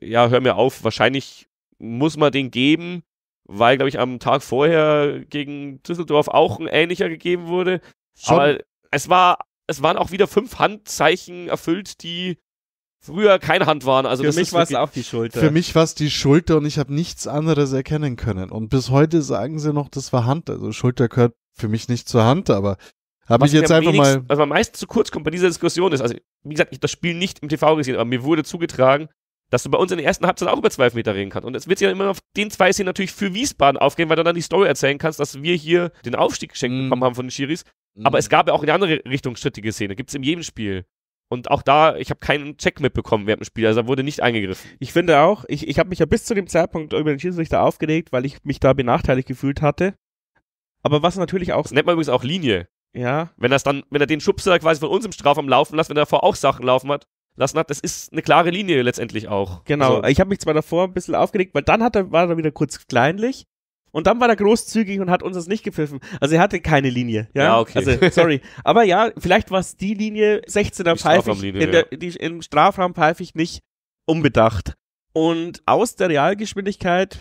ja, hör mir auf, wahrscheinlich muss man den geben, weil, glaube ich, am Tag vorher gegen Düsseldorf auch ein ähnlicher gegeben wurde. Schon. Aber es war, es waren auch wieder fünf Handzeichen erfüllt, die früher keine Hand waren. Also für mich war es auch die Schulter. Für mich war es die Schulter und ich habe nichts anderes erkennen können. Und bis heute sagen sie noch, das war Hand. Also Schulter gehört für mich nicht zur Hand, aber habe ich jetzt einfach mal. Was man meistens zu kurz kommt bei dieser Diskussion ist, also wie gesagt, ich habe das Spiel nicht im TV gesehen, aber mir wurde zugetragen, dass du bei uns in der ersten Halbzeit auch über zwölf Meter reden kannst. Und es wird sich ja immer auf den zwei Szenen natürlich für Wiesbaden aufgehen, weil du dann die Story erzählen kannst, dass wir hier den Aufstieg geschenkt mm. bekommen haben von den Schiris. Mm. Aber es gab ja auch in die andere Richtung strittige Szene. Gibt es in jedem Spiel. Und auch da, ich habe keinen Check mitbekommen während dem Spiel. Also da wurde nicht eingegriffen. Ich finde auch, ich, ich habe mich ja bis zu dem Zeitpunkt über den Schiedsrichter aufgeregt, weil ich mich da benachteiligt gefühlt hatte. Aber was natürlich auch. Das nennt man übrigens auch Linie. Ja. Wenn das dann, wenn er den Schubser quasi von uns im Strafraum laufen lässt, wenn er davor auch Sachen laufen hat, lassen hat, das ist eine klare Linie letztendlich auch. Genau. Also, ich habe mich zwar davor ein bisschen aufgeregt, weil dann hat er, war er wieder kurz kleinlich. Und dann war er großzügig und hat uns das nicht gepfiffen. Also er hatte keine Linie. Ja, ja okay. Also, sorry. Aber ja, vielleicht war es die Linie 16er Pfeifig. In der, die, Im Strafraum Pfeifig nicht unbedacht. Und aus der Realgeschwindigkeit,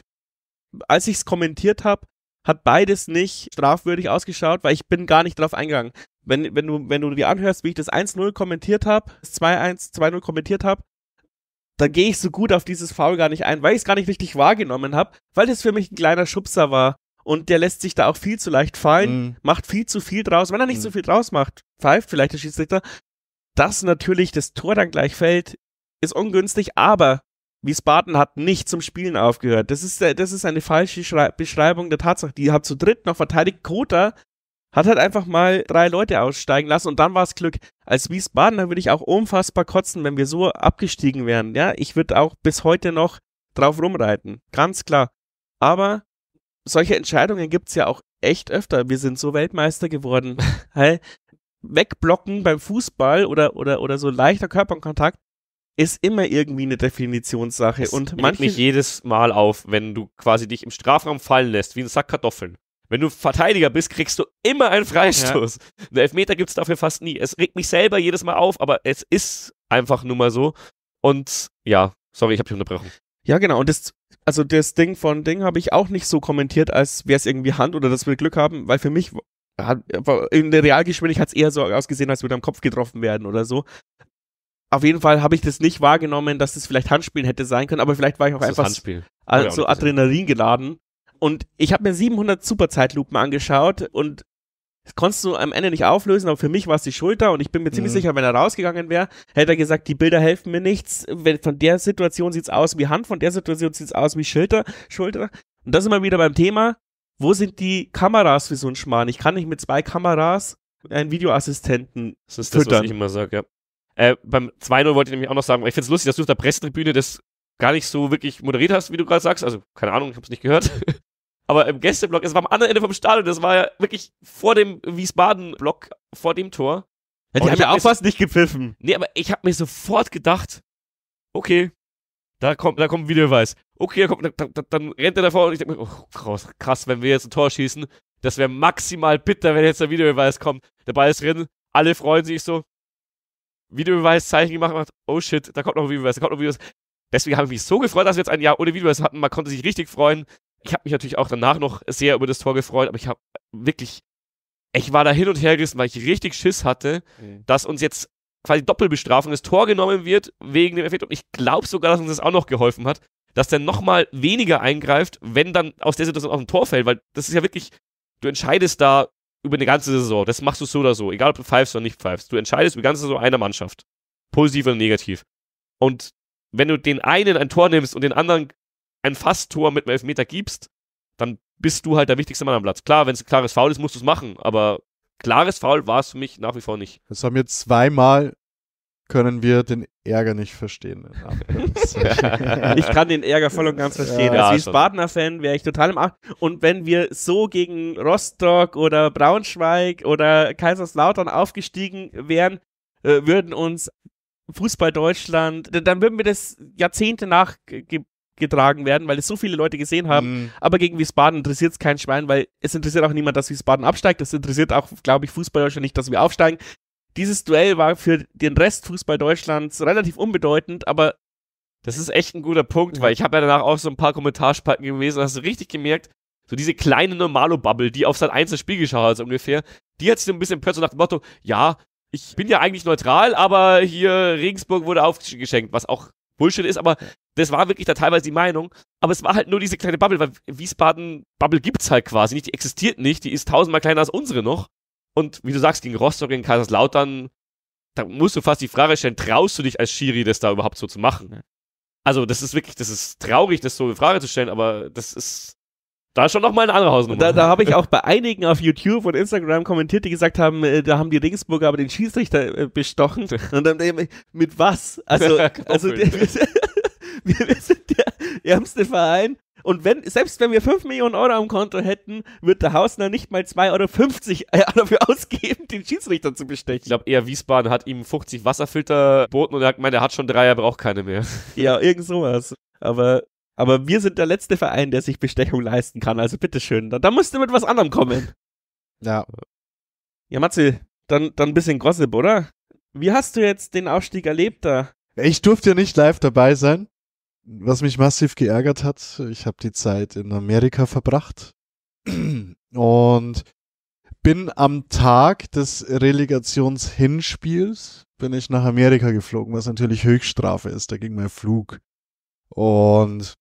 als ich es kommentiert habe, hat beides nicht strafwürdig ausgeschaut, weil ich bin gar nicht drauf eingegangen. Wenn, wenn, du, wenn du dir anhörst, wie ich das 1-0 kommentiert habe, das 2-1, 2-0 kommentiert habe, da gehe ich so gut auf dieses Foul gar nicht ein, weil ich es gar nicht richtig wahrgenommen habe, weil das für mich ein kleiner Schubser war. Und der lässt sich da auch viel zu leicht fallen, mhm. macht viel zu viel draus. Wenn er nicht mhm. so viel draus macht, pfeift vielleicht der Schiedsrichter. Dass natürlich das Tor dann gleich fällt, ist ungünstig, aber wie Spartan hat nicht zum Spielen aufgehört. Das ist, äh, das ist eine falsche Schrei Beschreibung der Tatsache. Die hat zu dritt noch verteidigt. Kota hat halt einfach mal drei Leute aussteigen lassen und dann war es Glück. Als Wiesbaden, Wiesbadener würde ich auch unfassbar kotzen, wenn wir so abgestiegen wären. Ja, ich würde auch bis heute noch drauf rumreiten. Ganz klar. Aber solche Entscheidungen gibt's ja auch echt öfter. Wir sind so Weltmeister geworden. Wegblocken beim Fußball oder, oder, oder so leichter Körperkontakt ist immer irgendwie eine Definitionssache. Es und manche, mich jedes Mal auf, wenn du quasi dich im Strafraum fallen lässt, wie ein Sack Kartoffeln. Wenn du Verteidiger bist, kriegst du immer einen Freistoß. Ja. Einen Elfmeter gibt es dafür fast nie. Es regt mich selber jedes Mal auf, aber es ist einfach nur mal so. Und ja, sorry, ich habe dich unterbrochen. Ja, genau. Und das, also das Ding von Ding habe ich auch nicht so kommentiert, als wäre es irgendwie Hand oder dass wir Glück haben, weil für mich in der Realgeschwindigkeit hat es eher so ausgesehen, als würde am Kopf getroffen werden oder so. Auf jeden Fall habe ich das nicht wahrgenommen, dass das vielleicht Handspielen hätte sein können, aber vielleicht war ich auch das einfach so Adrenalin geladen und ich habe mir 700 Superzeitlupen angeschaut und das konntest du am Ende nicht auflösen, aber für mich war es die Schulter und ich bin mir ziemlich mhm. sicher, wenn er rausgegangen wäre, hätte er gesagt, die Bilder helfen mir nichts. von der Situation sieht es aus wie Hand, von der Situation sieht es aus wie Schulter, Schulter. Und das ist immer wieder beim Thema, wo sind die Kameras für so einen Schmarrn? Ich kann nicht mit zwei Kameras einen Videoassistenten Das ist das, was ich immer sage, ja. Äh, beim 2-0 wollte ich nämlich auch noch sagen, ich finde es lustig, dass du auf der Pressetribüne das gar nicht so wirklich moderiert hast, wie du gerade sagst. Also, keine Ahnung, ich habe es nicht gehört aber im Gästeblock, es war am anderen Ende vom Stadion, das war ja wirklich vor dem Wiesbaden-Block, vor dem Tor. Ja, die haben ja auch fast nicht gepfiffen. Nee, aber ich habe mir sofort gedacht, okay, da kommt, da kommt ein Videobeweis. Okay, da kommt, da, da, dann rennt er davor und ich denke mir, oh, krass, krass, wenn wir jetzt ein Tor schießen, das wäre maximal bitter, wenn jetzt der Videobeweis kommt. Der Ball ist drin, alle freuen sich so. Videobeweis, Zeichen gemacht, macht, oh shit, da kommt noch ein Videobeweis, da kommt noch ein Videobeweis. Deswegen habe ich mich so gefreut, dass wir jetzt ein Jahr ohne Videobeweis hatten. Man konnte sich richtig freuen ich habe mich natürlich auch danach noch sehr über das Tor gefreut, aber ich habe wirklich, ich war da hin und her gerissen, weil ich richtig Schiss hatte, mhm. dass uns jetzt quasi Doppelbestrafung das Tor genommen wird wegen dem Effekt. Und ich glaube sogar, dass uns das auch noch geholfen hat, dass der nochmal weniger eingreift, wenn dann aus der Situation auch ein Tor fällt, weil das ist ja wirklich, du entscheidest da über eine ganze Saison. Das machst du so oder so, egal ob du pfeifst oder nicht pfeifst. Du entscheidest über die ganze Saison einer Mannschaft. Positiv oder negativ. Und wenn du den einen ein Tor nimmst und den anderen ein Fasstor mit einem Elfmeter gibst, dann bist du halt der wichtigste Mann am Platz. Klar, wenn es ein klares Foul ist, musst du es machen, aber klares Foul war es für mich nach wie vor nicht. Das haben wir zweimal können wir den Ärger nicht verstehen. ich kann den Ärger voll und ganz verstehen. Ja, also Als ja, Spartaner-Fan wäre ich total im Acht. Und wenn wir so gegen Rostock oder Braunschweig oder Kaiserslautern aufgestiegen wären, äh, würden uns Fußball Deutschland, dann würden wir das Jahrzehnte nach getragen werden, weil es so viele Leute gesehen haben. Mhm. Aber gegen Wiesbaden interessiert es kein Schwein, weil es interessiert auch niemand, dass Wiesbaden absteigt. Es interessiert auch, glaube ich, Fußball Deutschland nicht, dass wir aufsteigen. Dieses Duell war für den Rest Fußball Deutschlands relativ unbedeutend, aber das ist echt ein guter Punkt, ja. weil ich habe ja danach auch so ein paar Kommentarspalten gewesen, und hast du richtig gemerkt, so diese kleine Normalo-Bubble, die auf sein einzelnes Spiel geschaut hat, so ungefähr, die hat sich so ein bisschen plötzlich nach dem Motto, ja, ich bin ja eigentlich neutral, aber hier Regensburg wurde aufgeschenkt, was auch Bullshit ist, aber das war wirklich da teilweise die Meinung, aber es war halt nur diese kleine Bubble, weil Wiesbaden-Bubble gibt's halt quasi nicht, die existiert nicht, die ist tausendmal kleiner als unsere noch. Und wie du sagst, gegen Rostock, gegen Kaiserslautern, da musst du fast die Frage stellen, traust du dich als Schiri, das da überhaupt so zu machen? Also, das ist wirklich, das ist traurig, das so in Frage zu stellen, aber das ist, da ist schon nochmal eine andere Hausnummer. Da, da habe ich auch bei einigen auf YouTube und Instagram kommentiert, die gesagt haben, äh, da haben die Regensburger aber den Schiedsrichter äh, bestochen. Und dann, mit was? Also, also wir, wir sind der ärmste Verein. Und wenn, selbst wenn wir 5 Millionen Euro am Konto hätten, wird der Hausner nicht mal 2,50 Euro dafür ausgeben, den Schiedsrichter zu bestechen. Ich glaube, eher Wiesbaden hat ihm 50 Wasserfilter boten und er hat gemeint, er hat schon drei, er braucht keine mehr. Ja, irgend sowas. Aber, aber wir sind der letzte Verein, der sich Bestechung leisten kann, also bitteschön. Da, da musst du mit was anderem kommen. Ja. Ja, Matze, dann, dann ein bisschen Gossip, oder? Wie hast du jetzt den Aufstieg erlebt da? Ich durfte ja nicht live dabei sein was mich massiv geärgert hat, ich habe die Zeit in Amerika verbracht und bin am Tag des Relegationshinspiels bin ich nach Amerika geflogen, was natürlich Höchststrafe ist. Da ging mein Flug. Und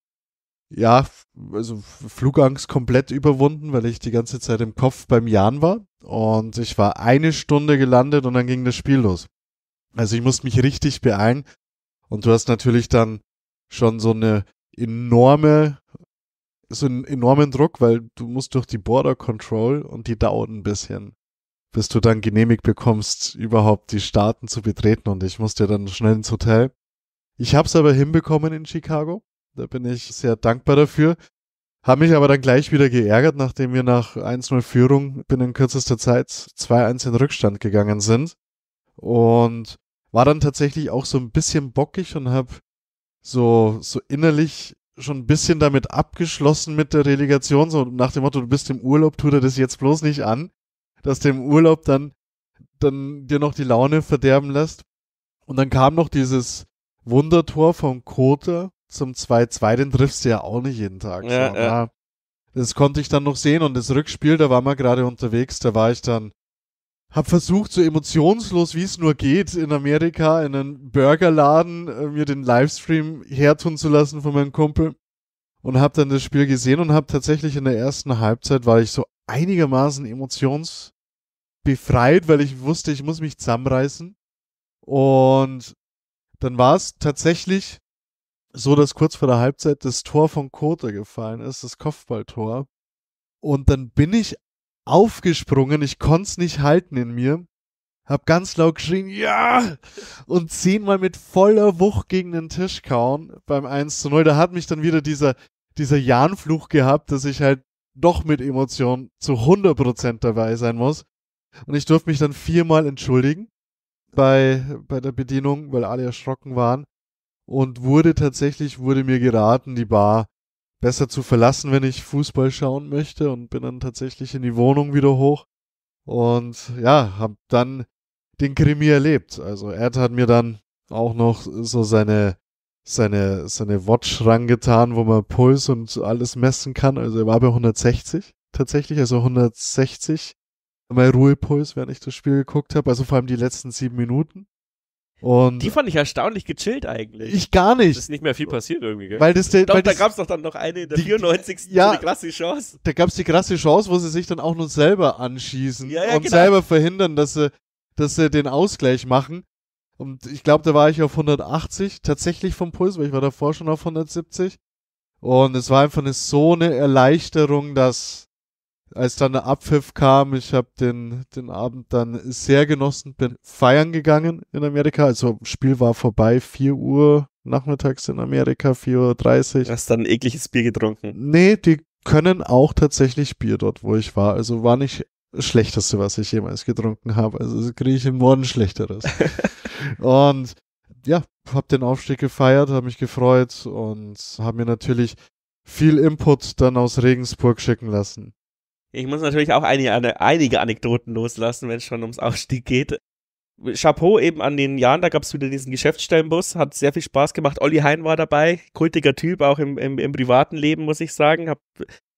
ja, also Flugangst komplett überwunden, weil ich die ganze Zeit im Kopf beim Jan war. Und ich war eine Stunde gelandet und dann ging das Spiel los. Also ich musste mich richtig beeilen. Und du hast natürlich dann schon so eine enorme, so einen enormen Druck, weil du musst durch die Border Control und die dauert ein bisschen, bis du dann genehmigt bekommst, überhaupt die Staaten zu betreten und ich musste dann schnell ins Hotel. Ich habe es aber hinbekommen in Chicago. Da bin ich sehr dankbar dafür. Habe mich aber dann gleich wieder geärgert, nachdem wir nach 1-0 Führung binnen in kürzester Zeit 2-1 in Rückstand gegangen sind. Und war dann tatsächlich auch so ein bisschen bockig und habe so, so innerlich schon ein bisschen damit abgeschlossen mit der Relegation, so nach dem Motto, du bist im Urlaub, tu dir das jetzt bloß nicht an, dass du im Urlaub dann, dann dir noch die Laune verderben lässt. Und dann kam noch dieses Wundertor von Kota zum 2-2, den triffst du ja auch nicht jeden Tag. Ja, so, ja. das konnte ich dann noch sehen und das Rückspiel, da waren wir gerade unterwegs, da war ich dann habe versucht, so emotionslos wie es nur geht, in Amerika in einen Burgerladen äh, mir den Livestream hertun zu lassen von meinem Kumpel und habe dann das Spiel gesehen und habe tatsächlich in der ersten Halbzeit war ich so einigermaßen emotionsbefreit, weil ich wusste, ich muss mich zusammenreißen. Und dann war es tatsächlich so, dass kurz vor der Halbzeit das Tor von Kota gefallen ist, das Kopfballtor. Und dann bin ich aufgesprungen, ich konnte es nicht halten in mir, hab ganz laut geschrien, ja! Und zehnmal mit voller Wucht gegen den Tisch kauen beim 1 zu 0. Da hat mich dann wieder dieser, dieser Jahnfluch gehabt, dass ich halt doch mit Emotionen zu 100% dabei sein muss. Und ich durfte mich dann viermal entschuldigen bei, bei der Bedienung, weil alle erschrocken waren. Und wurde tatsächlich, wurde mir geraten, die Bar besser zu verlassen, wenn ich Fußball schauen möchte und bin dann tatsächlich in die Wohnung wieder hoch und ja, habe dann den Krimi erlebt. Also er hat mir dann auch noch so seine seine seine Watch rangetan, wo man Puls und alles messen kann. Also er war bei 160 tatsächlich, also 160 mein Ruhepuls, während ich das Spiel geguckt habe. Also vor allem die letzten sieben Minuten. Und die fand ich erstaunlich gechillt eigentlich. Ich gar nicht. Es ist nicht mehr viel passiert irgendwie, gell? Weil das, der, Doch, weil da gab es doch dann noch eine in der die, 94. Die, ja, so krasse Chance. Da gab es die krasse Chance, wo sie sich dann auch nur selber anschießen ja, ja, und genau. selber verhindern, dass sie, dass sie den Ausgleich machen. Und ich glaube, da war ich auf 180 tatsächlich vom Puls, weil ich war davor schon auf 170. Und es war einfach eine so eine Erleichterung, dass als dann der Abpfiff kam, ich habe den, den Abend dann sehr genossen, bin feiern gegangen in Amerika. Also Spiel war vorbei, 4 Uhr nachmittags in Amerika, 4.30 Uhr. Hast dann ein ekliges Bier getrunken? Nee, die können auch tatsächlich Bier dort, wo ich war. Also war nicht das Schlechteste, was ich jemals getrunken habe. Also kriege ich im Morgen Schlechteres. und ja, habe den Aufstieg gefeiert, habe mich gefreut und habe mir natürlich viel Input dann aus Regensburg schicken lassen. Ich muss natürlich auch einige, einige Anekdoten loslassen, wenn es schon ums Aufstieg geht. Chapeau eben an den Jahren, da gab es wieder diesen Geschäftsstellenbus, hat sehr viel Spaß gemacht. Olli Hein war dabei, kultiger Typ, auch im, im, im privaten Leben, muss ich sagen. Hab,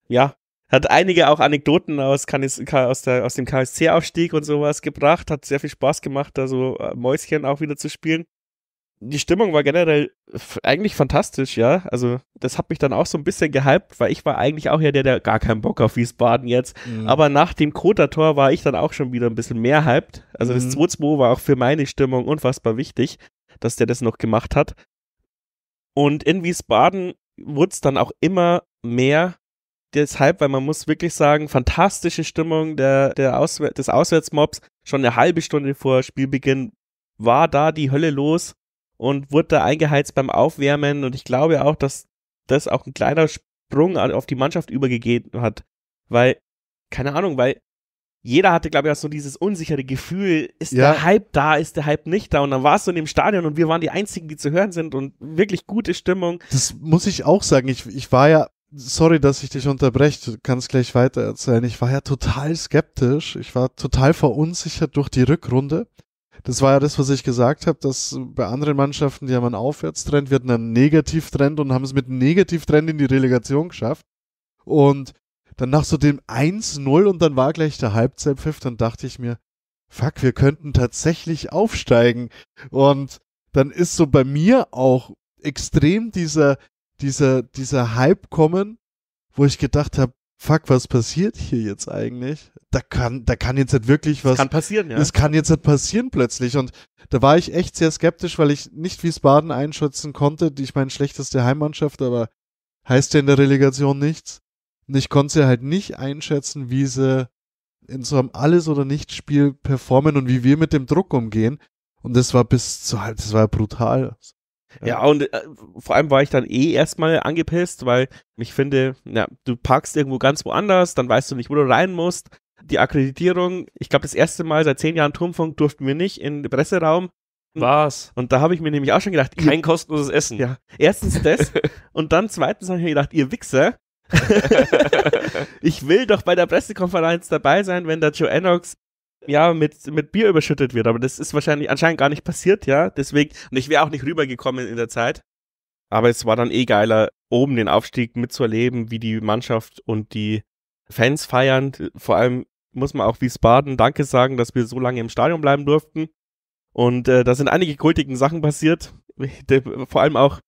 ja, hat einige auch Anekdoten aus, aus, der, aus dem KSC-Aufstieg und sowas gebracht, hat sehr viel Spaß gemacht, da so äh, Mäuschen auch wieder zu spielen die Stimmung war generell eigentlich fantastisch, ja. Also, das hat mich dann auch so ein bisschen gehypt, weil ich war eigentlich auch ja der, der gar keinen Bock auf Wiesbaden jetzt. Mhm. Aber nach dem Krota-Tor war ich dann auch schon wieder ein bisschen mehr hyped. Also, mhm. das 2-2 war auch für meine Stimmung unfassbar wichtig, dass der das noch gemacht hat. Und in Wiesbaden wurde es dann auch immer mehr. Deshalb, weil man muss wirklich sagen, fantastische Stimmung der, der Auswär des Auswärtsmobs. Schon eine halbe Stunde vor Spielbeginn war da die Hölle los und wurde da eingeheizt beim Aufwärmen. Und ich glaube auch, dass das auch ein kleiner Sprung auf die Mannschaft übergegeben hat. Weil, keine Ahnung, weil jeder hatte, glaube ich, auch so dieses unsichere Gefühl, ist ja. der Hype da, ist der Hype nicht da? Und dann warst du in dem Stadion und wir waren die Einzigen, die zu hören sind und wirklich gute Stimmung. Das muss ich auch sagen. Ich, ich war ja, sorry, dass ich dich unterbreche, du kannst gleich weiter erzählen. Ich war ja total skeptisch. Ich war total verunsichert durch die Rückrunde das war ja das, was ich gesagt habe, dass bei anderen Mannschaften, die haben einen Aufwärtstrend, wir hatten einen Negativtrend und haben es mit einem Negativtrend in die Relegation geschafft. Und dann nach so dem 1-0 und dann war gleich der Halbzeitpfiff, dann dachte ich mir, fuck, wir könnten tatsächlich aufsteigen. Und dann ist so bei mir auch extrem dieser, dieser, dieser Hype kommen, wo ich gedacht habe, fuck, was passiert hier jetzt eigentlich? Da kann, da kann jetzt halt wirklich was. Das kann passieren, ja. Es kann jetzt halt passieren plötzlich. Und da war ich echt sehr skeptisch, weil ich nicht Wiesbaden einschätzen konnte. ich meine, schlechteste Heimmannschaft, aber heißt ja in der Relegation nichts. Und ich konnte sie halt nicht einschätzen, wie sie in so einem Alles- oder Nicht-Spiel performen und wie wir mit dem Druck umgehen. Und das war bis zu, halt, das war brutal. Ja, und äh, vor allem war ich dann eh erstmal angepisst, weil ich finde, ja, du parkst irgendwo ganz woanders, dann weißt du nicht, wo du rein musst. Die Akkreditierung, ich glaube, das erste Mal seit zehn Jahren Turmfunk durften wir nicht in den Presseraum. Was? Und da habe ich mir nämlich auch schon gedacht, kein ihr, kostenloses Essen. Ja, erstens das und dann zweitens habe ich mir gedacht, ihr Wichser, ich will doch bei der Pressekonferenz dabei sein, wenn der Joe Enox ja, mit, mit Bier überschüttet wird. Aber das ist wahrscheinlich anscheinend gar nicht passiert, ja. Deswegen, und ich wäre auch nicht rübergekommen in der Zeit. Aber es war dann eh geiler, oben den Aufstieg mitzuerleben, wie die Mannschaft und die Fans feiern. Vor allem muss man auch Wiesbaden Danke sagen, dass wir so lange im Stadion bleiben durften. Und äh, da sind einige kultigen Sachen passiert. Vor allem auch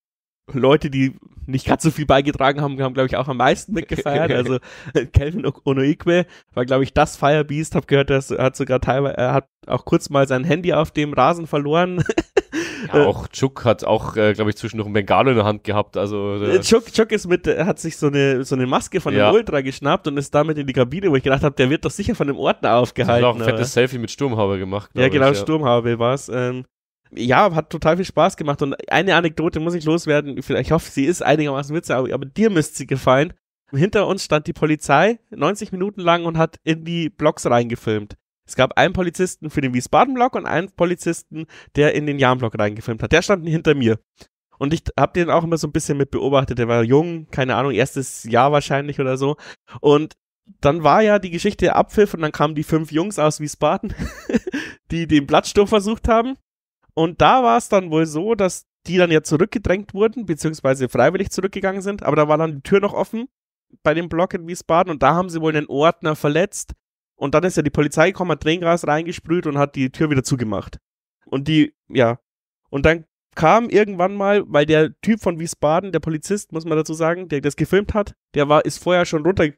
Leute, die nicht ganz so viel beigetragen haben, haben, glaube ich, auch am meisten mitgefeiert. Also äh, Kelvin Onoikwe war, glaube ich, das Firebeast. Hab gehört, er hat sogar teilweise, er hat auch kurz mal sein Handy auf dem Rasen verloren. Ja, auch Chuck hat auch, äh, glaube ich, zwischendurch einen Bengalo in der Hand gehabt. Also äh, äh Chuck, Chuck ist mit, äh, hat sich so eine, so eine Maske von dem ja. Ultra geschnappt und ist damit in die Kabine, wo ich gedacht habe, der wird doch sicher von dem Ordner aufgehalten. Er hat auch ein fettes Selfie mit Sturmhaube gemacht. Ja, genau, ich, ja. Sturmhaube war es. Ähm, ja, hat total viel Spaß gemacht. Und eine Anekdote muss ich loswerden. Ich hoffe, sie ist einigermaßen witzig, aber, aber dir müsste sie gefallen. Hinter uns stand die Polizei 90 Minuten lang und hat in die Blogs reingefilmt. Es gab einen Polizisten für den Wiesbaden-Block und einen Polizisten, der in den Jahn-Block reingefilmt hat. Der stand hinter mir. Und ich habe den auch immer so ein bisschen mit beobachtet. Der war jung, keine Ahnung, erstes Jahr wahrscheinlich oder so. Und dann war ja die Geschichte Abpfiff und dann kamen die fünf Jungs aus Wiesbaden, die den Blattsturm versucht haben. Und da war es dann wohl so, dass die dann ja zurückgedrängt wurden, beziehungsweise freiwillig zurückgegangen sind, aber da war dann die Tür noch offen bei dem Block in Wiesbaden und da haben sie wohl einen Ordner verletzt und dann ist ja die Polizei gekommen, hat Tränengas reingesprüht und hat die Tür wieder zugemacht. Und die, ja. Und dann kam irgendwann mal, weil der Typ von Wiesbaden, der Polizist, muss man dazu sagen, der das gefilmt hat, der war, ist vorher schon runter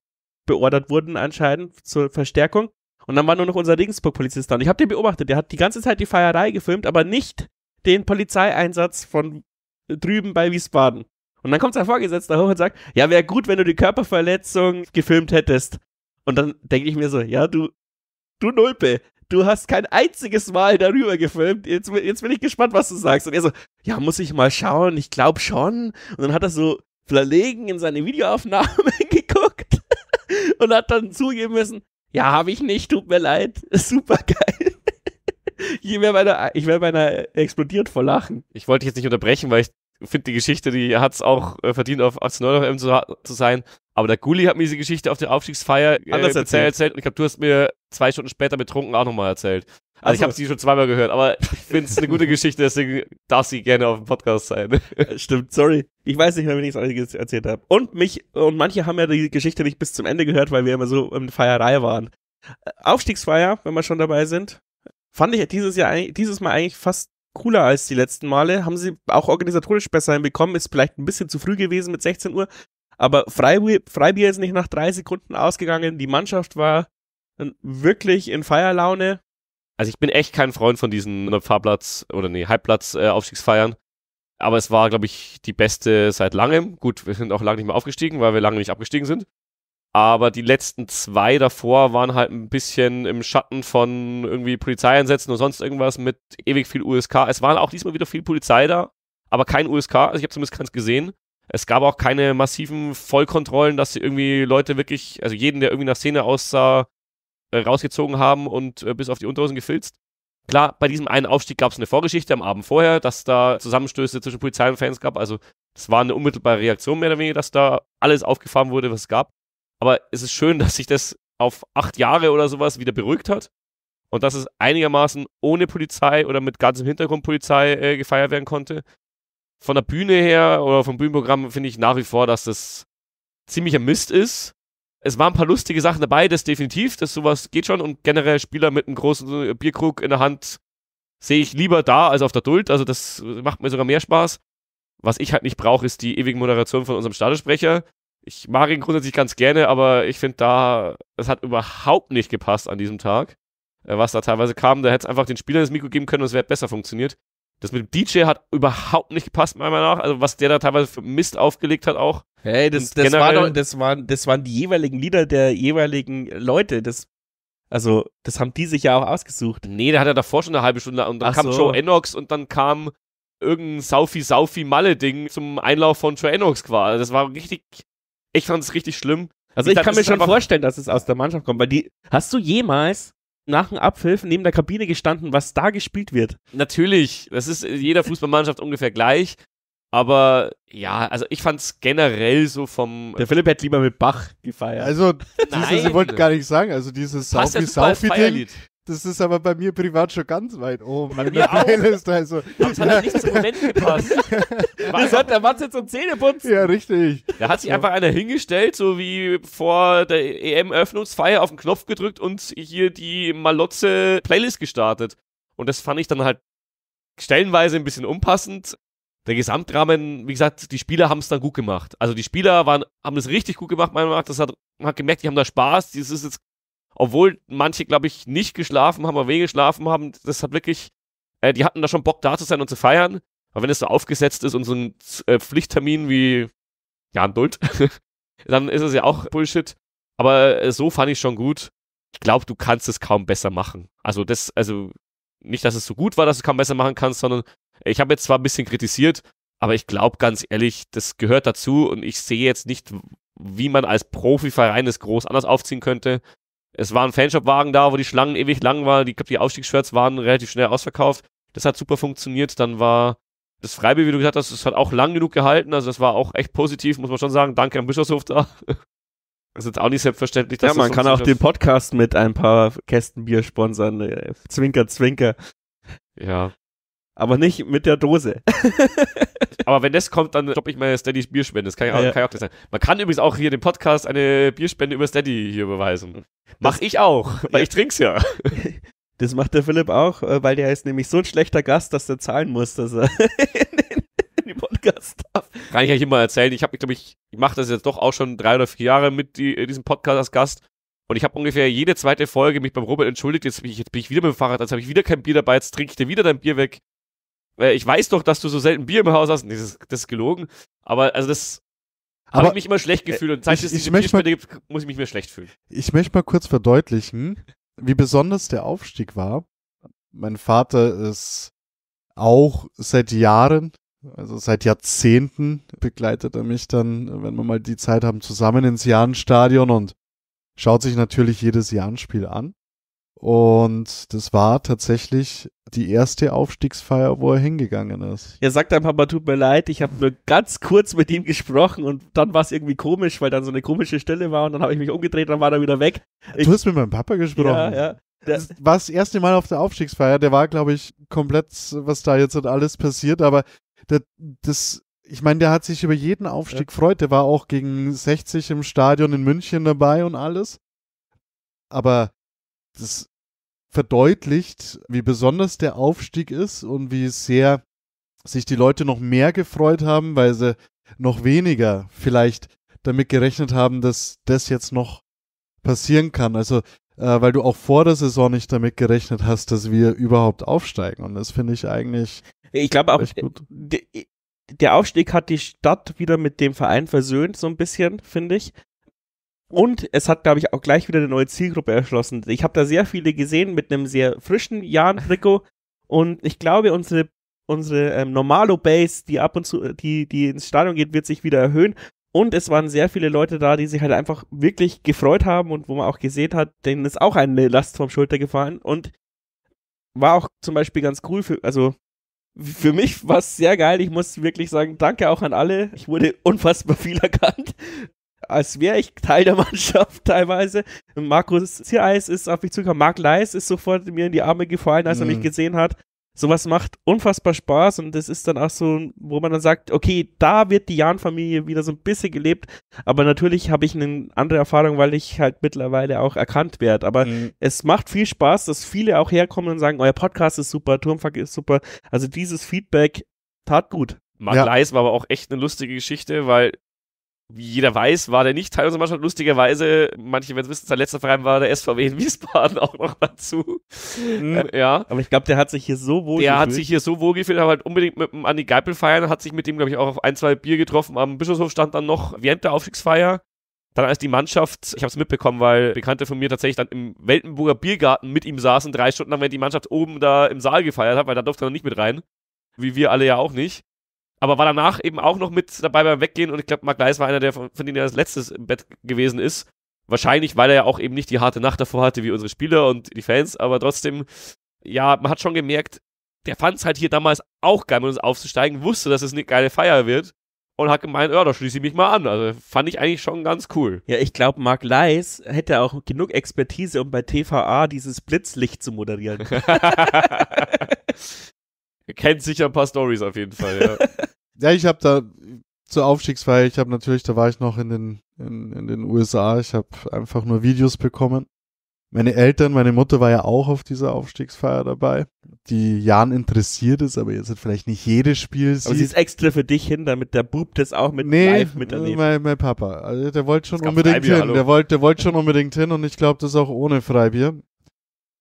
beordert worden anscheinend zur Verstärkung. Und dann war nur noch unser Regensburg-Polizist da. Und ich habe den beobachtet. Der hat die ganze Zeit die Feierei gefilmt, aber nicht den Polizeieinsatz von drüben bei Wiesbaden. Und dann kommt sein Vorgesetzter hoch und sagt, ja, wäre gut, wenn du die Körperverletzung gefilmt hättest. Und dann denke ich mir so, ja, du, du Nulpe, du hast kein einziges Mal darüber gefilmt. Jetzt, jetzt bin ich gespannt, was du sagst. Und er so, ja, muss ich mal schauen, ich glaube schon. Und dann hat er so verlegen in seine Videoaufnahme geguckt und hat dann zugeben müssen, ja, habe ich nicht, tut mir leid. Super geil. Ich wäre beinahe, wär beinahe explodiert vor Lachen. Ich wollte dich jetzt nicht unterbrechen, weil ich finde, die Geschichte, die hat es auch äh, verdient, auf 18 zu, zu, sein. Aber der Gulli hat mir diese Geschichte auf der Aufstiegsfeier äh, anders erzählt. erzählt. Und ich glaube, du hast mir zwei Stunden später betrunken auch nochmal erzählt. Also, also ich habe sie schon zweimal gehört, aber ich finde es eine gute Geschichte, deswegen darf sie gerne auf dem Podcast sein. Äh, stimmt, sorry. Ich weiß nicht mehr, wenn ich es erzählt habe. Und mich, und manche haben ja die Geschichte nicht bis zum Ende gehört, weil wir immer so in Feierei waren. Äh, Aufstiegsfeier, wenn wir schon dabei sind, fand ich dieses Jahr dieses Mal eigentlich fast cooler als die letzten Male. Haben sie auch organisatorisch besser hinbekommen, ist vielleicht ein bisschen zu früh gewesen mit 16 Uhr. Aber Freibier, Freibier ist nicht nach drei Sekunden ausgegangen. Die Mannschaft war äh, wirklich in Feierlaune also ich bin echt kein Freund von diesen äh, Fahrplatz- oder nee, Halbplatz-Aufstiegsfeiern. Äh, aber es war, glaube ich, die beste seit langem. Gut, wir sind auch lange nicht mehr aufgestiegen, weil wir lange nicht abgestiegen sind. Aber die letzten zwei davor waren halt ein bisschen im Schatten von irgendwie Polizeieinsätzen und sonst irgendwas mit ewig viel USK. Es waren auch diesmal wieder viel Polizei da, aber kein USK. Also ich habe zumindest keins gesehen. Es gab auch keine massiven Vollkontrollen, dass sie irgendwie Leute wirklich, also jeden, der irgendwie nach Szene aussah, äh, rausgezogen haben und äh, bis auf die Unterhosen gefilzt. Klar, bei diesem einen Aufstieg gab es eine Vorgeschichte am Abend vorher, dass da Zusammenstöße zwischen Polizei und Fans gab. Also es war eine unmittelbare Reaktion mehr oder weniger, dass da alles aufgefahren wurde, was es gab. Aber es ist schön, dass sich das auf acht Jahre oder sowas wieder beruhigt hat und dass es einigermaßen ohne Polizei oder mit ganzem Hintergrund Polizei äh, gefeiert werden konnte. Von der Bühne her oder vom Bühnenprogramm finde ich nach wie vor, dass das ziemlicher Mist ist es waren ein paar lustige Sachen dabei, das definitiv, das sowas geht schon und generell Spieler mit einem großen Bierkrug in der Hand sehe ich lieber da als auf der Duld, also das macht mir sogar mehr Spaß. Was ich halt nicht brauche, ist die ewige Moderation von unserem Stadionsprecher. Ich mag ihn grundsätzlich ganz gerne, aber ich finde da, es hat überhaupt nicht gepasst an diesem Tag, äh, was da teilweise kam. Da hätte es einfach den Spielern das Mikro geben können und es wäre besser funktioniert. Das mit dem DJ hat überhaupt nicht gepasst, meiner Meinung nach. Also, was der da teilweise für Mist aufgelegt hat, auch. Hey, das, das, war doch, das, waren, das waren die jeweiligen Lieder der jeweiligen Leute. Das, also, das haben die sich ja auch ausgesucht. Nee, der hat ja davor schon eine halbe Stunde. Und dann Ach kam so. Joe Enox und dann kam irgendein Saufi-Saufi-Malle-Ding zum Einlauf von Joe Enox quasi. Das war richtig. Ich fand es richtig schlimm. Also, ich, ich kann mir schon vorstellen, dass es aus der Mannschaft kommt, weil die. Hast du jemals nach dem Abpfiff neben der Kabine gestanden, was da gespielt wird. Natürlich, das ist jeder Fußballmannschaft ungefähr gleich. Aber ja, also ich fand es generell so vom. Der Philipp hätte lieber mit Bach gefeiert. Also, dieses, ich wollte gar nicht sagen, also dieses Saufi-Saufi-Ding das ist aber bei mir privat schon ganz weit oben. Bei mir auch. Playlist also. das hat ja. nicht zum Moment gepasst. Was hat der Matze zum Zähneputzen? Ja, richtig. Da hat sich so. einfach einer hingestellt, so wie vor der EM-Öffnungsfeier auf den Knopf gedrückt und hier die malotze Playlist gestartet. Und das fand ich dann halt stellenweise ein bisschen unpassend. Der Gesamtrahmen, wie gesagt, die Spieler haben es dann gut gemacht. Also die Spieler waren, haben es richtig gut gemacht, meiner Meinung nach. Das hat, man hat gemerkt, die haben da Spaß. Das ist jetzt obwohl manche, glaube ich, nicht geschlafen haben oder weh geschlafen haben. Das hat wirklich, äh, die hatten da schon Bock, da zu sein und zu feiern. Aber wenn es so aufgesetzt ist und so ein äh, Pflichttermin wie ja, ein Duld, dann ist es ja auch Bullshit. Aber äh, so fand ich schon gut. Ich glaube, du kannst es kaum besser machen. Also das, also nicht, dass es so gut war, dass du es kaum besser machen kannst, sondern äh, ich habe jetzt zwar ein bisschen kritisiert, aber ich glaube ganz ehrlich, das gehört dazu und ich sehe jetzt nicht, wie man als Profiverein das groß anders aufziehen könnte. Es war ein Fanshop-Wagen da, wo die Schlangen ewig lang waren. Die, glaub, die Aufstiegsshirts waren relativ schnell ausverkauft. Das hat super funktioniert. Dann war das Freibier, wie du gesagt hast, das hat auch lang genug gehalten. Also das war auch echt positiv, muss man schon sagen. Danke am Bischofshof da. Das ist jetzt auch nicht selbstverständlich. Dass ja, man kann auch den Podcast mit ein paar Kästen Bier sponsern. Äh, zwinker, zwinker. Ja, aber nicht mit der Dose. aber wenn das kommt, dann stoppe ich meine Steadys Bierspende. Das kann ich, auch, ja. kann ich auch nicht sein. Man kann übrigens auch hier dem Podcast eine Bierspende über Steady hier überweisen. Mach das, ich auch, weil ja. ich trink's ja. Das macht der Philipp auch, äh, weil der ist nämlich so ein schlechter Gast, dass der zahlen muss, dass er in den Podcast darf. Kann ich euch immer erzählen. Ich habe, glaube ich, ich mache das jetzt doch auch schon drei oder vier Jahre mit die, diesem Podcast als Gast. Und ich habe ungefähr jede zweite Folge mich beim Robert entschuldigt. Jetzt bin ich, jetzt bin ich wieder mit dem Fahrrad, jetzt also habe ich wieder kein Bier dabei, jetzt trinke ich dir wieder dein Bier weg ich weiß doch, dass du so selten Bier im Haus hast. Nee, das, das ist gelogen. Aber also das habe ich mich immer schlecht äh, gefühlt. Und seit ich, es diese Bierspende gibt, muss ich mich mehr schlecht fühlen. Ich möchte mal kurz verdeutlichen, wie besonders der Aufstieg war. Mein Vater ist auch seit Jahren, also seit Jahrzehnten begleitet er mich dann, wenn wir mal die Zeit haben, zusammen ins Jahnstadion und schaut sich natürlich jedes Jahnspiel an. Und das war tatsächlich die erste Aufstiegsfeier, wo er hingegangen ist. Er sagt einfach Papa, tut mir leid, ich habe nur ganz kurz mit ihm gesprochen und dann war es irgendwie komisch, weil dann so eine komische Stelle war und dann habe ich mich umgedreht, dann war er wieder weg. Ich, du hast mit meinem Papa gesprochen. Ja, ja. Das war das erste Mal auf der Aufstiegsfeier, der war, glaube ich, komplett, was da jetzt und halt alles passiert, aber der, das ich meine, der hat sich über jeden Aufstieg gefreut. Ja. Der war auch gegen 60 im Stadion in München dabei und alles. Aber das verdeutlicht, wie besonders der Aufstieg ist und wie sehr sich die Leute noch mehr gefreut haben, weil sie noch weniger vielleicht damit gerechnet haben, dass das jetzt noch passieren kann. Also, äh, weil du auch vor der Saison nicht damit gerechnet hast, dass wir überhaupt aufsteigen. Und das finde ich eigentlich. Ich glaube auch, äh, der Aufstieg hat die Stadt wieder mit dem Verein versöhnt, so ein bisschen, finde ich. Und es hat, glaube ich, auch gleich wieder eine neue Zielgruppe erschlossen. Ich habe da sehr viele gesehen mit einem sehr frischen Jan-Trikot. Und ich glaube, unsere, unsere ähm, Normalo-Base, die ab und zu, die, die ins Stadion geht, wird sich wieder erhöhen. Und es waren sehr viele Leute da, die sich halt einfach wirklich gefreut haben und wo man auch gesehen hat, denen ist auch eine Last vom Schulter gefallen. Und war auch zum Beispiel ganz cool für, also für mich war es sehr geil. Ich muss wirklich sagen, danke auch an alle. Ich wurde unfassbar viel erkannt als wäre ich Teil der Mannschaft teilweise. Markus Ziereis ist auf mich zugekommen. Marc Leis ist sofort mir in die Arme gefallen, als er mich mhm. gesehen hat. Sowas macht unfassbar Spaß und das ist dann auch so, wo man dann sagt, okay, da wird die Jahn-Familie wieder so ein bisschen gelebt, aber natürlich habe ich eine andere Erfahrung, weil ich halt mittlerweile auch erkannt werde. Aber mhm. es macht viel Spaß, dass viele auch herkommen und sagen, euer Podcast ist super, Turmfuck ist super. Also dieses Feedback tat gut. Mark ja. Leis war aber auch echt eine lustige Geschichte, weil wie jeder weiß, war der nicht Teil unserer Mannschaft. Lustigerweise, manche werden es wissen, sein letzter Verein war der SVW in Wiesbaden auch noch dazu. Mhm. Ähm, ja. Aber ich glaube, der hat sich hier so wohl Der gefühlt. hat sich hier so wohl gefühlt, aber halt unbedingt mit dem Andi Geipel feiern, hat sich mit dem, glaube ich, auch auf ein, zwei Bier getroffen. Am Bischofshof stand dann noch während der Aufstiegsfeier. Dann als die Mannschaft, ich habe es mitbekommen, weil Bekannte von mir tatsächlich dann im Weltenburger Biergarten mit ihm saßen, drei Stunden lang, wenn die Mannschaft oben da im Saal gefeiert hat, weil da durfte er noch nicht mit rein. Wie wir alle ja auch nicht aber war danach eben auch noch mit dabei beim Weggehen und ich glaube, Mark Leis war einer der, von, von denen er als letztes im Bett gewesen ist. Wahrscheinlich, weil er ja auch eben nicht die harte Nacht davor hatte wie unsere Spieler und die Fans, aber trotzdem, ja, man hat schon gemerkt, der fand es halt hier damals auch geil, mit uns aufzusteigen, wusste, dass es eine geile Feier wird und hat gemeint, ja, da schließe ich mich mal an. Also fand ich eigentlich schon ganz cool. Ja, ich glaube, Mark Leis hätte auch genug Expertise, um bei TVA dieses Blitzlicht zu moderieren. kennt sicher ein paar Stories auf jeden Fall, ja. ja, ich habe da zur Aufstiegsfeier, ich habe natürlich, da war ich noch in den, in, in den USA, ich habe einfach nur Videos bekommen. Meine Eltern, meine Mutter war ja auch auf dieser Aufstiegsfeier dabei, die Jan interessiert ist, aber jetzt hat vielleicht nicht jedes Spiel sieht. Aber sie ist extra für dich hin, damit der Bub das auch mit nee, live miterlebt. Äh, mein, mein Papa, also der wollte schon unbedingt Freibier, hin, der wollte, der wollte schon unbedingt hin und ich glaube, das auch ohne Freibier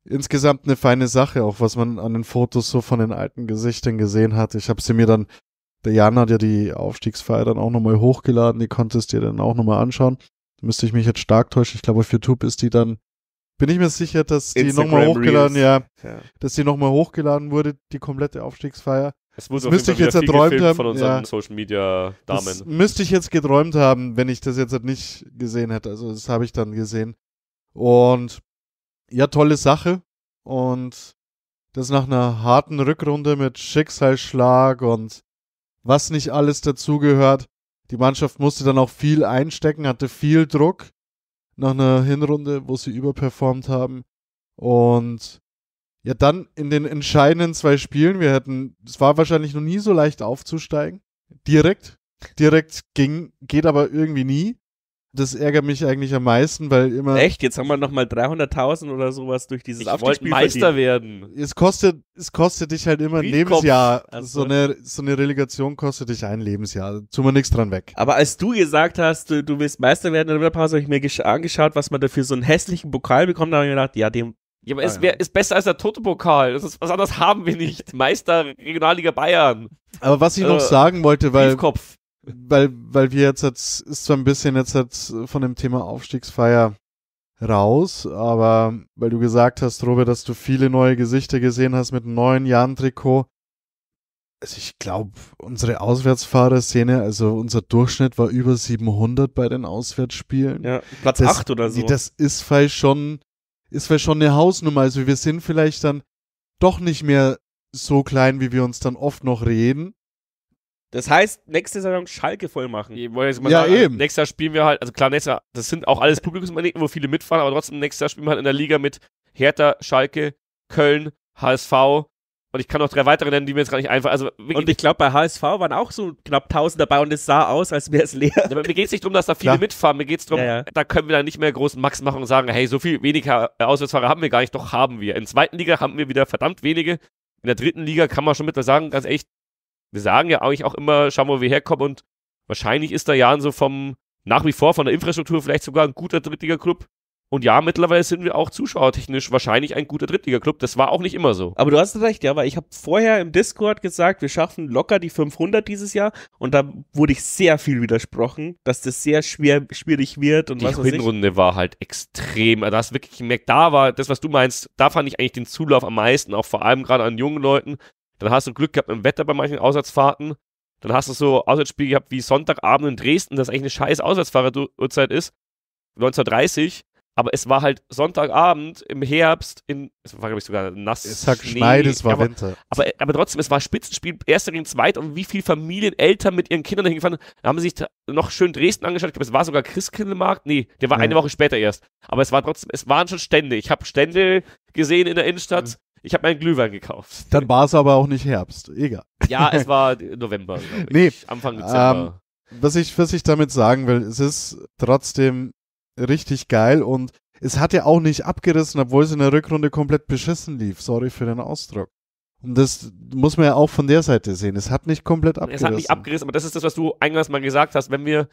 insgesamt eine feine Sache, auch was man an den Fotos so von den alten Gesichtern gesehen hat. Ich habe sie mir dann, der Jan hat ja die Aufstiegsfeier dann auch nochmal hochgeladen, die konntest du dir dann auch nochmal anschauen. Da müsste ich mich jetzt stark täuschen. Ich glaube, auf YouTube ist die dann, bin ich mir sicher, dass die nochmal hochgeladen, ja, ja, dass die nochmal hochgeladen wurde, die komplette Aufstiegsfeier. Das, das müsste ich jetzt erträumt haben. Von ja. Social Media Damen. Das müsste ich jetzt geträumt haben, wenn ich das jetzt nicht gesehen hätte. Also das habe ich dann gesehen. Und ja, tolle Sache. Und das nach einer harten Rückrunde mit Schicksalsschlag und was nicht alles dazugehört. Die Mannschaft musste dann auch viel einstecken, hatte viel Druck nach einer Hinrunde, wo sie überperformt haben. Und ja, dann in den entscheidenden zwei Spielen, wir hätten, es war wahrscheinlich noch nie so leicht aufzusteigen. Direkt. Direkt ging, geht aber irgendwie nie das ärgert mich eigentlich am meisten, weil immer. Echt? Jetzt haben wir nochmal 300.000 oder sowas durch dieses Ich wollte Meister verdienen. werden. Es kostet, es kostet dich halt immer ein Lebensjahr. Also so, eine, so eine Relegation kostet dich ein Lebensjahr. Tun wir nichts dran weg. Aber als du gesagt hast, du, du willst Meister werden in der Pause, habe ich mir angeschaut, was man dafür so einen hässlichen Pokal bekommt. Da habe ich mir gedacht, ja, dem. Ja, aber es ah, wär, ist besser als der tote Pokal. Das ist, was anderes haben wir nicht. Meister Regionalliga Bayern. Aber was ich äh, noch sagen wollte, weil. Kopf weil, weil wir jetzt, jetzt ist zwar ein bisschen jetzt, jetzt von dem Thema Aufstiegsfeier raus, aber weil du gesagt hast, Robert, dass du viele neue Gesichter gesehen hast mit einem neuen Jan-Trikot. Also ich glaube, unsere Auswärtsfahrerszene, also unser Durchschnitt war über 700 bei den Auswärtsspielen. Ja, Platz das, 8 oder so. Das ist vielleicht schon, ist vielleicht schon eine Hausnummer. Also wir sind vielleicht dann doch nicht mehr so klein, wie wir uns dann oft noch reden. Das heißt, nächste Saison Schalke voll machen. Ich wollte jetzt mal ja, sagen, also eben. Nächstes Jahr spielen wir halt, also klar, nächstes Jahr, das sind auch alles Publikumsmagneten, wo viele mitfahren, aber trotzdem, nächstes Jahr spielen wir halt in der Liga mit Hertha, Schalke, Köln, HSV. Und ich kann noch drei weitere nennen, die mir jetzt gar nicht einfach. Also, und ich glaube, bei HSV waren auch so knapp 1000 dabei und es sah aus, als wäre es leer. Ja, mir geht es nicht darum, dass da viele klar. mitfahren. Mir geht es darum, ja, ja. da können wir dann nicht mehr großen Max machen und sagen, hey, so viel weniger äh, Auswärtsfahrer haben wir gar nicht. Doch haben wir. In der zweiten Liga haben wir wieder verdammt wenige. In der dritten Liga kann man schon mit sagen, ganz echt, wir sagen ja eigentlich auch immer, schauen wir, wo wir herkommen und wahrscheinlich ist da Jan so vom, nach wie vor von der Infrastruktur vielleicht sogar ein guter Drittliga-Club. Und ja, mittlerweile sind wir auch zuschauertechnisch wahrscheinlich ein guter Drittliga-Club. Das war auch nicht immer so. Aber du hast recht, ja, weil ich habe vorher im Discord gesagt, wir schaffen locker die 500 dieses Jahr. Und da wurde ich sehr viel widersprochen, dass das sehr schwer, schwierig wird. Und die was Hinrunde ich. war halt extrem. Also da hast du wirklich gemerkt, da war das, was du meinst, da fand ich eigentlich den Zulauf am meisten, auch vor allem gerade an jungen Leuten. Dann hast du Glück gehabt im Wetter bei manchen Auswärtsfahrten. Dann hast du so Auswärtsspiele gehabt wie Sonntagabend in Dresden, das eigentlich eine scheiß Auswärtsfahreruhrzeit ist. 1930. Aber es war halt Sonntagabend im Herbst in, es war glaube ich sogar nass. Es hat geschneit, es war aber, Winter. Aber, aber trotzdem, es war Spitzenspiel, erster gegen zweit und wie viele Familien, Eltern mit ihren Kindern dahin gefahren, da haben sie sich noch schön Dresden angeschaut. Ich glaube, es war sogar Christkindlmarkt. Nee, der war ja. eine Woche später erst. Aber es war trotzdem, es waren schon Stände. Ich habe Stände gesehen in der Innenstadt. Ich habe meinen Glühwein gekauft. Dann war es aber auch nicht Herbst. Egal. Ja, es war November. nee, Anfang Dezember. Ähm, was, ich, was ich damit sagen will, es ist trotzdem richtig geil und es hat ja auch nicht abgerissen, obwohl es in der Rückrunde komplett beschissen lief. Sorry für den Ausdruck. Und das muss man ja auch von der Seite sehen. Es hat nicht komplett abgerissen. Es hat nicht abgerissen, aber das ist das, was du eingangs mal gesagt hast. Wenn wir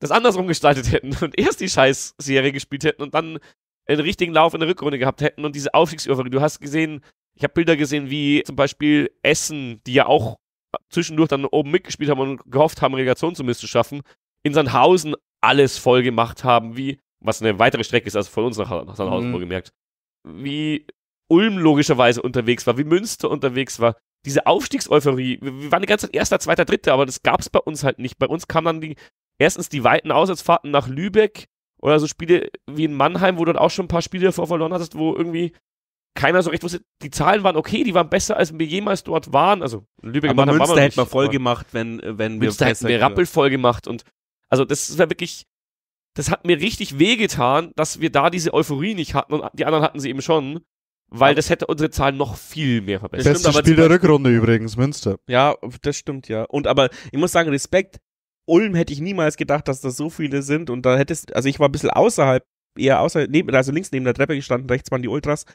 das andersrum gestaltet hätten und erst die Scheißserie gespielt hätten und dann einen richtigen Lauf in der Rückrunde gehabt hätten und diese Aufstiegseuphorie. Du hast gesehen, ich habe Bilder gesehen, wie zum Beispiel Essen, die ja auch zwischendurch dann oben mitgespielt haben und gehofft haben, Relegation zumindest zu schaffen, in Sandhausen alles voll gemacht haben, wie, was eine weitere Strecke ist, also von uns nach, nach Sandhausen mhm. gemerkt, wie Ulm logischerweise unterwegs war, wie Münster unterwegs war. Diese Aufstiegseuphorie, wir waren die ganze Zeit erster, zweiter, dritter, aber das gab es bei uns halt nicht. Bei uns kamen dann die, erstens die weiten Auswärtsfahrten nach Lübeck, oder so Spiele wie in Mannheim, wo du dann auch schon ein paar Spiele davor verloren hattest, wo irgendwie keiner so recht wusste, die Zahlen waren okay, die waren besser, als wir jemals dort waren. Also Lübeck aber Mannheim Münster hätten wir voll gemacht, wenn, äh, wenn Münster wir hätten wir Rappel voll gemacht. Und also das war wirklich, das hat mir richtig wehgetan, dass wir da diese Euphorie nicht hatten und die anderen hatten sie eben schon. Weil das hätte unsere Zahlen noch viel mehr verbessert. Bestes stimmt, Spiel der Rückrunde übrigens, Münster. Ja, das stimmt, ja. Und aber ich muss sagen, Respekt, Ulm hätte ich niemals gedacht, dass das so viele sind und da hättest, also ich war ein bisschen außerhalb, eher außerhalb, neben, also links neben der Treppe gestanden, rechts waren die Ultras.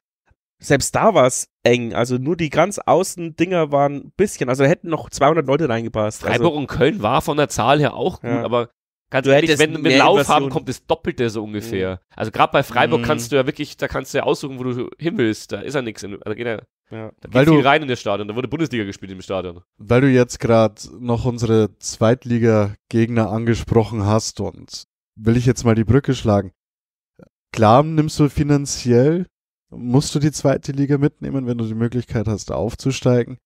Selbst da war es eng, also nur die ganz außen Dinger waren ein bisschen, also da hätten noch 200 Leute reingepasst. Also Freiburg also, und Köln war von der Zahl her auch gut, ja. aber Ganz du ehrlich, wenn wir Lauf Invasion. haben, kommt das Doppelte so ungefähr. Mhm. Also gerade bei Freiburg mhm. kannst du ja wirklich, da kannst du ja aussuchen, wo du hin willst. Da ist ja nichts. Also da geht ja ja. Da weil du rein in das Stadion, da wurde Bundesliga gespielt im Stadion. Weil du jetzt gerade noch unsere Zweitliga-Gegner angesprochen hast und will ich jetzt mal die Brücke schlagen. Klar nimmst du finanziell, musst du die zweite Liga mitnehmen, wenn du die Möglichkeit hast, aufzusteigen.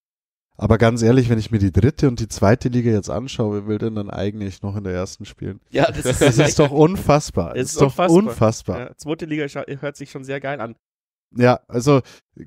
Aber ganz ehrlich, wenn ich mir die dritte und die zweite Liga jetzt anschaue, wer will denn dann eigentlich noch in der ersten spielen? Ja, das, das ist, ist, doch unfassbar. Das ist, ist doch unfassbar. unfassbar. Ja, zweite Liga hört sich schon sehr geil an. Ja, also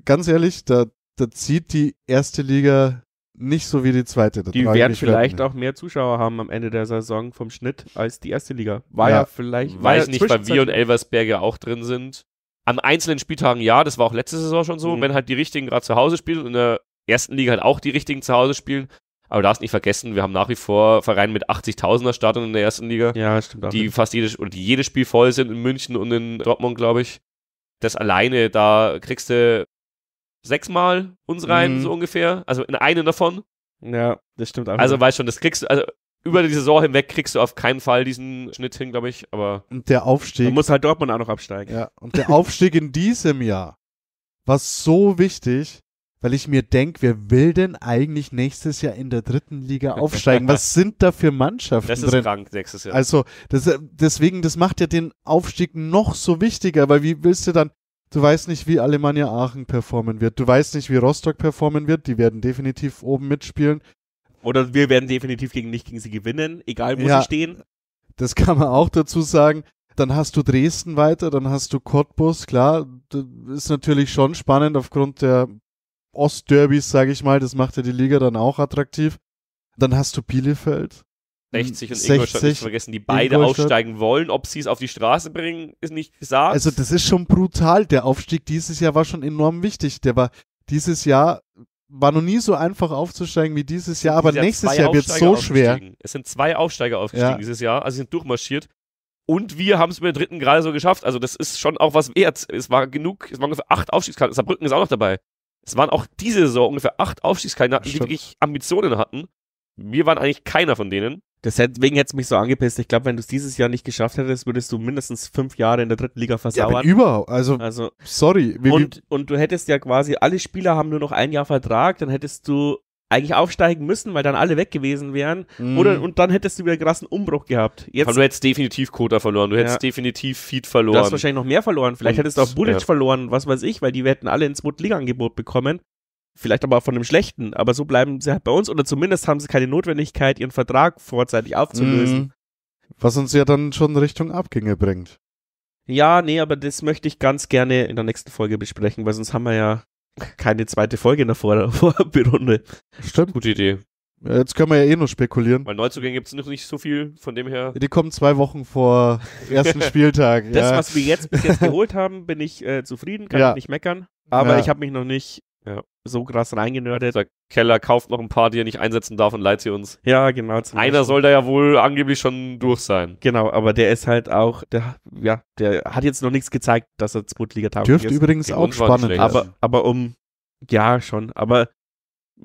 ganz ehrlich, da, da zieht die erste Liga nicht so wie die zweite. Da die werden vielleicht werden. auch mehr Zuschauer haben am Ende der Saison vom Schnitt als die erste Liga. War ja, ja vielleicht. Weiß nicht, weil wir und Elversberger auch drin sind. An einzelnen Spieltagen ja, das war auch letzte Saison schon so. Mhm. Wenn halt die richtigen gerade zu Hause spielen und in der ersten Liga halt auch die richtigen zu Hause spielen. Aber darfst nicht vergessen, wir haben nach wie vor Vereine mit 80.000er Startern in der ersten Liga. Ja, stimmt. Auch die nicht. fast jedes, oder die jedes Spiel voll sind in München und in Dortmund, glaube ich das alleine, da kriegst du sechsmal uns rein, mhm. so ungefähr. Also in einen davon. Ja, das stimmt einfach. Also weißt schon, das kriegst du, also über die Saison hinweg kriegst du auf keinen Fall diesen Schnitt hin, glaube ich. Aber und der Aufstieg. Man muss halt Dortmund auch noch absteigen. Ja, und der Aufstieg in diesem Jahr war so wichtig, weil ich mir denke, wer will denn eigentlich nächstes Jahr in der dritten Liga aufsteigen? Was sind da für Mannschaften das ist drin? Krank, nächstes Jahr. Also das, deswegen, das macht ja den Aufstieg noch so wichtiger, weil wie willst du dann, du weißt nicht, wie Alemannia Aachen performen wird, du weißt nicht, wie Rostock performen wird, die werden definitiv oben mitspielen. Oder wir werden definitiv gegen nicht gegen sie gewinnen, egal wo ja, sie stehen. Das kann man auch dazu sagen dann hast du Dresden weiter, dann hast du Cottbus, klar, ist natürlich schon spannend aufgrund der Ostderbys, sage ich mal, das macht ja die Liga dann auch attraktiv. Dann hast du Bielefeld. 60 und 60, hm, Ingolstadt nicht vergessen, die beide aufsteigen wollen. Ob sie es auf die Straße bringen, ist nicht gesagt. Also das ist schon brutal. Der Aufstieg dieses Jahr war schon enorm wichtig. Der war dieses Jahr war noch nie so einfach aufzusteigen wie dieses Jahr, aber dieses nächstes Jahr, wird es so schwer. Es sind zwei Aufsteiger aufgestiegen ja. dieses Jahr, also sie sind durchmarschiert. Und wir haben es mit der dritten gerade so geschafft. Also das ist schon auch was wert. Es war genug, es waren ungefähr acht Aufstiegskarten. Saarbrücken ist auch noch dabei. Es waren auch diese Saison ungefähr acht Aufstiegskandidaten, die wirklich Ambitionen hatten. Wir waren eigentlich keiner von denen. Deswegen hätte es mich so angepisst. Ich glaube, wenn du es dieses Jahr nicht geschafft hättest, würdest du mindestens fünf Jahre in der dritten Liga versauern. Ja, überhaupt. Also, also sorry. und, und du hättest ja quasi, alle Spieler haben nur noch ein Jahr Vertrag, dann hättest du eigentlich aufsteigen müssen, weil dann alle weg gewesen wären. Mm. Oder, mhm. und dann hättest du wieder einen krassen Umbruch gehabt. Jetzt, Aber du hättest definitiv Kota verloren, du hättest definitiv Feed verloren. Du hast wahrscheinlich noch mehr verloren. Vielleicht und, hättest du auch Bullet ja. verloren, was weiß ich, weil die hätten alle ins Bundesliga-Angebot bekommen. Vielleicht aber auch von einem Schlechten, aber so bleiben sie halt bei uns oder zumindest haben sie keine Notwendigkeit, ihren Vertrag vorzeitig aufzulösen. Mhm. Was uns ja dann schon Richtung Abgänge bringt. Ja, nee, aber das möchte ich ganz gerne in der nächsten Folge besprechen, weil sonst haben wir ja keine zweite Folge in der Vorrunde. Stimmt. Gute Idee. Jetzt können wir ja eh nur spekulieren. Weil Neuzugänge gibt es noch nicht so viel, von dem her. Die kommen zwei Wochen vor ersten Spieltag. ja. Das, was wir jetzt bis jetzt geholt haben, bin ich äh, zufrieden, kann ja. ich nicht meckern. Aber ja. ich habe mich noch nicht. Ja so krass reingenördet. Der Keller kauft noch ein paar, die er nicht einsetzen darf und leiht sie uns. Ja, genau. Einer soll da ja wohl angeblich schon durch sein. Genau, aber der ist halt auch, der, ja, der hat jetzt noch nichts gezeigt, dass er Zweitliga tauglich Dürfte ist. Dürfte übrigens auch spannend. Aber, aber um, ja, schon. Aber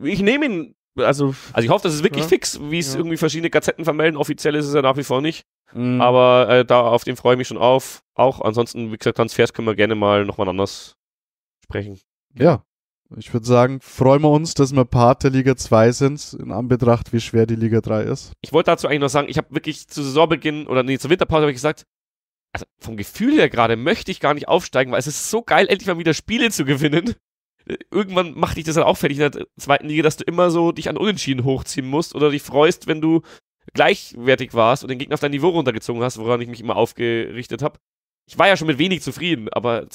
ich nehme ihn, also. Also ich hoffe, das ist wirklich ja, fix, wie es ja. irgendwie verschiedene Gazetten vermelden. Offiziell ist es ja nach wie vor nicht. Mhm. Aber äh, da auf den freue ich mich schon auf. Auch ansonsten, wie gesagt, Transfers können wir gerne mal nochmal anders sprechen. Ja, ich würde sagen, freuen wir uns, dass wir Part der Liga 2 sind, in Anbetracht, wie schwer die Liga 3 ist. Ich wollte dazu eigentlich noch sagen, ich habe wirklich zu Saisonbeginn oder nee, zur Winterpause habe ich gesagt, also vom Gefühl her gerade möchte ich gar nicht aufsteigen, weil es ist so geil, endlich mal wieder Spiele zu gewinnen. Irgendwann macht dich das dann auch fertig in der zweiten Liga, dass du immer so dich an Unentschieden hochziehen musst oder dich freust, wenn du gleichwertig warst und den Gegner auf dein Niveau runtergezogen hast, woran ich mich immer aufgerichtet habe. Ich war ja schon mit wenig zufrieden, aber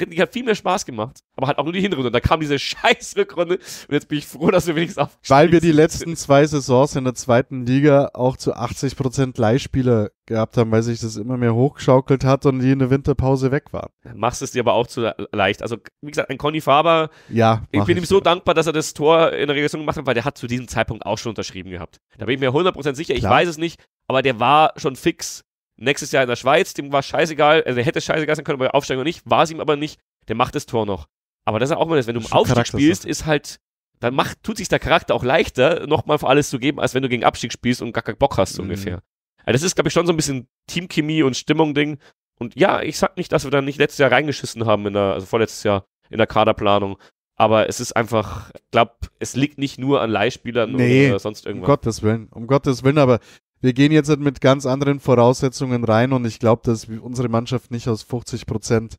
Rückrunde hat viel mehr Spaß gemacht, aber halt auch nur die Hinrunde. Und da kam diese scheiß Rückrunde und jetzt bin ich froh, dass wir wenigstens auf. Weil wir die letzten zwei Saisons in der zweiten Liga auch zu 80 Prozent Leihspieler gehabt haben, weil sich das immer mehr hochgeschaukelt hat und die in der Winterpause weg waren. Machst es dir aber auch zu leicht. Also, wie gesagt, ein Conny Faber, ja, ich bin ich ihm so da. dankbar, dass er das Tor in der Relegation gemacht hat, weil der hat zu diesem Zeitpunkt auch schon unterschrieben gehabt. Da bin ich mir 100% sicher, Klar. ich weiß es nicht, aber der war schon fix Nächstes Jahr in der Schweiz, dem war scheißegal, also er hätte scheißegal sein können, ob er aufsteigen oder nicht, war es ihm aber nicht, der macht das Tor noch. Aber das ist auch mal das, wenn du im Aufstieg spielst, ist halt, dann macht, tut sich der Charakter auch leichter, nochmal für alles zu geben, als wenn du gegen Abstieg spielst und gar keinen Bock hast, so mhm. ungefähr. Also das ist, glaube ich, schon so ein bisschen Teamchemie und Stimmung-Ding. Und ja, ich sag nicht, dass wir da nicht letztes Jahr reingeschissen haben, in der, also vorletztes Jahr in der Kaderplanung. Aber es ist einfach, ich glaube, es liegt nicht nur an Leihspielern nee, oder sonst irgendwas. Um Gottes Willen, um Gottes Willen, aber wir gehen jetzt halt mit ganz anderen Voraussetzungen rein und ich glaube, dass unsere Mannschaft nicht aus 50 Prozent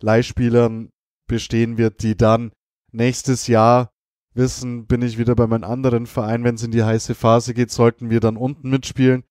Leihspielern bestehen wird, die dann nächstes Jahr wissen, bin ich wieder bei meinem anderen Verein, wenn es in die heiße Phase geht, sollten wir dann unten mitspielen.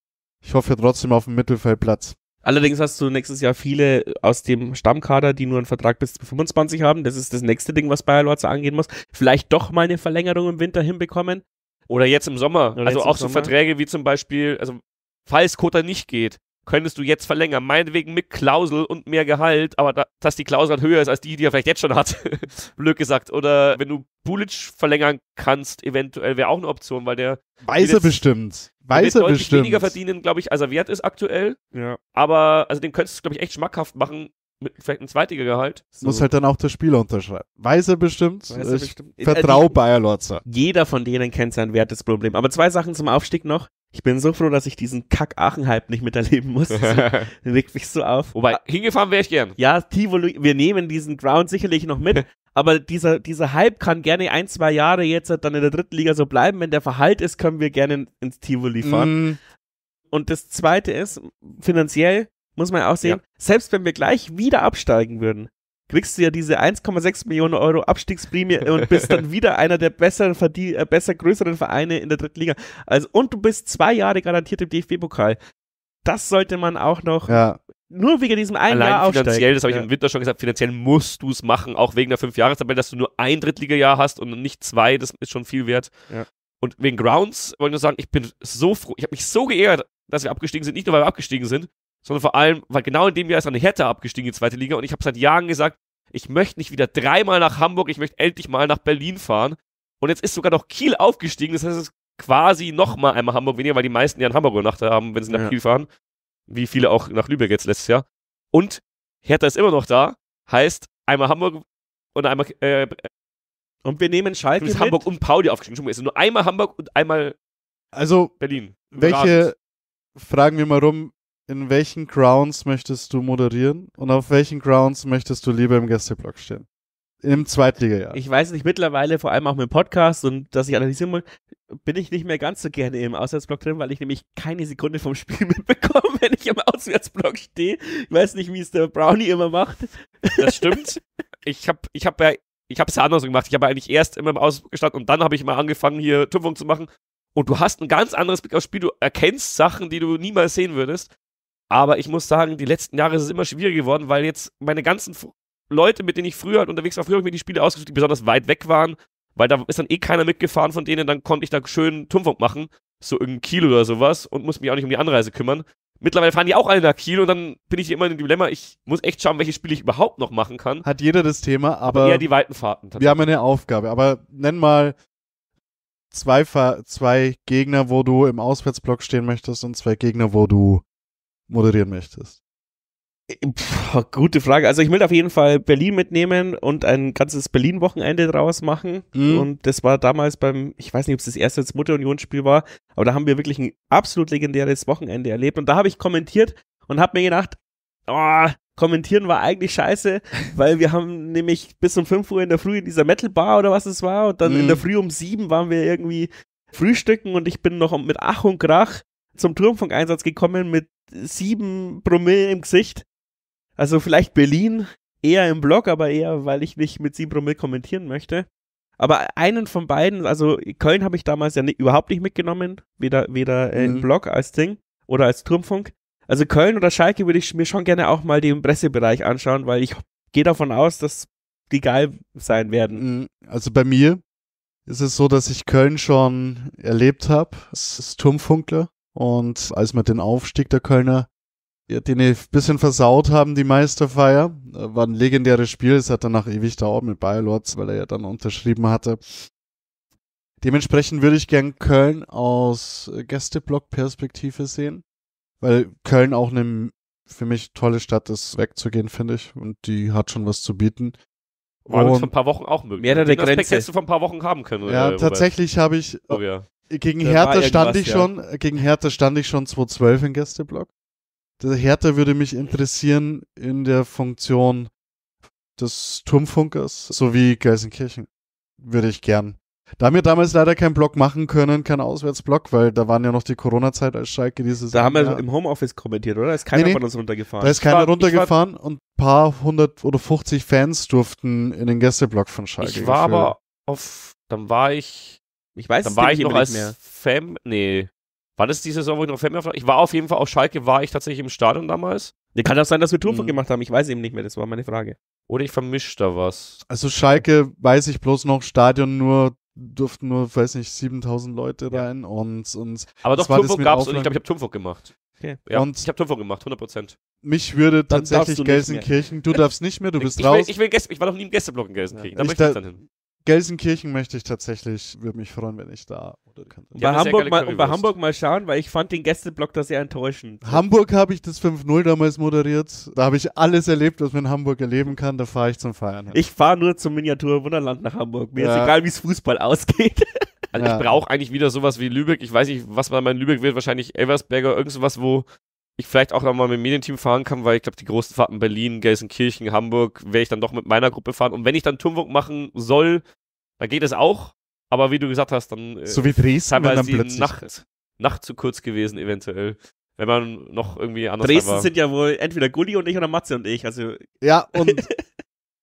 Ich hoffe trotzdem auf den Mittelfeldplatz. Allerdings hast du nächstes Jahr viele aus dem Stammkader, die nur einen Vertrag bis 25 haben. Das ist das nächste Ding, was Bayer Lorz angehen muss. Vielleicht doch mal eine Verlängerung im Winter hinbekommen. Oder jetzt im Sommer. Oder also auch so Sommer. Verträge wie zum Beispiel, also falls Kota nicht geht, könntest du jetzt verlängern. Meinetwegen mit Klausel und mehr Gehalt, aber da, dass die Klausel halt höher ist als die, die er vielleicht jetzt schon hat. Blöd gesagt. Oder wenn du Bulic verlängern kannst, eventuell wäre auch eine Option, weil der. Weiß er bestimmt. Weiß er bestimmt. weniger verdienen, glaube ich, als er wert ist aktuell. Ja. Aber, also den könntest du, glaube ich, echt schmackhaft machen, mit vielleicht ein Zweitliga-Gehalt. So. Muss halt dann auch das Spiel unterschreiben. Weiß er bestimmt. Weiß er ich bestimmt. Äh, vertraue Bayer Lotzer. Jeder von denen kennt sein wertes Problem. Aber zwei Sachen zum Aufstieg noch. Ich bin so froh, dass ich diesen Kack-Aachen-Hype nicht miterleben muss. Das regt mich so auf. Wobei, hingefahren wäre ich gern. Ja, Tivoli, wir nehmen diesen Ground sicherlich noch mit. aber dieser, dieser Hype kann gerne ein, zwei Jahre jetzt dann in der dritten Liga so bleiben. Wenn der Verhalt ist, können wir gerne ins Tivoli fahren. Mm. Und das zweite ist, finanziell, muss man ja auch sehen, ja. selbst wenn wir gleich wieder absteigen würden, kriegst du ja diese 1,6 Millionen Euro Abstiegsprämie und bist dann wieder einer der besseren, äh, besser größeren Vereine in der dritten Liga. Also, und du bist zwei Jahre garantiert im DFB-Pokal. Das sollte man auch noch ja. nur wegen diesem einen Allein Jahr finanziell, das habe ich ja. im Winter schon gesagt, finanziell musst du es machen, auch wegen der fünf jahres Fünfjahrestabelle, dass du nur ein Drittliga-Jahr hast und nicht zwei, das ist schon viel wert. Ja. Und wegen Grounds wollte ich nur sagen, ich bin so froh, ich habe mich so geehrt, dass wir abgestiegen sind, nicht nur weil wir abgestiegen sind, sondern vor allem, weil genau in dem Jahr ist eine Hertha abgestiegen in die zweite Liga und ich habe seit Jahren gesagt, ich möchte nicht wieder dreimal nach Hamburg, ich möchte endlich mal nach Berlin fahren. Und jetzt ist sogar noch Kiel aufgestiegen, das heißt, es ist quasi nochmal einmal Hamburg weniger, weil die meisten ja in Hamburg übernachtet haben, wenn sie nach ja. Kiel fahren. Wie viele auch nach Lübeck jetzt letztes Jahr. Und Hertha ist immer noch da, heißt einmal Hamburg und einmal. Äh, und wir nehmen Schalke. Mit. Hamburg und Pauli aufgestiegen. Es ist nur einmal Hamburg und einmal also, Berlin. Welche, fragen wir mal rum, in welchen Grounds möchtest du moderieren und auf welchen Grounds möchtest du lieber im Gästeblock stehen? Im Zweitliga-Jahr. Ich weiß nicht, mittlerweile, vor allem auch mit dem Podcast und dass ich analysieren muss, bin ich nicht mehr ganz so gerne im Auswärtsblock drin, weil ich nämlich keine Sekunde vom Spiel mitbekomme, wenn ich im Auswärtsblock stehe. Ich weiß nicht, wie es der Brownie immer macht. Das stimmt. ich habe ich hab ja, ich hab's ja anders gemacht. Ich habe eigentlich erst immer im Auswärtsblock gestanden und dann habe ich mal angefangen, hier Tümpfung zu machen. Und du hast ein ganz anderes Blick aufs Spiel. Du erkennst Sachen, die du niemals sehen würdest. Aber ich muss sagen, die letzten Jahre ist es immer schwieriger geworden, weil jetzt meine ganzen F Leute, mit denen ich früher halt unterwegs war, früher habe ich mir die Spiele ausgesucht, die besonders weit weg waren, weil da ist dann eh keiner mitgefahren von denen, dann konnte ich da schön Tumpfung machen, so irgendein Kiel oder sowas und muss mich auch nicht um die Anreise kümmern. Mittlerweile fahren die auch alle nach Kiel und dann bin ich immer in dem Dilemma, ich muss echt schauen, welche Spiele ich überhaupt noch machen kann. Hat jeder das Thema, aber, aber eher die weiten Fahrten. Wir haben eine Aufgabe, aber nenn mal zwei, zwei Gegner, wo du im Auswärtsblock stehen möchtest und zwei Gegner, wo du moderieren möchtest? Puh, äh, gute Frage. Also ich will auf jeden Fall Berlin mitnehmen und ein ganzes Berlin-Wochenende draus machen. Mhm. Und das war damals beim, ich weiß nicht, ob es das erste Mutter-Union-Spiel war, aber da haben wir wirklich ein absolut legendäres Wochenende erlebt. Und da habe ich kommentiert und habe mir gedacht, oh, kommentieren war eigentlich scheiße, weil wir haben nämlich bis um 5 Uhr in der Früh in dieser Metal-Bar oder was es war und dann mhm. in der mhm. Früh um 7 waren wir irgendwie frühstücken und ich bin noch mit Ach und Krach zum Turmfunkeinsatz gekommen mit sieben Promille im Gesicht. Also vielleicht Berlin, eher im Blog, aber eher, weil ich nicht mit sieben Promille kommentieren möchte. Aber einen von beiden, also Köln habe ich damals ja nicht, überhaupt nicht mitgenommen, weder, weder mhm. im Blog als Ding oder als Turmfunk. Also Köln oder Schalke würde ich mir schon gerne auch mal den Pressebereich anschauen, weil ich gehe davon aus, dass die geil sein werden. Mhm. Also bei mir ist es so, dass ich Köln schon erlebt habe als Turmfunkler. Und als wir den Aufstieg der Kölner, den ein bisschen versaut haben, die Meisterfeier, äh, war ein legendäres Spiel. Es hat danach ewig dauert mit Bayer Lorz, weil er ja dann unterschrieben hatte. Dementsprechend würde ich gern Köln aus Gästeblock-Perspektive sehen, weil Köln auch eine für mich tolle Stadt ist, wegzugehen, finde ich. Und die hat schon was zu bieten. War uns vor ein paar Wochen auch möglich. Mehrere Den Grenze. hättest du vor ein paar Wochen haben können. Ja, äh, tatsächlich habe ich oh, ja. Gegen Hertha stand ich ja. schon, gegen Hertha stand ich schon 2012 im Gästeblock. Der Hertha würde mich interessieren in der Funktion des Turmfunkers sowie Gelsenkirchen. Würde ich gern. Da haben wir damals leider keinen Block machen können, keinen Auswärtsblock, weil da waren ja noch die Corona-Zeit als Schalke dieses. Da haben wir ja. im Homeoffice kommentiert, oder? Da ist keiner nee, nee. von uns runtergefahren. Da ist keiner war, runtergefahren war, und ein paar hundert oder 50 Fans durften in den Gästeblock von Schalke. Ich war gefühlt. aber auf, dann war ich ich weiß Dann es war ich noch als mehr. Fan. Nee. War das die Saison, wo ich noch Fan mehr war? Ich war auf jeden Fall auf Schalke, war ich tatsächlich im Stadion damals. Nee, kann auch sein, dass wir Turmfunk mhm. gemacht haben. Ich weiß eben nicht mehr, das war meine Frage. Oder ich vermisch da was. Also Schalke weiß ich bloß noch, Stadion nur durften nur, weiß nicht, 7000 Leute rein ja. und, und. Aber doch, Turmfunk gab's und ich glaube, ich habe Turmfunk gemacht. Okay. Ja, und ich habe Turmfunk gemacht, 100%. Mich würde dann tatsächlich Gelsenkirchen, du darfst nicht mehr, du bist ich raus. Will, ich, will Gäste, ich war noch nie im Gästeblock in Gelsenkirchen, ja. da ich möchte ich da, dann hin. Gelsenkirchen möchte ich tatsächlich, würde mich freuen, wenn ich da oder Ja, bei, Hamburg mal, bei Hamburg mal schauen, weil ich fand den Gästeblock da sehr enttäuschend. Hamburg habe ich das 5-0 damals moderiert. Da habe ich alles erlebt, was man in Hamburg erleben kann. Da fahre ich zum Feiern hin. Ich fahre nur zum Miniatur Wunderland nach Hamburg. Mir ja. ist egal, wie es Fußball ausgeht. Also ja. ich brauche eigentlich wieder sowas wie Lübeck. Ich weiß nicht, was man in Lübeck wird. Wahrscheinlich Elversberger, irgendwas, wo ich vielleicht auch nochmal mit dem Medienteam fahren kann, weil ich glaube, die großen Fahrten Berlin, Gelsenkirchen, Hamburg werde ich dann doch mit meiner Gruppe fahren. Und wenn ich dann Turmburg machen soll, dann geht es auch. Aber wie du gesagt hast, dann. Äh, so wie Dresden, dann plötzlich. Nacht, Nacht zu kurz gewesen, eventuell. Wenn man noch irgendwie anders Dresden war. sind ja wohl entweder Gulli und ich oder Matze und ich. Also ja, und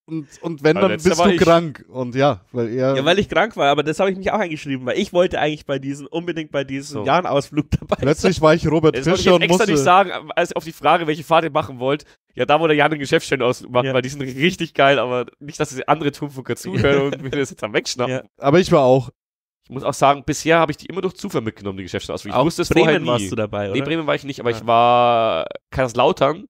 Und, und wenn, aber dann bist du ich, krank. Und ja, weil er. Ja, weil ich krank war, aber das habe ich mich auch eingeschrieben, weil ich wollte eigentlich bei diesem, unbedingt bei diesem so. Jahrenausflug dabei sein. Plötzlich war ich Robert das Fischer ich jetzt und extra musste. nicht sagen, als auf die Frage, welche Fahrt ihr machen wollt. Ja, da wurde Jan den Geschäftsstellen ausmacht, ja. weil die sind richtig geil, aber nicht, dass das andere Turmfunker zuhören und mir das jetzt dann wegschnappen. Ja. Aber ich war auch. Ich muss auch sagen, bisher habe ich die immer durch Zufall mitgenommen, die Geschäftsstellen. Also ich auch wusste es Bremen vorher nie. warst du dabei, oder? Nee, Bremen war ich nicht, aber ja. ich war Kaiserslautern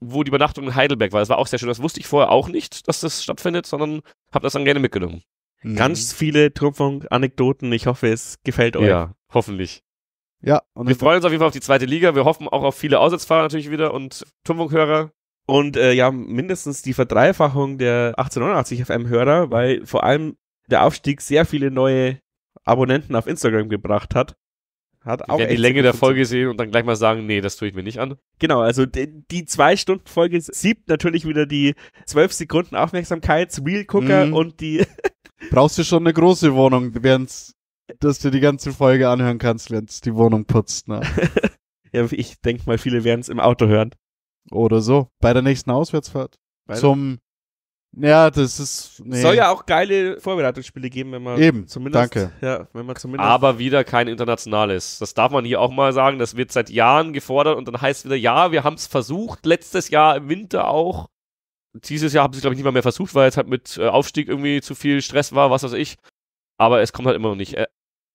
wo die Übernachtung in Heidelberg war. Das war auch sehr schön. Das wusste ich vorher auch nicht, dass das stattfindet, sondern habe das dann gerne mitgenommen. Mhm. Ganz viele Trumpfung-Anekdoten. Ich hoffe, es gefällt euch. Ja, hoffentlich. Ja, und wir freuen uns auf jeden Fall auf die zweite Liga. Wir hoffen auch auf viele Aussatzfahrer natürlich wieder und Trumpfunk-Hörer. Und äh, ja, mindestens die Verdreifachung der 1889 FM-Hörer, weil vor allem der Aufstieg sehr viele neue Abonnenten auf Instagram gebracht hat. Hat auch die Länge der Folge sehen und dann gleich mal sagen, nee, das tue ich mir nicht an. Genau, also die, die zwei Stunden Folge siebt natürlich wieder die zwölf Sekunden Aufmerksamkeit, Real Cooker mhm. und die. Brauchst du schon eine große Wohnung, während dass du die ganze Folge anhören kannst, während die Wohnung putzt. Ne? ja, ich denke mal, viele werden es im Auto hören. Oder so. Bei der nächsten Auswärtsfahrt. Bei zum ja, das ist. Nee. Soll ja auch geile Vorbereitungsspiele geben, wenn man Eben, zumindest. Danke. Ja, wenn man zumindest. Aber wieder kein internationales. Das darf man hier auch mal sagen. Das wird seit Jahren gefordert und dann heißt wieder, ja, wir haben es versucht. Letztes Jahr im Winter auch. Dieses Jahr haben sie, glaube ich, nicht mal mehr versucht, weil es halt mit äh, Aufstieg irgendwie zu viel Stress war, was weiß ich. Aber es kommt halt immer noch nicht. Äh,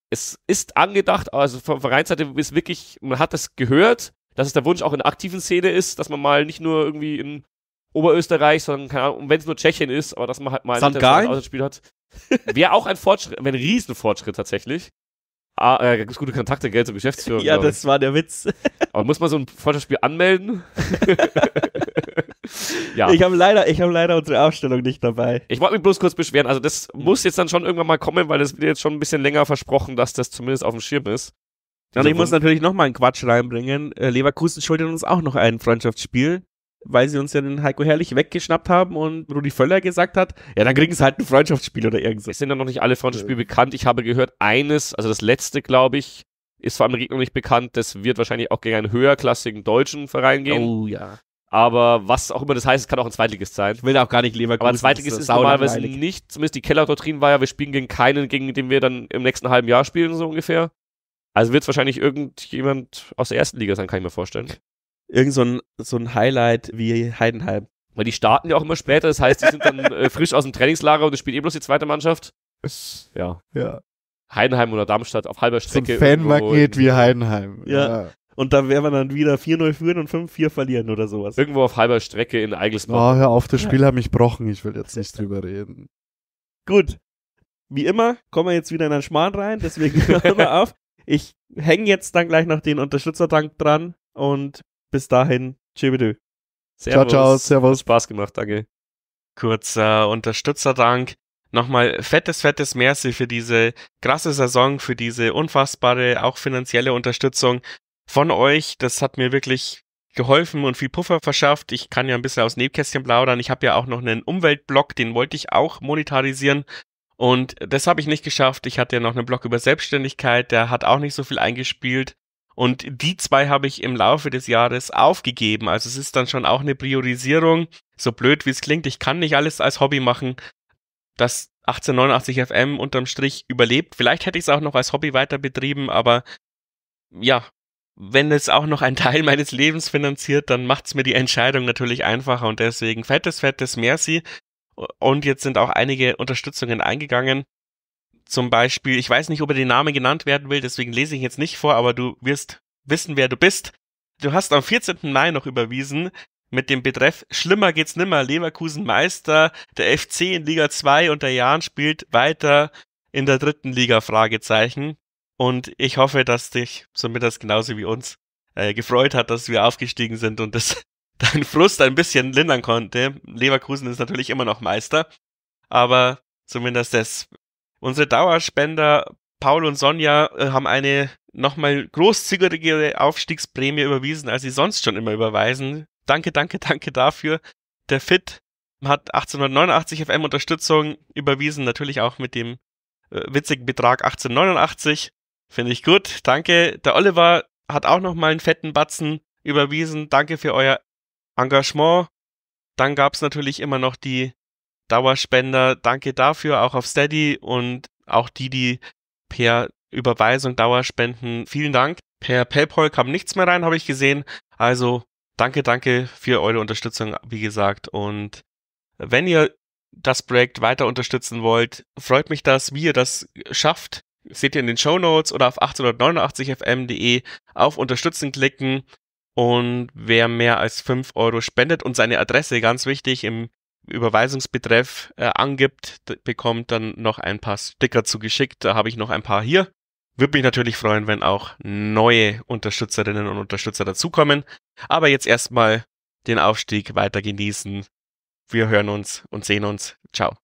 es ist angedacht, also von Vereinsseite ist wirklich, man hat das gehört, dass es der Wunsch auch in der aktiven Szene ist, dass man mal nicht nur irgendwie in Oberösterreich, sondern, keine Ahnung, wenn es nur Tschechien ist, aber dass man halt mal ein Ausspiel hat. Wäre auch ein Fortschritt, wäre ein Riesenfortschritt tatsächlich. Ah, äh, gute Kontakte, Geld zur Geschäftsführung. ja, das war der Witz. aber muss man so ein Fortschrittsspiel anmelden? ja. Ich habe leider, ich hab leider unsere Aufstellung nicht dabei. Ich wollte mich bloß kurz beschweren. Also, das hm. muss jetzt dann schon irgendwann mal kommen, weil das wird jetzt schon ein bisschen länger versprochen, dass das zumindest auf dem Schirm ist. Und ich muss natürlich nochmal einen Quatsch reinbringen. Äh, Leverkusen schuldet uns auch noch ein Freundschaftsspiel weil sie uns ja den Heiko Herrlich weggeschnappt haben und Rudi Völler gesagt hat, ja, dann kriegen sie halt ein Freundschaftsspiel oder irgendwas. Es sind ja noch nicht alle Freundschaftsspiele bekannt. Ich habe gehört, eines, also das letzte, glaube ich, ist vor allem Gegner nicht bekannt. Das wird wahrscheinlich auch gegen einen höherklassigen deutschen Verein gehen. Oh ja. Aber was auch immer das heißt, es kann auch ein Zweitligist sein. Ich will auch gar nicht Leverkusen. Aber ein Zweitligist ist, normalerweise nicht, zumindest die Keller-Doktrin war ja, wir spielen gegen keinen, gegen den wir dann im nächsten halben Jahr spielen, so ungefähr. Also wird es wahrscheinlich irgendjemand aus der ersten Liga sein, kann ich mir vorstellen irgend so ein, so ein Highlight wie Heidenheim. Weil die starten ja auch immer später, das heißt, die sind dann äh, frisch aus dem Trainingslager und das spielt eh bloß die zweite Mannschaft. Ja. ja. Heidenheim oder Darmstadt auf halber Strecke. So ein Fanmagnet wie Heidenheim. Ja. ja. Und da werden wir dann wieder 4-0 führen und 5-4 verlieren oder sowas. Irgendwo auf halber Strecke in Eigelsbach. Oh, hör auf, das Spiel ja. hat mich brochen. Ich will jetzt nicht drüber reden. Gut. Wie immer kommen wir jetzt wieder in einen Schmarrn rein, deswegen hör mal auf. Ich hänge jetzt dann gleich noch den Unterstützertank dran und bis dahin, tschüss. Ciao, ciao, servus. Hat Spaß gemacht, danke. Kurzer Unterstützerdank. Nochmal fettes, fettes Merci für diese krasse Saison, für diese unfassbare, auch finanzielle Unterstützung von euch. Das hat mir wirklich geholfen und viel Puffer verschafft. Ich kann ja ein bisschen aus Nebkästchen plaudern. Ich habe ja auch noch einen Umweltblog, den wollte ich auch monetarisieren. Und das habe ich nicht geschafft. Ich hatte ja noch einen Blog über Selbstständigkeit, der hat auch nicht so viel eingespielt. Und die zwei habe ich im Laufe des Jahres aufgegeben. Also es ist dann schon auch eine Priorisierung. So blöd wie es klingt, ich kann nicht alles als Hobby machen. Das 1889 FM unterm Strich überlebt. Vielleicht hätte ich es auch noch als Hobby weiter betrieben, aber ja, wenn es auch noch einen Teil meines Lebens finanziert, dann macht es mir die Entscheidung natürlich einfacher und deswegen fettes, fettes Merci. Und jetzt sind auch einige Unterstützungen eingegangen zum Beispiel, ich weiß nicht, ob er den Namen genannt werden will, deswegen lese ich jetzt nicht vor, aber du wirst wissen, wer du bist. Du hast am 14. Mai noch überwiesen mit dem Betreff Schlimmer geht's nimmer, Leverkusen Meister, der FC in Liga 2 und der Jan spielt weiter in der dritten Liga, Fragezeichen. Und ich hoffe, dass dich zumindest genauso wie uns äh, gefreut hat, dass wir aufgestiegen sind und dass dein Frust ein bisschen lindern konnte. Leverkusen ist natürlich immer noch Meister, aber zumindest das Unsere Dauerspender Paul und Sonja äh, haben eine nochmal großzügigere Aufstiegsprämie überwiesen, als sie sonst schon immer überweisen. Danke, danke, danke dafür. Der Fit hat 1889 FM Unterstützung überwiesen, natürlich auch mit dem äh, witzigen Betrag 1889. Finde ich gut, danke. Der Oliver hat auch nochmal einen fetten Batzen überwiesen. Danke für euer Engagement. Dann gab es natürlich immer noch die Dauerspender, danke dafür, auch auf Steady und auch die, die per Überweisung Dauerspenden, vielen Dank. Per PayPal kam nichts mehr rein, habe ich gesehen. Also danke, danke für eure Unterstützung, wie gesagt. Und wenn ihr das Projekt weiter unterstützen wollt, freut mich das, wie ihr das schafft. Seht ihr in den Show Notes oder auf 1889fm.de auf Unterstützen klicken. Und wer mehr als 5 Euro spendet und seine Adresse, ganz wichtig, im Überweisungsbetreff äh, angibt, bekommt dann noch ein paar Sticker zugeschickt. Da habe ich noch ein paar hier. Würde mich natürlich freuen, wenn auch neue Unterstützerinnen und Unterstützer dazukommen. Aber jetzt erstmal den Aufstieg weiter genießen. Wir hören uns und sehen uns. Ciao.